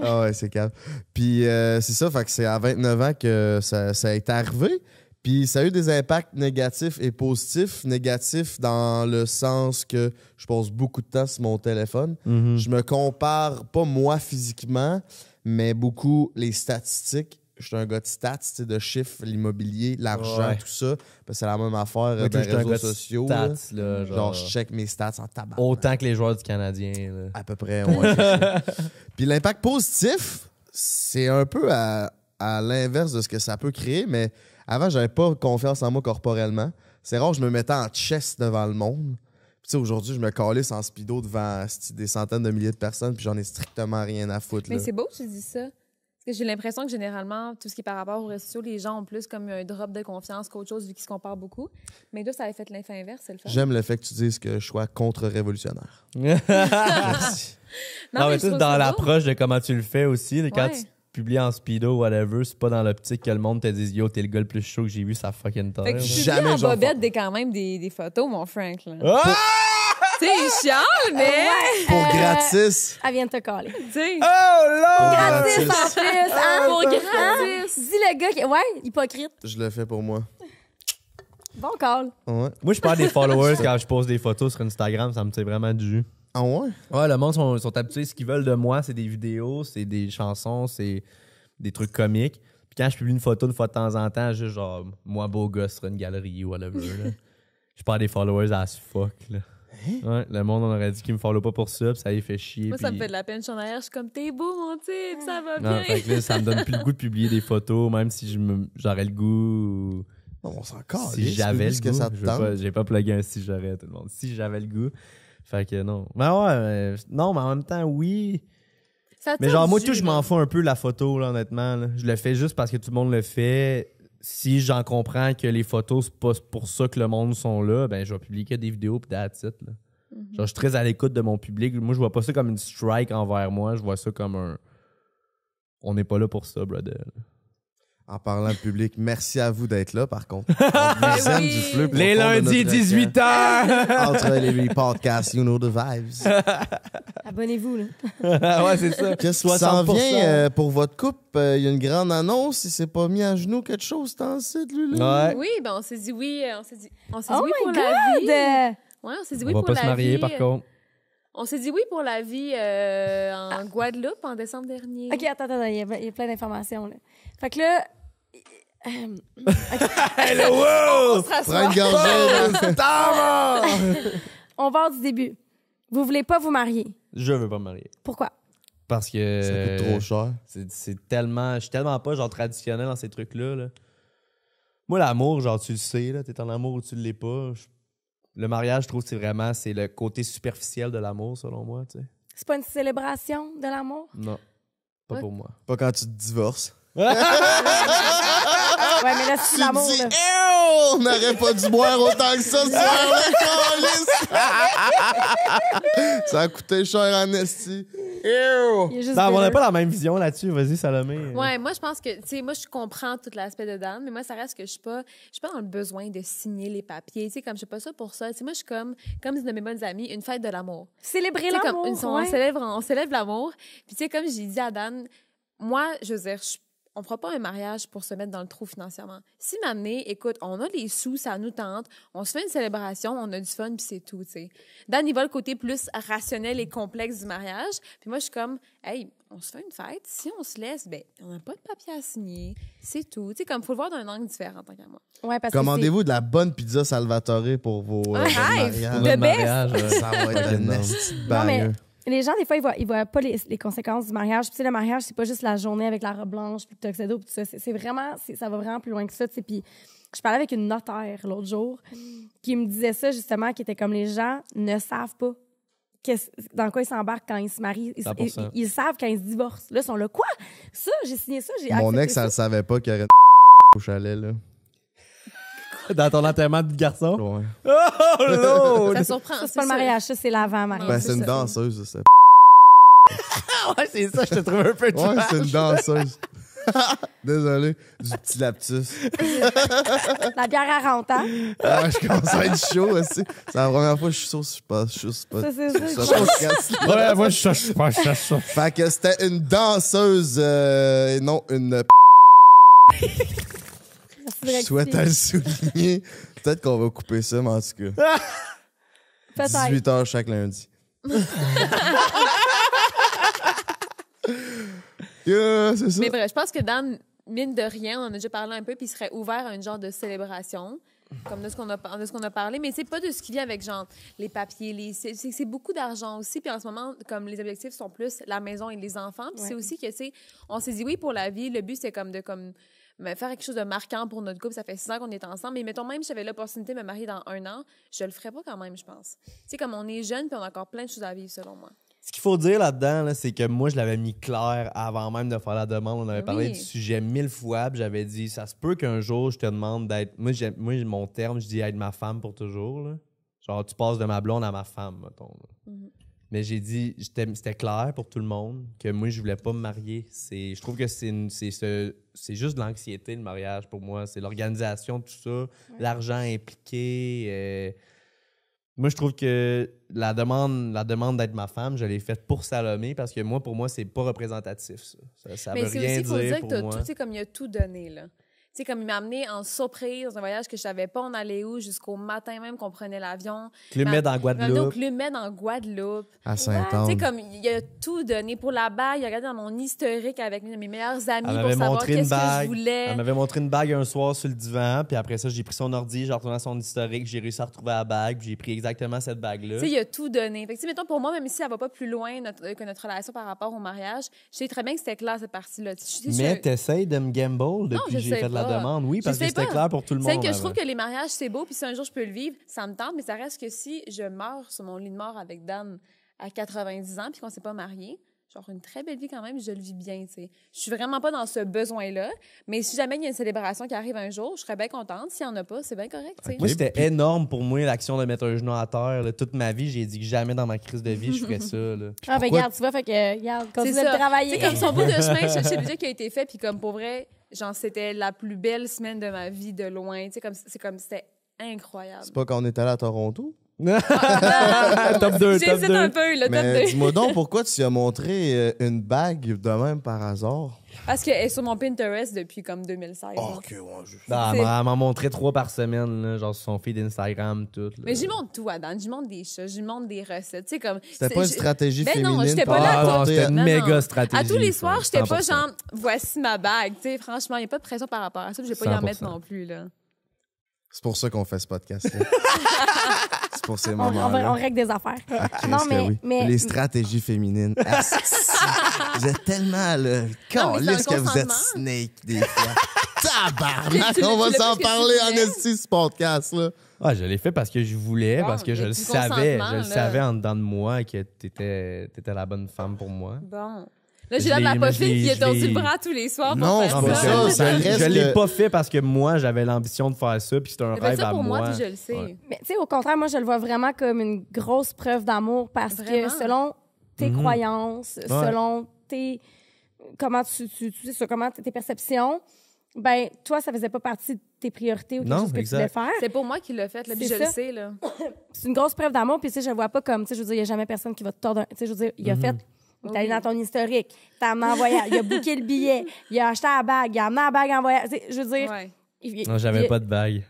Ah ouais, c'est calme. Puis euh, c'est ça, fait que c'est à 29 ans que ça, ça est arrivé. Puis ça a eu des impacts négatifs et positifs. Négatifs dans le sens que je passe beaucoup de temps sur mon téléphone. Mm-hmm. Je me compare, pas moi physiquement, mais beaucoup les statistiques je suis un gars de stats, de chiffres, l'immobilier, l'argent, tout ça. c'est la même affaire les euh, réseaux sociaux. je check mes stats en tabac. Autant que les joueurs du Canadien. À peu près, ouais. Puis l'impact positif, c'est un peu à, l'inverse de ce que ça peut créer, mais avant, j'avais pas confiance en moi corporellement. C'est rare, je me mettais en chess devant le monde. aujourd'hui, je me calisse en speedo devant des centaines de milliers de personnes, puis j'en ai strictement rien à foutre. Mais c'est beau, que tu dis ça que j'ai l'impression que généralement, tout ce qui est par rapport aux réseaux les gens ont plus comme un drop de confiance qu'autre chose vu qu'ils se comparent beaucoup. Mais toi, ça a fait l'effet inverse, c'est le fait. J'aime le fait que tu dises que je sois contre-révolutionnaire. Non, mais, dans l'approche de comment tu le fais aussi. Quand tu publies en speedo, whatever, c'est pas dans l'optique que le monde te dise Yo, t'es le gars le plus chaud que j'ai vu, ça fucking Jamais en bobette des, quand même des, photos, mon Frank. Ah! c'est chiant, il mais. Pour euh, gratis. Elle vient de te coller. Oh là! Gratis en plus, hein? Pour hein? gratis. Dis le gars qui. Ouais, hypocrite. Je le fais pour moi. Bon call. Ouais. Moi, je parle des followers quand je pose des photos sur Instagram, ça me tient vraiment du jus. Ah ouais? Ouais, le monde sont, sont habitués. Ce qu'ils veulent de moi, c'est des vidéos, c'est des chansons, c'est des trucs comiques. Puis quand je publie une photo une fois de temps en temps, juste genre, moi, beau gosse sur une galerie ou whatever. Je parle des followers à fuck, là. Hein? Ouais, le monde, on aurait dit qu'il me follow pas pour ça, puis ça y fait chier. Moi, ça me fait de la peine. Je suis en arrière, je suis comme, t'es beau, mon type, ça va bien. Non, ça me donne plus le goût de publier des photos, même si j'aurais le goût. Non, on s'en calme. Si j'avais le goût. j'ai pas, j'ai un si j'aurais, tout le monde. Si j'avais le goût. Fait que non. Mais ouais, non, mais en même temps, oui. mais genre, moi, tout, je m'en fous un peu la photo, là, honnêtement. Je le fais juste parce que tout le monde le fait si j'en comprends que les photos, c'est pas pour ça que le monde sont là, ben je vais publier des vidéos pis that's it, mhm. Genre, je suis très à l'écoute de mon public. Moi, je vois pas ça comme une strike envers moi. Je vois ça comme un. On n'est pas là pour ça, brother en parlant de public. Merci à vous d'être là, par contre. Ben les lundis, 18h. Entre les podcasts, you know the vibes. Abonnez-vous, là. ouais, c'est ça. Qu'est-ce qui s'en vient euh, pour votre coupe. Euh, il y a une grande annonce. Il s'est pas mis à genoux quelque chose, dans cette lui là. Oui, ben on s'est dit oui. Euh, on s'est dit, oh oui pour God. la vie. on s'est dit pour la On va pas se marier, par contre. On s'est dit oui pour la vie en ah. Guadeloupe en décembre dernier. OK, attends, attends, il y a, plein d'informations. Fait que là, On va oh, du début. Vous voulez pas vous marier? Je veux pas me marier. Pourquoi? Parce que. Ça coûte trop cher. C'est, tellement. Je suis tellement pas genre traditionnel dans ces trucs-là. Moi, l'amour, genre, tu le sais, là. T'es en amour ou tu l'es pas. Le mariage, je trouve c'est vraiment c'est le côté superficiel de l'amour, selon moi, tu C'est pas une célébration de l'amour? Non. Pas pour moi. Pas quand tu te divorces. Ouais, mais là, c'est l'amour. Tu dis, là. on n'aurait pas dû boire autant que ça, c'est Ça a coûté cher à esti. on n'a pas la même vision là-dessus. Vas-y, Salomé. Ouais, moi, je pense que, tu sais, moi, je comprends tout l'aspect de Dan, mais moi, ça reste que je ne suis pas dans le besoin de signer les papiers. Tu sais, comme je suis pas ça pour ça. Tu sais, moi, je suis comme, comme une de mes bonnes amies, une fête de l'amour. Célébrer l'amour. une, On célèbre, on célèbre l'amour. Puis, tu sais, comme j'ai dit à Dan, moi, je veux dire, je suis on ne fera pas un mariage pour se mettre dans le trou financièrement. Si m'amener, écoute, on a les sous, ça nous tente, on se fait une célébration, on a du fun, puis c'est tout, tu sais. il va le côté plus rationnel et complexe du mariage, puis moi, je suis comme, hey, on se fait une fête, si on se laisse, ben, on n'a pas de papier à signer, c'est tout. Tu sais, comme, faut le voir d'un angle différent, tant qu'à moi. Commandez-vous de la bonne pizza Salvatore pour vos euh, ah, mariages. De mariage, ça va être les gens, des fois, ils voient, voient pas les, conséquences du mariage. le mariage, c'est pas juste la journée avec la robe blanche, puis le tuxedo, puis tout ça. C'est vraiment, ça va vraiment plus loin que ça. Puis, je parlais avec une notaire l'autre jour qui me disait ça, justement, qui était comme les gens ne savent pas dans quoi ils s'embarquent quand ils se marient. Ils, savent quand ils se divorcent. Là, ils sont là, quoi? Ça, j'ai signé ça, Mon ex, ça. elle savait pas qu'il y au chalet, là. Dans ton enterrement de garçon? Ouais. Oh non! Ça surprend. Ça, c'est pas le mariage, ça, c'est l'avant-mariage. Ben, c'est une danseuse, ça. Ah ouais, c'est ça, je te trouve un peu trash. Ouais, c'est une danseuse. Désolé, du petit lapsus. La bière à rentre, hein? Ah, je commence à être chaud aussi. C'est la première fois que je suis sauce. je pas. Je suis pas. Ça, c'est ça. Ouais, moi, je suis pas, je Fait que c'était une danseuse euh, et non une. Je souhaite à le souligner. Peut-être qu'on va couper ça, mais en tout cas. 18 h chaque lundi. ça. Mais bref, je pense que Dan, mine de rien, on en a déjà parlé un peu, puis il serait ouvert à une genre de célébration comme de ce qu'on a, de ce qu'on a parlé, mais c'est pas de ce qui vient avec genre les papiers, les, c'est, beaucoup d'argent aussi. Puis en ce moment, comme les objectifs sont plus la maison et les enfants, puis c'est aussi que c'est, on s'est dit oui pour la vie. Le but c'est comme de comme mais faire quelque chose de marquant pour notre couple. Ça fait six ans qu'on est ensemble. Mais mettons même si j'avais l'opportunité de me marier dans un an, je le ferais pas quand même, je pense. Tu sais, comme on est jeune, puis on a encore plein de choses à vivre, selon moi. Ce qu'il faut dire là-dedans, c'est que moi, je l'avais mis clair avant même de faire la demande. On avait parlé du sujet mille fois. J'avais dit, ça se peut qu'un jour, je te demande d'être. Moi, moi, mon terme, je dis être ma femme pour toujours. Genre, tu passes de ma blonde à ma femme, mettons. Mhm. Mais j'ai dit, c'était clair pour tout le monde que moi, je voulais pas me marier. Je trouve que c'est juste de l'anxiété, le mariage, pour moi. C'est l'organisation, tout ça, l'argent impliqué. Euh, moi, je trouve que la demande la demande d'être ma femme, je l'ai faite pour Salomé parce que moi, pour moi, c'est pas représentatif, ça. Ça, ça Mais c'est aussi dire, dire que Tout, comme il a tout donné, là sais, comme il m'a amené en surprise dans un voyage que je savais pas on allait où jusqu'au matin même qu'on prenait l'avion. Clumet dans Guadeloupe. Clumet dans Guadeloupe. À ah, Saint-Anne. tu sais, comme il a tout donné pour la bague. Il a regardé dans mon historique avec mes meilleurs amis pour savoir qu'est-ce que je voulais. Elle m'avait montré une bague un soir sur le divan. Puis après ça, j'ai pris son ordi, j'ai retourné à son historique, j'ai réussi à retrouver la bague. j'ai pris exactement cette bague-là. Tu sais, il a tout donné. Fait que, mettons, pour moi, même si elle va pas plus loin notre, euh, que notre relation par rapport au mariage, je sais très bien que c'était clair cette partie-là. Mais tu t'essayes de me gamble depuis que j'ai fait de la oui, parce que c'était clair pour tout le monde. C'est que je trouve que les mariages, c'est beau, puis si un jour je peux le vivre, ça me tente, mais ça reste que si je meurs sur mon lit de mort avec Dan à 90 ans, puis qu'on s'est pas marié, genre une très belle vie quand même, je le vis bien, tu sais. Je suis vraiment pas dans ce besoin-là, mais si jamais il y a une célébration qui arrive un jour, je serais bien contente. S'il y en a pas, c'est bien correct, tu sais. Moi, c'était énorme pour moi, l'action de mettre un genou à terre. Toute ma vie, j'ai dit que jamais dans ma crise de vie, je ferais ça. Là. ah, ben, regarde, tu vois, fait que, regarde, continue de travailler. C'est comme son bout de chemin, chercher le qui a été fait, puis comme pour vrai Genre, c'était la plus belle semaine de ma vie de loin. Tu comme, c'est comme, c'était incroyable. C'est pas quand on est allé à Toronto? top 2, top 2. un peu, là. top 2. Dis-moi donc, pourquoi tu as montré euh, une bague de même par hasard? Parce qu'elle est sur mon Pinterest depuis comme 2016. Ah, ok, elle m'a- m'en montrait trois par semaine, là, genre sur son feed Instagram, tout. Mais j'y montre tout, Adam. J'y montre des chats, j'y montre des recettes. comme. C'était pas une stratégie Ben non, j'étais pas là ah, c'était une méga stratégie. À tous les soirs, j'étais pas genre, voici ma bague. franchement, il n'y a pas de pression par rapport à ça. Je Je vais pas y en mettre non plus, là. C'est pour ça qu'on fait ce podcast. ces moments. On, règle des affaires. Ah, non, mais, Les stratégies féminines. Ah, vous êtes tellement le est-ce que vous êtes snake des fois. Tabarnak, on va s'en parler en hein? esti ce podcast là. Ah, je l'ai fait parce que je voulais, parce que je le savais, je le savais en dedans de moi que t'étais étais la bonne femme pour moi. Bon. Là, j'ai ma fait qui est tordu le bras tous les soirs. Non, pour faire ça. Non, Je l'ai pas fait parce que moi, j'avais l'ambition de faire ça, puis c'est un eh ben, rêve à moi. moi. je le sais. Mais tu sais, au contraire, moi, je le vois vraiment comme une grosse preuve d'amour parce que selon tes mhm. croyances, selon tes comment tu, tu, tu sais, comment tes perceptions, ben toi, ça faisait pas partie de tes priorités ou quelque chose que tu voulais faire. C'est pour moi qu'il l'a fait, là, puis je le sais. là. c'est une grosse preuve d'amour, puis tu sais, je le vois pas comme, tu sais, je veux dire, il y a jamais personne qui va te tordre, tu sais, je veux dire, il a mhm. fait il allé dans ton historique. T'as envoyé, il a booké le billet. Il a acheté la bague. Il a amené la bague en voyage. Je veux dire. Ouais. J'avais pas de bague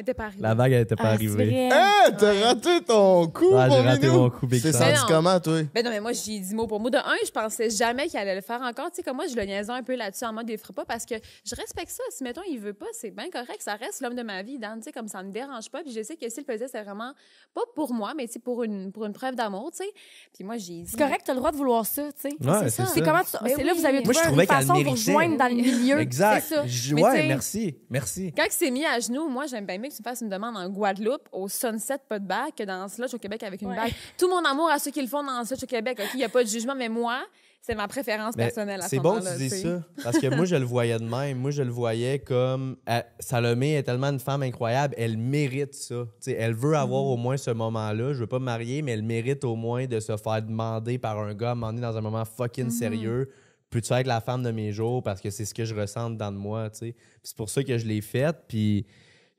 était pas La vague, elle était pas ah, arrivée. Tu Hein, t'as raté ton coup, Ah, j'ai raté mon coup, Big C'est senti comment, toi? Ben non, mais moi, j'ai dit mot pour mot. De un, je pensais jamais qu'il allait le faire encore. Tu sais, comme moi, je le niaisais un peu là-dessus en mode, il le pas parce que je respecte ça. Si, mettons, il veut pas, c'est bien correct. Ça reste l'homme de ma vie, Dan. Tu sais, comme ça me dérange pas. Puis je sais que s'il le faisait, c'est vraiment pas pour moi, mais tu sais, pour une, pour une preuve d'amour, tu sais. Puis moi, j'ai dit. C'est correct, t'as le droit de vouloir ça, tu sais. c'est ça. C'est comment tu- ben c'est là vous avez trouvé une façon pour vous joindre dans le milieu. Exact. C'est ça. ouais, merci. Merci. Quand il s'est mis à genoux, moi, j'aime bien que tu fasses une demande en Guadeloupe, au Sunset, pas de bague, que dans ce Slotch au Québec avec une bague. Tout mon amour à ceux qui le font dans ce au Québec. OK, il n'y a pas de jugement, mais moi, c'est ma préférence personnelle à C'est bon que tu dis ça, parce que moi, je le voyais de même. Moi, je le voyais comme euh, Salomé est tellement une femme incroyable, elle mérite ça. sais, elle veut avoir mm-hmm. au moins ce moment-là. Je veux pas me marier, mais elle mérite au moins de se faire demander par un gars, m'emmener dans un moment fucking mm-hmm. sérieux. Peux-tu être la femme de mes jours parce que c'est ce que je ressens dans de moi, tu sais. C'est pour ça que je l'ai faite, puis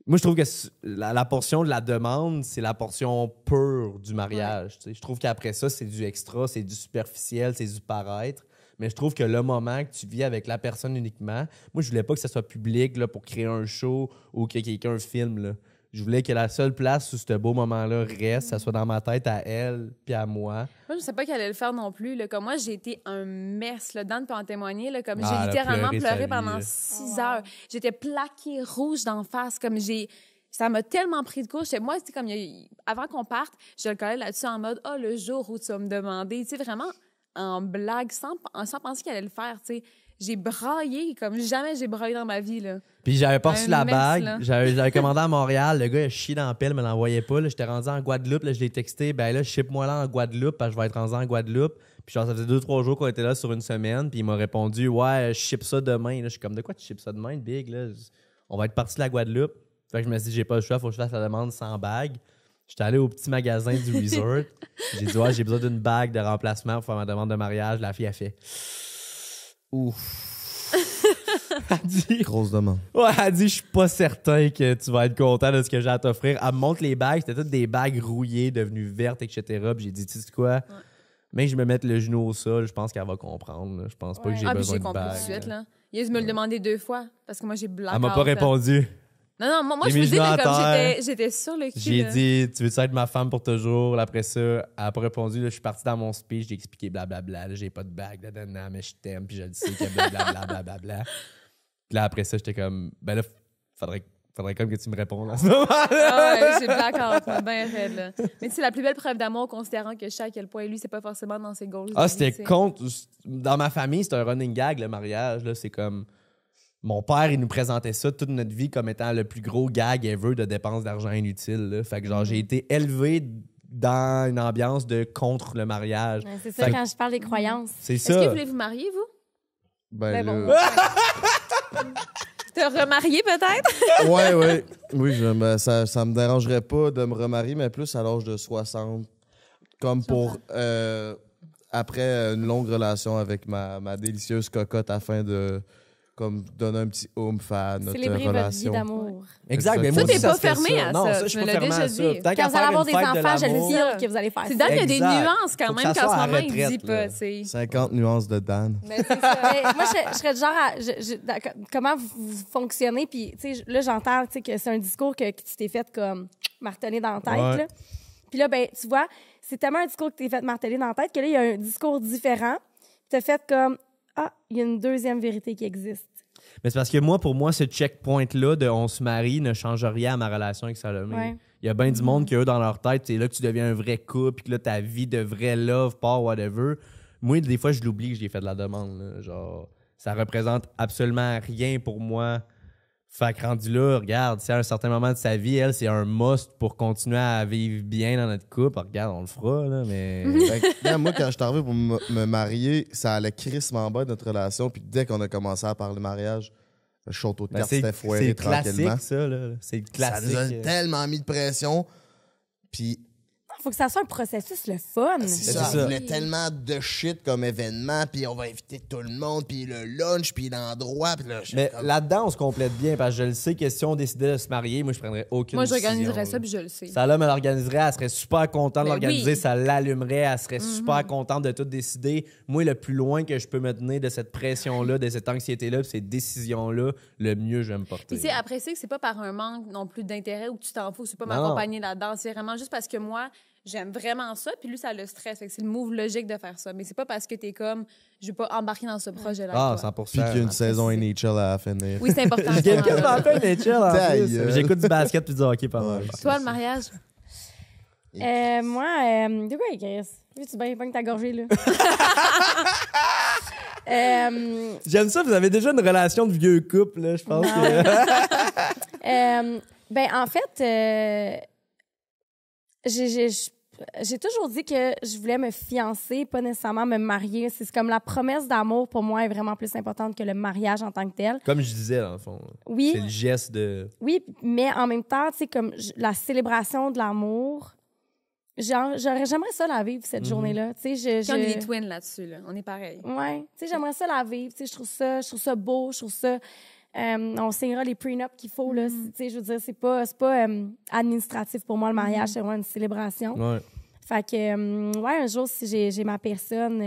moi, je trouve que la, portion de la demande, c'est la portion pure du mariage. Je trouve qu'après ça, c'est du extra, c'est du superficiel, c'est du paraître. Mais je trouve que le moment que tu vis avec la personne uniquement, moi, je voulais pas que ça soit public là, pour créer un show ou que quelqu'un filme. Là je voulais que la seule place sur ce beau moment-là reste, ça soit dans ma tête à elle puis à moi. Moi, je sais pas qu'elle allait le faire non plus. Comme moi, j'ai été un mess, là, Dan peut en témoigner. comme ah, j'ai littéralement pleuré, pendant six ah, heures. J'étais plaquée rouge d'en face. Comme j'ai ça m'a tellement pris de Et Moi, c'était comme, avant qu'on parte, je le collais là-dessus en mode, oh, le jour où tu vas me demander, tu sais, vraiment en blague, sans, sans penser qu'elle allait le faire, tu sais j'ai braillé comme jamais j'ai braillé dans ma vie. Là. Puis j'avais pas reçu la bague. J'avais commandé à Montréal. Le gars, il a chié dans la pelle, mais l'envoyait pas. J'étais rendu en Guadeloupe. je l'ai texté. Ben là, ship-moi là en Guadeloupe, parce que je vais être rendu en Guadeloupe. Puis ça faisait deux, trois jours qu'on était là sur une semaine. Puis il m'a répondu, ouais, je ship ça demain. je suis comme, de quoi tu ship ça demain, Big? On va être parti de la Guadeloupe. Fait que je me suis dit, j'ai pas le choix, faut que je fasse la demande sans bague. J'étais allé au petit magasin du resort. j'ai dit, ouais, j'ai besoin d'une bague de remplacement pour faire ma demande de mariage. La fille a fait. Ouf. elle dit. Grosse demande. Ouais, elle dit Je suis pas certain que tu vas être content de ce que j'ai à t'offrir. Elle me montre les bagues. C'était toutes des bagues rouillées, devenues vertes, etc. Puis j'ai dit Tu sais quoi ouais. Mais je me mette le genou au sol, je pense qu'elle va comprendre. Je pense pas que j'ai ah, mais j'ai compris tout de suite, là. me le demandait deux fois parce que moi j'ai Elle m'a pas répondu. Non, non, moi, je me dis que comme j'étais sur le cul. J'ai dit, tu veux-tu être ma femme pour toujours? Après ça, elle n'a pas répondu. je suis parti dans mon speech, j'ai expliqué blablabla, j'ai pas de bague, là, mais je t'aime, puis je le sais que blablabla. Bla, puis là, après ça, j'étais comme, ben là, faudrait faudrait comme que tu me répondes en ce moment ah ouais, j'ai bien Mais tu sais, la plus belle preuve d'amour, considérant que je à quel point lui, c'est pas forcément dans ses goals. Ah, c'était contre. Dans ma famille, c'est un running gag, le mariage, là. C'est comme mon père, il nous présentait ça toute notre vie comme étant le plus gros gag ever de dépenses d'argent inutile. Fait que genre, j'ai mhm. été élevé dans une ambiance de contre le mariage. c'est ça quand je parle des croyances. C'est Est-ce ça. que vous voulez vous marier, vous? Ben, ben, ben Te remarier peut-être? ouais, oui. Oui, ça, ça me dérangerait pas de me remarier, mais plus à l'âge de 60. Comme pour. Euh, après une longue relation avec ma, ma délicieuse cocotte afin de comme donner un petit home à notre Célébrer votre vie d'amour. Exact. Mais moi, pas fermé à ça. Non, ça, je suis l'ai déjà dit. Quand vous allez avoir des enfants, je le que vous allez faire ça. C'est Dan, il y a des nuances quand même qu'en ce moment, il dit pas. 50 nuances de Dan. Mais c'est ça. Moi, je serais du genre à... Comment vous fonctionnez, puis là, j'entends que c'est un discours que tu t'es fait comme marteler dans la tête. Puis là, ben, tu vois, c'est tellement un discours que tu t'es fait marteler dans la tête que là, il y a un discours différent. Tu as fait comme ah, il y a une deuxième vérité qui existe. Mais c'est parce que moi, pour moi, ce checkpoint-là de on se marie ne change rien à ma relation avec Salomé. Il y a bien du mhm. monde qui, eux, dans leur tête, c'est là que tu deviens un vrai couple, et que là, ta vie de vrai love part, whatever. Moi, des fois, je l'oublie que j'ai fait de la demande. Genre, ça représente absolument rien pour moi fait que rendu là, regarde, c'est à un certain moment de sa vie, elle, c'est un must pour continuer à vivre bien dans notre couple. regarde, on le fera, là, mais. moi, quand je suis arrivé pour me marier, ça allait crissement bas de notre relation. Puis dès qu'on a commencé à parler mariage, le château de ben, cartes tranquillement. C'est classique, ça, là. C'est classique. Ça nous a euh. tellement mis de pression. Puis faut que ça soit un processus le fun. Ah, ben, ça. On tellement de shit comme événement, puis on va inviter tout le monde, puis le lunch, puis l'endroit. Mais là-dedans, on se complète bien, parce que je le sais que si on décidait de se marier, moi, je prendrais aucune Moi, j'organiserais ça, puis je le sais. Ça, là, me l'organiserait, elle serait super contente de ben l'organiser, ça l'allumerait, elle serait mhm. super contente de tout décider. Moi, le plus loin que je peux me tenir de cette pression-là, de cette anxiété-là, de ces décisions-là, le mieux je vais me porter. Puis, apprécier que c'est pas par un manque non plus d'intérêt ou que tu t'en fous, c'est pas m'accompagner là-dedans. C'est vraiment juste parce que moi, j'aime vraiment ça, puis lui, ça le stresse. C'est le move logique de faire ça. Mais c'est pas parce que t'es comme, je vais pas embarquer dans ce projet-là. Ah, 100 Puis qu'il y a une saison NHL à la fin. Oui, c'est important. J'ai quelqu'un dans NHL J'écoute du basket puis du hockey pas mal. Toi, le mariage? Euh, moi, euh, de quoi, Chris? Tu baignes pas que ta gorgé, là. Euh, j'aime ça, vous avez déjà une relation de vieux couple, là, je pense. Que... Euh, ben, en fait, euh, je j'ai toujours dit que je voulais me fiancer, pas nécessairement me marier. C'est comme la promesse d'amour pour moi est vraiment plus importante que le mariage en tant que tel. Comme je disais dans le fond. Oui. C'est le geste de. Oui, mais en même temps, c'est comme la célébration de l'amour. J'aurais j'aimerais ça la vivre cette mhm. journée-là, tu sais je, twins là-dessus là, on est pareil. Ouais, tu sais j'aimerais ça la vivre, tu sais je trouve ça je trouve ça beau, je trouve ça euh, on signera les prenups qu'il faut. Là, mm. Je veux dire, c'est pas, pas euh, administratif pour moi, le mariage, mm. c'est vraiment une célébration. Fait que, euh, ouais, un jour, si j'ai ma personne,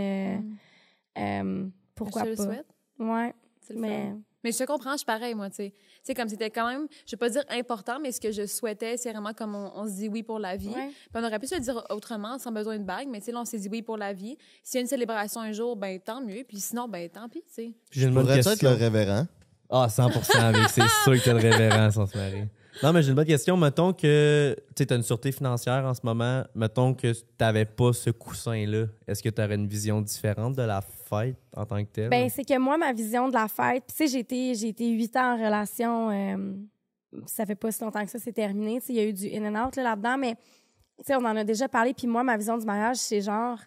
mm. pourquoi pas. le souhaite. Ouais. mais... mais je te comprends, je suis pareil, moi, tu sais. Tu comme c'était quand même, je vais pas dire important, mais ce que je souhaitais, c'est vraiment comme on, se dit oui pour la vie. on aurait pu se le dire autrement, sans besoin de bague, mais tu sais, là, on s'est dit oui pour la vie. S'il y a une célébration un jour, ben tant mieux. Puis sinon, ben tant pis, tu sais. Je, je voudrais être le révérend. Ah, 100 mais c'est sûr que t'as le révérend sans se marier. Non, mais j'ai une bonne question. Mettons que tu as une sûreté financière en ce moment. Mettons que tu n'avais pas ce coussin-là. Est-ce que tu aurais une vision différente de la fête en tant que telle? Ben, c'est que moi, ma vision de la fête, tu sais, j'ai été, j'ai ans en relation. Euh, ça fait pas si longtemps que ça, c'est terminé. Il y a eu du in and out là, dedans mais on en a déjà parlé. Puis moi, ma vision du mariage, c'est genre,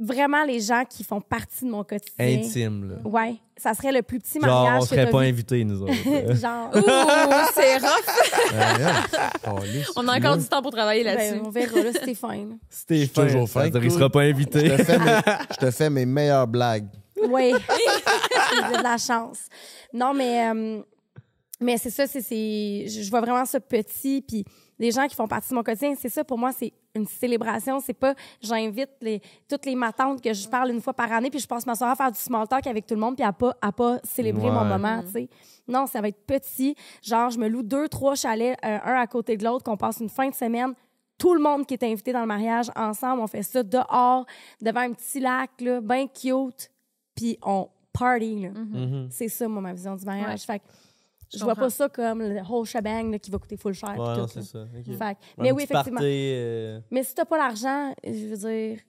vraiment les gens qui font partie de mon quotidien. Intime, là. Ouais. Ça serait le plus petit mariage. Genre, on serait pas invités, nous autres. Genre. Ouh, c'est rough. Oh, on a encore du temps pour travailler ben, là-dessus. Ben, on verra, là, Stéphane. Stéphane. Toujours fin. Il sera pas invité. Je te fais mes, meilleures blagues. Oui. J'ai de la chance. Non, mais, euh, mais c'est ça, c'est, je vois vraiment ce petit, puis les gens qui font partie de mon quotidien. C'est ça, pour moi, c'est une célébration. C'est pas, j'invite les, toutes les matantes que je parle une fois par année, puis je passe ma soirée à faire du small talk avec tout le monde, puis à pas, pas célébrer mon moment, mm. tu sais. Non, ça va être petit. Genre, je me loue deux, trois chalets, euh, un à côté de l'autre, qu'on passe une fin de semaine tout le monde qui est invité dans le mariage ensemble. On fait ça dehors, devant un petit lac, là, bien cute. Puis on party. là. Mm-hmm. Mm-hmm. C'est ça, moi, ma vision du mariage. Je, ne vois pas ça comme le whole shebang qui va coûter full cher. c'est ça. mais oui, effectivement. Euh, mais si t'as pas l'argent, je veux dire,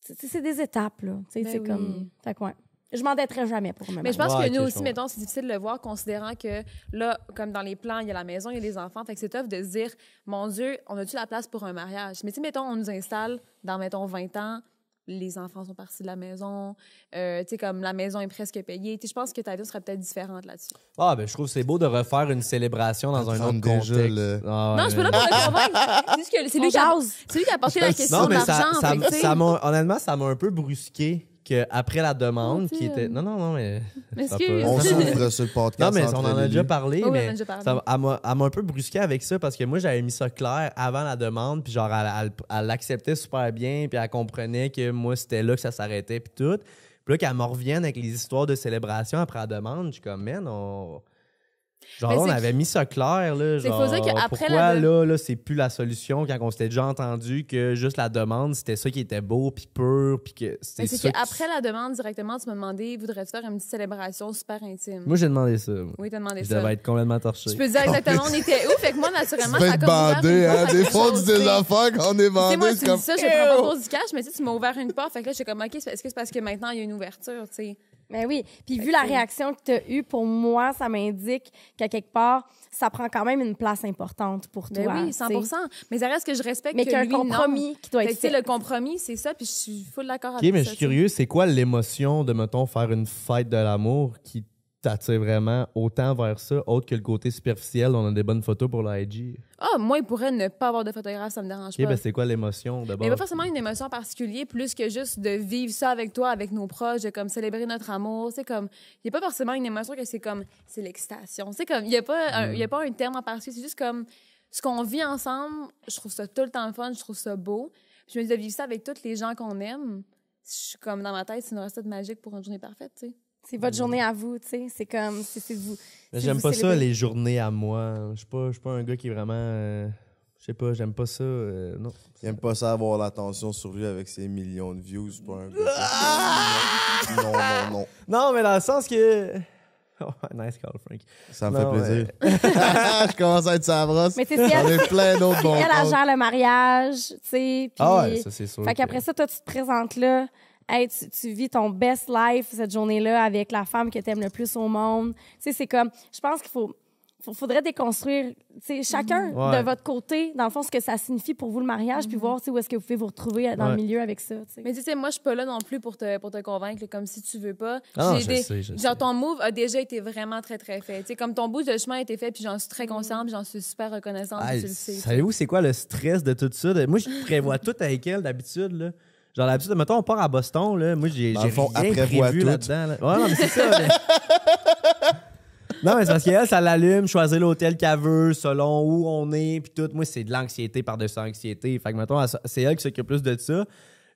c'est des étapes, là. Ben c'est oui. comme. ouais. Je m'endetterai jamais pour moi. Mais je pense que nous aussi, mettons, c'est difficile de le voir, considérant que là, comme dans les plans, il y a la maison, il y a les enfants. Fait c'est tough de se dire, mon Dieu, on a-tu la place pour un mariage? Mais tu mettons, on nous installe dans, mettons, 20 ans, les enfants sont partis de la maison, euh, tu sais, comme la maison est presque payée. je pense que ta vie serait peut-être différente là-dessus. Ah, ben, je trouve que c'est beau de refaire une célébration dans un autre contexte. Ah, non, je peux pas te le convaincre. C'est lui, qui a, la question non, mais ça, honnêtement, ça m'a un peu brusqué après la demande, qui était. Non, non, non, mais. On s'ouvre sur le podcast. Non, mais on en a déjà parlé, mais elle m'a un peu brusqué avec ça parce que moi, j'avais mis ça clair avant la demande, puis genre, elle l'acceptait super bien, puis elle comprenait que moi, c'était là que ça s'arrêtait, puis tout. Puis là, qu'elle me revienne avec les histoires de célébration après la demande, je suis comme, man, on Genre, là, on avait mis ça clair, là. Genre, faut la... là, là, c'est plus la solution quand on s'était déjà entendu que juste la demande, c'était ça qui était beau, puis pur, puis que c'est ça. qu'après la demande, directement, tu m'as demandé, voudrais-tu faire une petite célébration super intime? Moi, j'ai demandé ça. oui. Oui, t'as demandé ça. Je devais être complètement torché. Je peux dire exactement, on était où? Fait que moi, naturellement, ça a bandé, hein? Des fois, tu des affaires quand on est bandé. Moi, tu comme... dis ça, je prends pas trop du cash, mais tu m'as ouvert une porte. Fait que là, je comme, OK, est-ce que c'est parce que maintenant, il y a une ouverture, tu sais? Mais ben oui. Puis vu la réaction que tu as eue, pour moi, ça m'indique qu'à quelque part, ça prend quand même une place importante pour ben toi. oui, 100 Mais ça reste que je respecte Mais qu'il y a un compromis qui doit être fait. le compromis, c'est ça, puis je suis full d'accord avec ça. OK, mais je suis curieux, c'est quoi l'émotion de, mettons, faire une fête de l'amour qui t'attires vraiment autant vers ça, autre que le côté superficiel, on a des bonnes photos pour l'IG? Ah, moi, il pourrait ne pas avoir de photographe, ça me dérange pas. pas. Ben c'est quoi l'émotion d'abord? a pas forcément une émotion particulière, plus que juste de vivre ça avec toi, avec nos proches, de comme célébrer notre amour. C'est comme, il n'y a pas forcément une émotion que c'est comme, c'est l'excitation. C'est comme, il n'y a, pas un, y a mm. pas un terme en particulier, c'est juste comme, ce qu'on vit ensemble, je trouve ça tout le temps fun, je trouve ça beau. je me dis de vivre ça avec tous les gens qu'on aime. comme dans ma tête, c'est une recette magique pour une journée parfaite, tu sais. C'est votre mm. journée à vous, tu sais. C'est comme, c'est vous. Mais j'aime pas ça, les journées à moi. Je suis pas, pas un gars qui est vraiment. Euh, je sais pas, j'aime pas ça. Euh, non. J'aime pas ça avoir l'attention sur lui avec ses millions de views. Pas un gars non, non, non. Non, mais dans le sens que. Oh, nice call, Frank. Ça me fait plaisir. je commence à être sa brosse. Mais c'est sais, plein d'autres bons. Elle, a gère le mariage, tu sais. Ah ouais, ça c'est sûr. Fait qu'après ça, toi, tu te présentes là tu, vis ton best life cette journée-là avec la femme que t'aimes le plus au monde. Tu sais, c'est comme, je pense qu'il faut, faudrait déconstruire, tu sais, chacun mhm. de votre côté, dans le fond, ce que ça signifie pour vous le mariage, puis mhm. voir, tu sais, où est-ce que vous pouvez vous retrouver dans le milieu avec ça. Mais tu sais, moi, je suis pas là non plus pour te, pour te convaincre, comme si tu veux pas. Ah, je sais, genre, ton move a déjà été vraiment très, très fait. Tu sais, comme ton bout de chemin a été fait, puis j'en suis très mhm. consciente, j'en suis super reconnaissante, tu le sais. Savez-vous, c'est quoi le stress de tout ça? Moi, je prévois tout avec elle d'habitude, là. Genre, l'habitude, mettons, on part à Boston, là. Moi, j'ai rien prévu là-dedans. Ouais, non, mais c'est ça. Non, mais c'est parce qu'elle, ça l'allume, choisir l'hôtel qu'elle veut, selon où on est, puis tout. Moi, c'est de l'anxiété par-dessus l'anxiété. Fait que, mettons, c'est elle qui s'occupe plus de ça.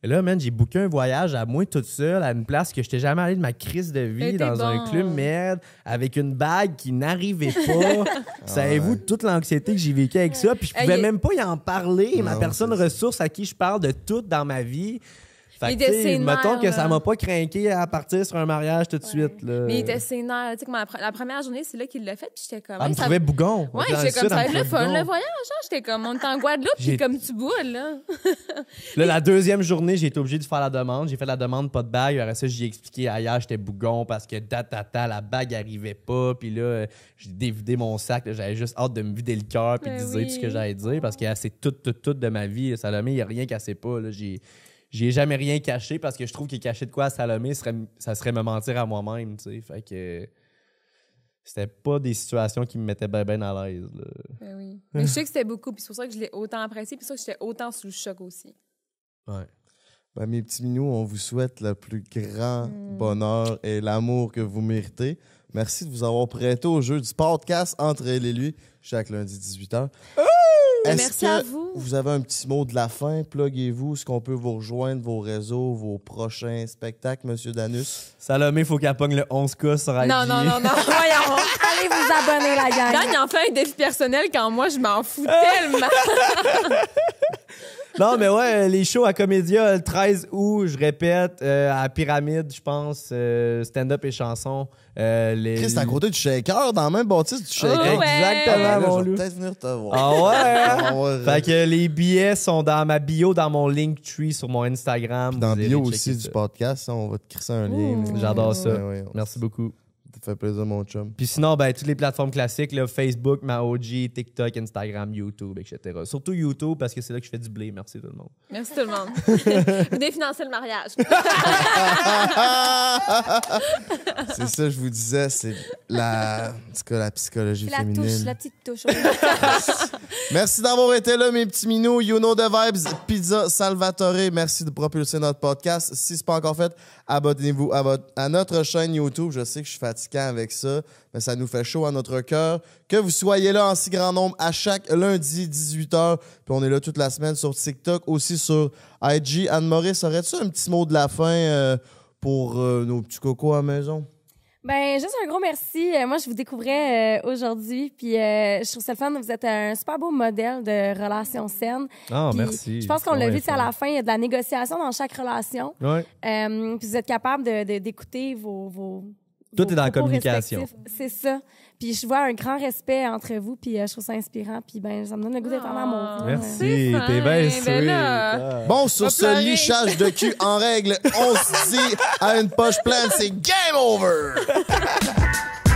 Et là, man, j'ai booké un voyage à moi toute seule, à une place que je n'étais jamais allée de ma crise de vie, dans un club merde, avec une bague qui n'arrivait pas. Savez-vous toute l'anxiété que j'ai vécue avec ça? Puis je pouvais même pas y en parler. ma personne ressource à qui je parle de tout dans ma vie. Fait que, t'sais, mettons que ça m'a pas craqué à partir sur un mariage tout de suite. Là. Mais il était sénère. Tu sais, la, première journée, c'est là qu'il l'a fait, puis j'étais comme. Ah, elle me ça... trouvait bougon. Ouais, j'étais comme, ça va le fun, le voyage. Hein. J'étais comme, on est en Guadeloupe, puis comme tu boules, là. là, la deuxième journée, j'ai été obligé de faire la demande. J'ai fait la demande, pas de bague. Après ça, j'ai expliqué ailleurs, j'étais bougon parce que datata, la bague arrivait pas. Puis là, j'ai dévidé mon sac. J'avais juste hâte de me vider le cœur, puis ben de dire tout ce que j'allais dire parce que c'est tout, tout, tout de ma vie. Salomé, il n'y a rien qu'elle sait pas. J'ai J'y ai jamais rien caché parce que je trouve que cacher de quoi à Salomé, ça serait me mentir à moi-même, tu sais. Fait que c'était pas des situations qui me mettaient bien à l'aise. Ben oui. Mais je sais que c'était beaucoup, puis c'est pour ça que je l'ai autant apprécié, puis c'est pour ça que j'étais autant sous le choc aussi. Ouais. Ben, mes petits minous, on vous souhaite le plus grand hmm. bonheur et l'amour que vous méritez. Merci de vous avoir prêté au jeu du podcast Entre elle et lui, chaque lundi 18h. Merci à vous. Vous avez un petit mot de la fin. Pluguez-vous. Est-ce qu'on peut vous rejoindre, vos réseaux, vos prochains spectacles, Monsieur Danus? Salomé, il faut qu'elle pogne le 11K sur IG. Non, non, non, non. Allez vous abonner, la gang. Gagne enfin un défi personnel quand moi, je m'en fous ah! tellement. non, mais ouais, les shows à Comédia, le 13 août, je répète, euh, à Pyramide, je pense, euh, stand-up et chansons. Euh, Chris, à côté du shaker, dans le même bâtisse du shaker. Ah Exactement, on mon loup. peut-être venir te voir. Ah ouais? Hein? fait que les billets sont dans ma bio, dans mon Linktree sur mon Instagram. dans la bio aussi du podcast, on va te crisser un lien. J'adore ça. Merci beaucoup fait plaisir, mon chum. Puis sinon, ben, toutes les plateformes classiques, là, Facebook, Maoji, TikTok, Instagram, YouTube, etc. Surtout YouTube, parce que c'est là que je fais du blé. Merci tout le monde. Merci tout le monde. Vous financer le mariage. c'est ça, je vous disais, c'est la, la psychologie la Touche, la petite touche. Merci d'avoir été là, mes petits minous. You know the vibes. Pizza Salvatore. Merci de propulser notre podcast. Si ce n'est pas encore fait, abonnez-vous à, notre chaîne YouTube. Je sais que je suis fatiguant avec ça, mais ça nous fait chaud à notre cœur. Que vous soyez là en si grand nombre à chaque lundi 18h. Puis on est là toute la semaine sur TikTok, aussi sur IG. Anne-Maurice, aurais-tu un petit mot de la fin euh, pour euh, nos petits cocos à la maison? Ben, juste un gros merci. Euh, moi, je vous découvrais euh, aujourd'hui, puis euh, je trouve ça le fun. Vous êtes un super beau modèle de relation saine. Ah, merci. Je pense qu'on ah l'a vu, à la fin, il y a de la négociation dans chaque relation. vous êtes capable d'écouter de, de, vos, vos, Tout est dans la communication. C'est ça. Puis je vois un grand respect entre vous, puis euh, je trouve ça inspirant, puis ben, ça me donne le goût d'être en amour. Ah, Merci, t'es bien ben Bon, sur ce pleurer. lichage de cul en règle, on se dit à une poche pleine, c'est game over!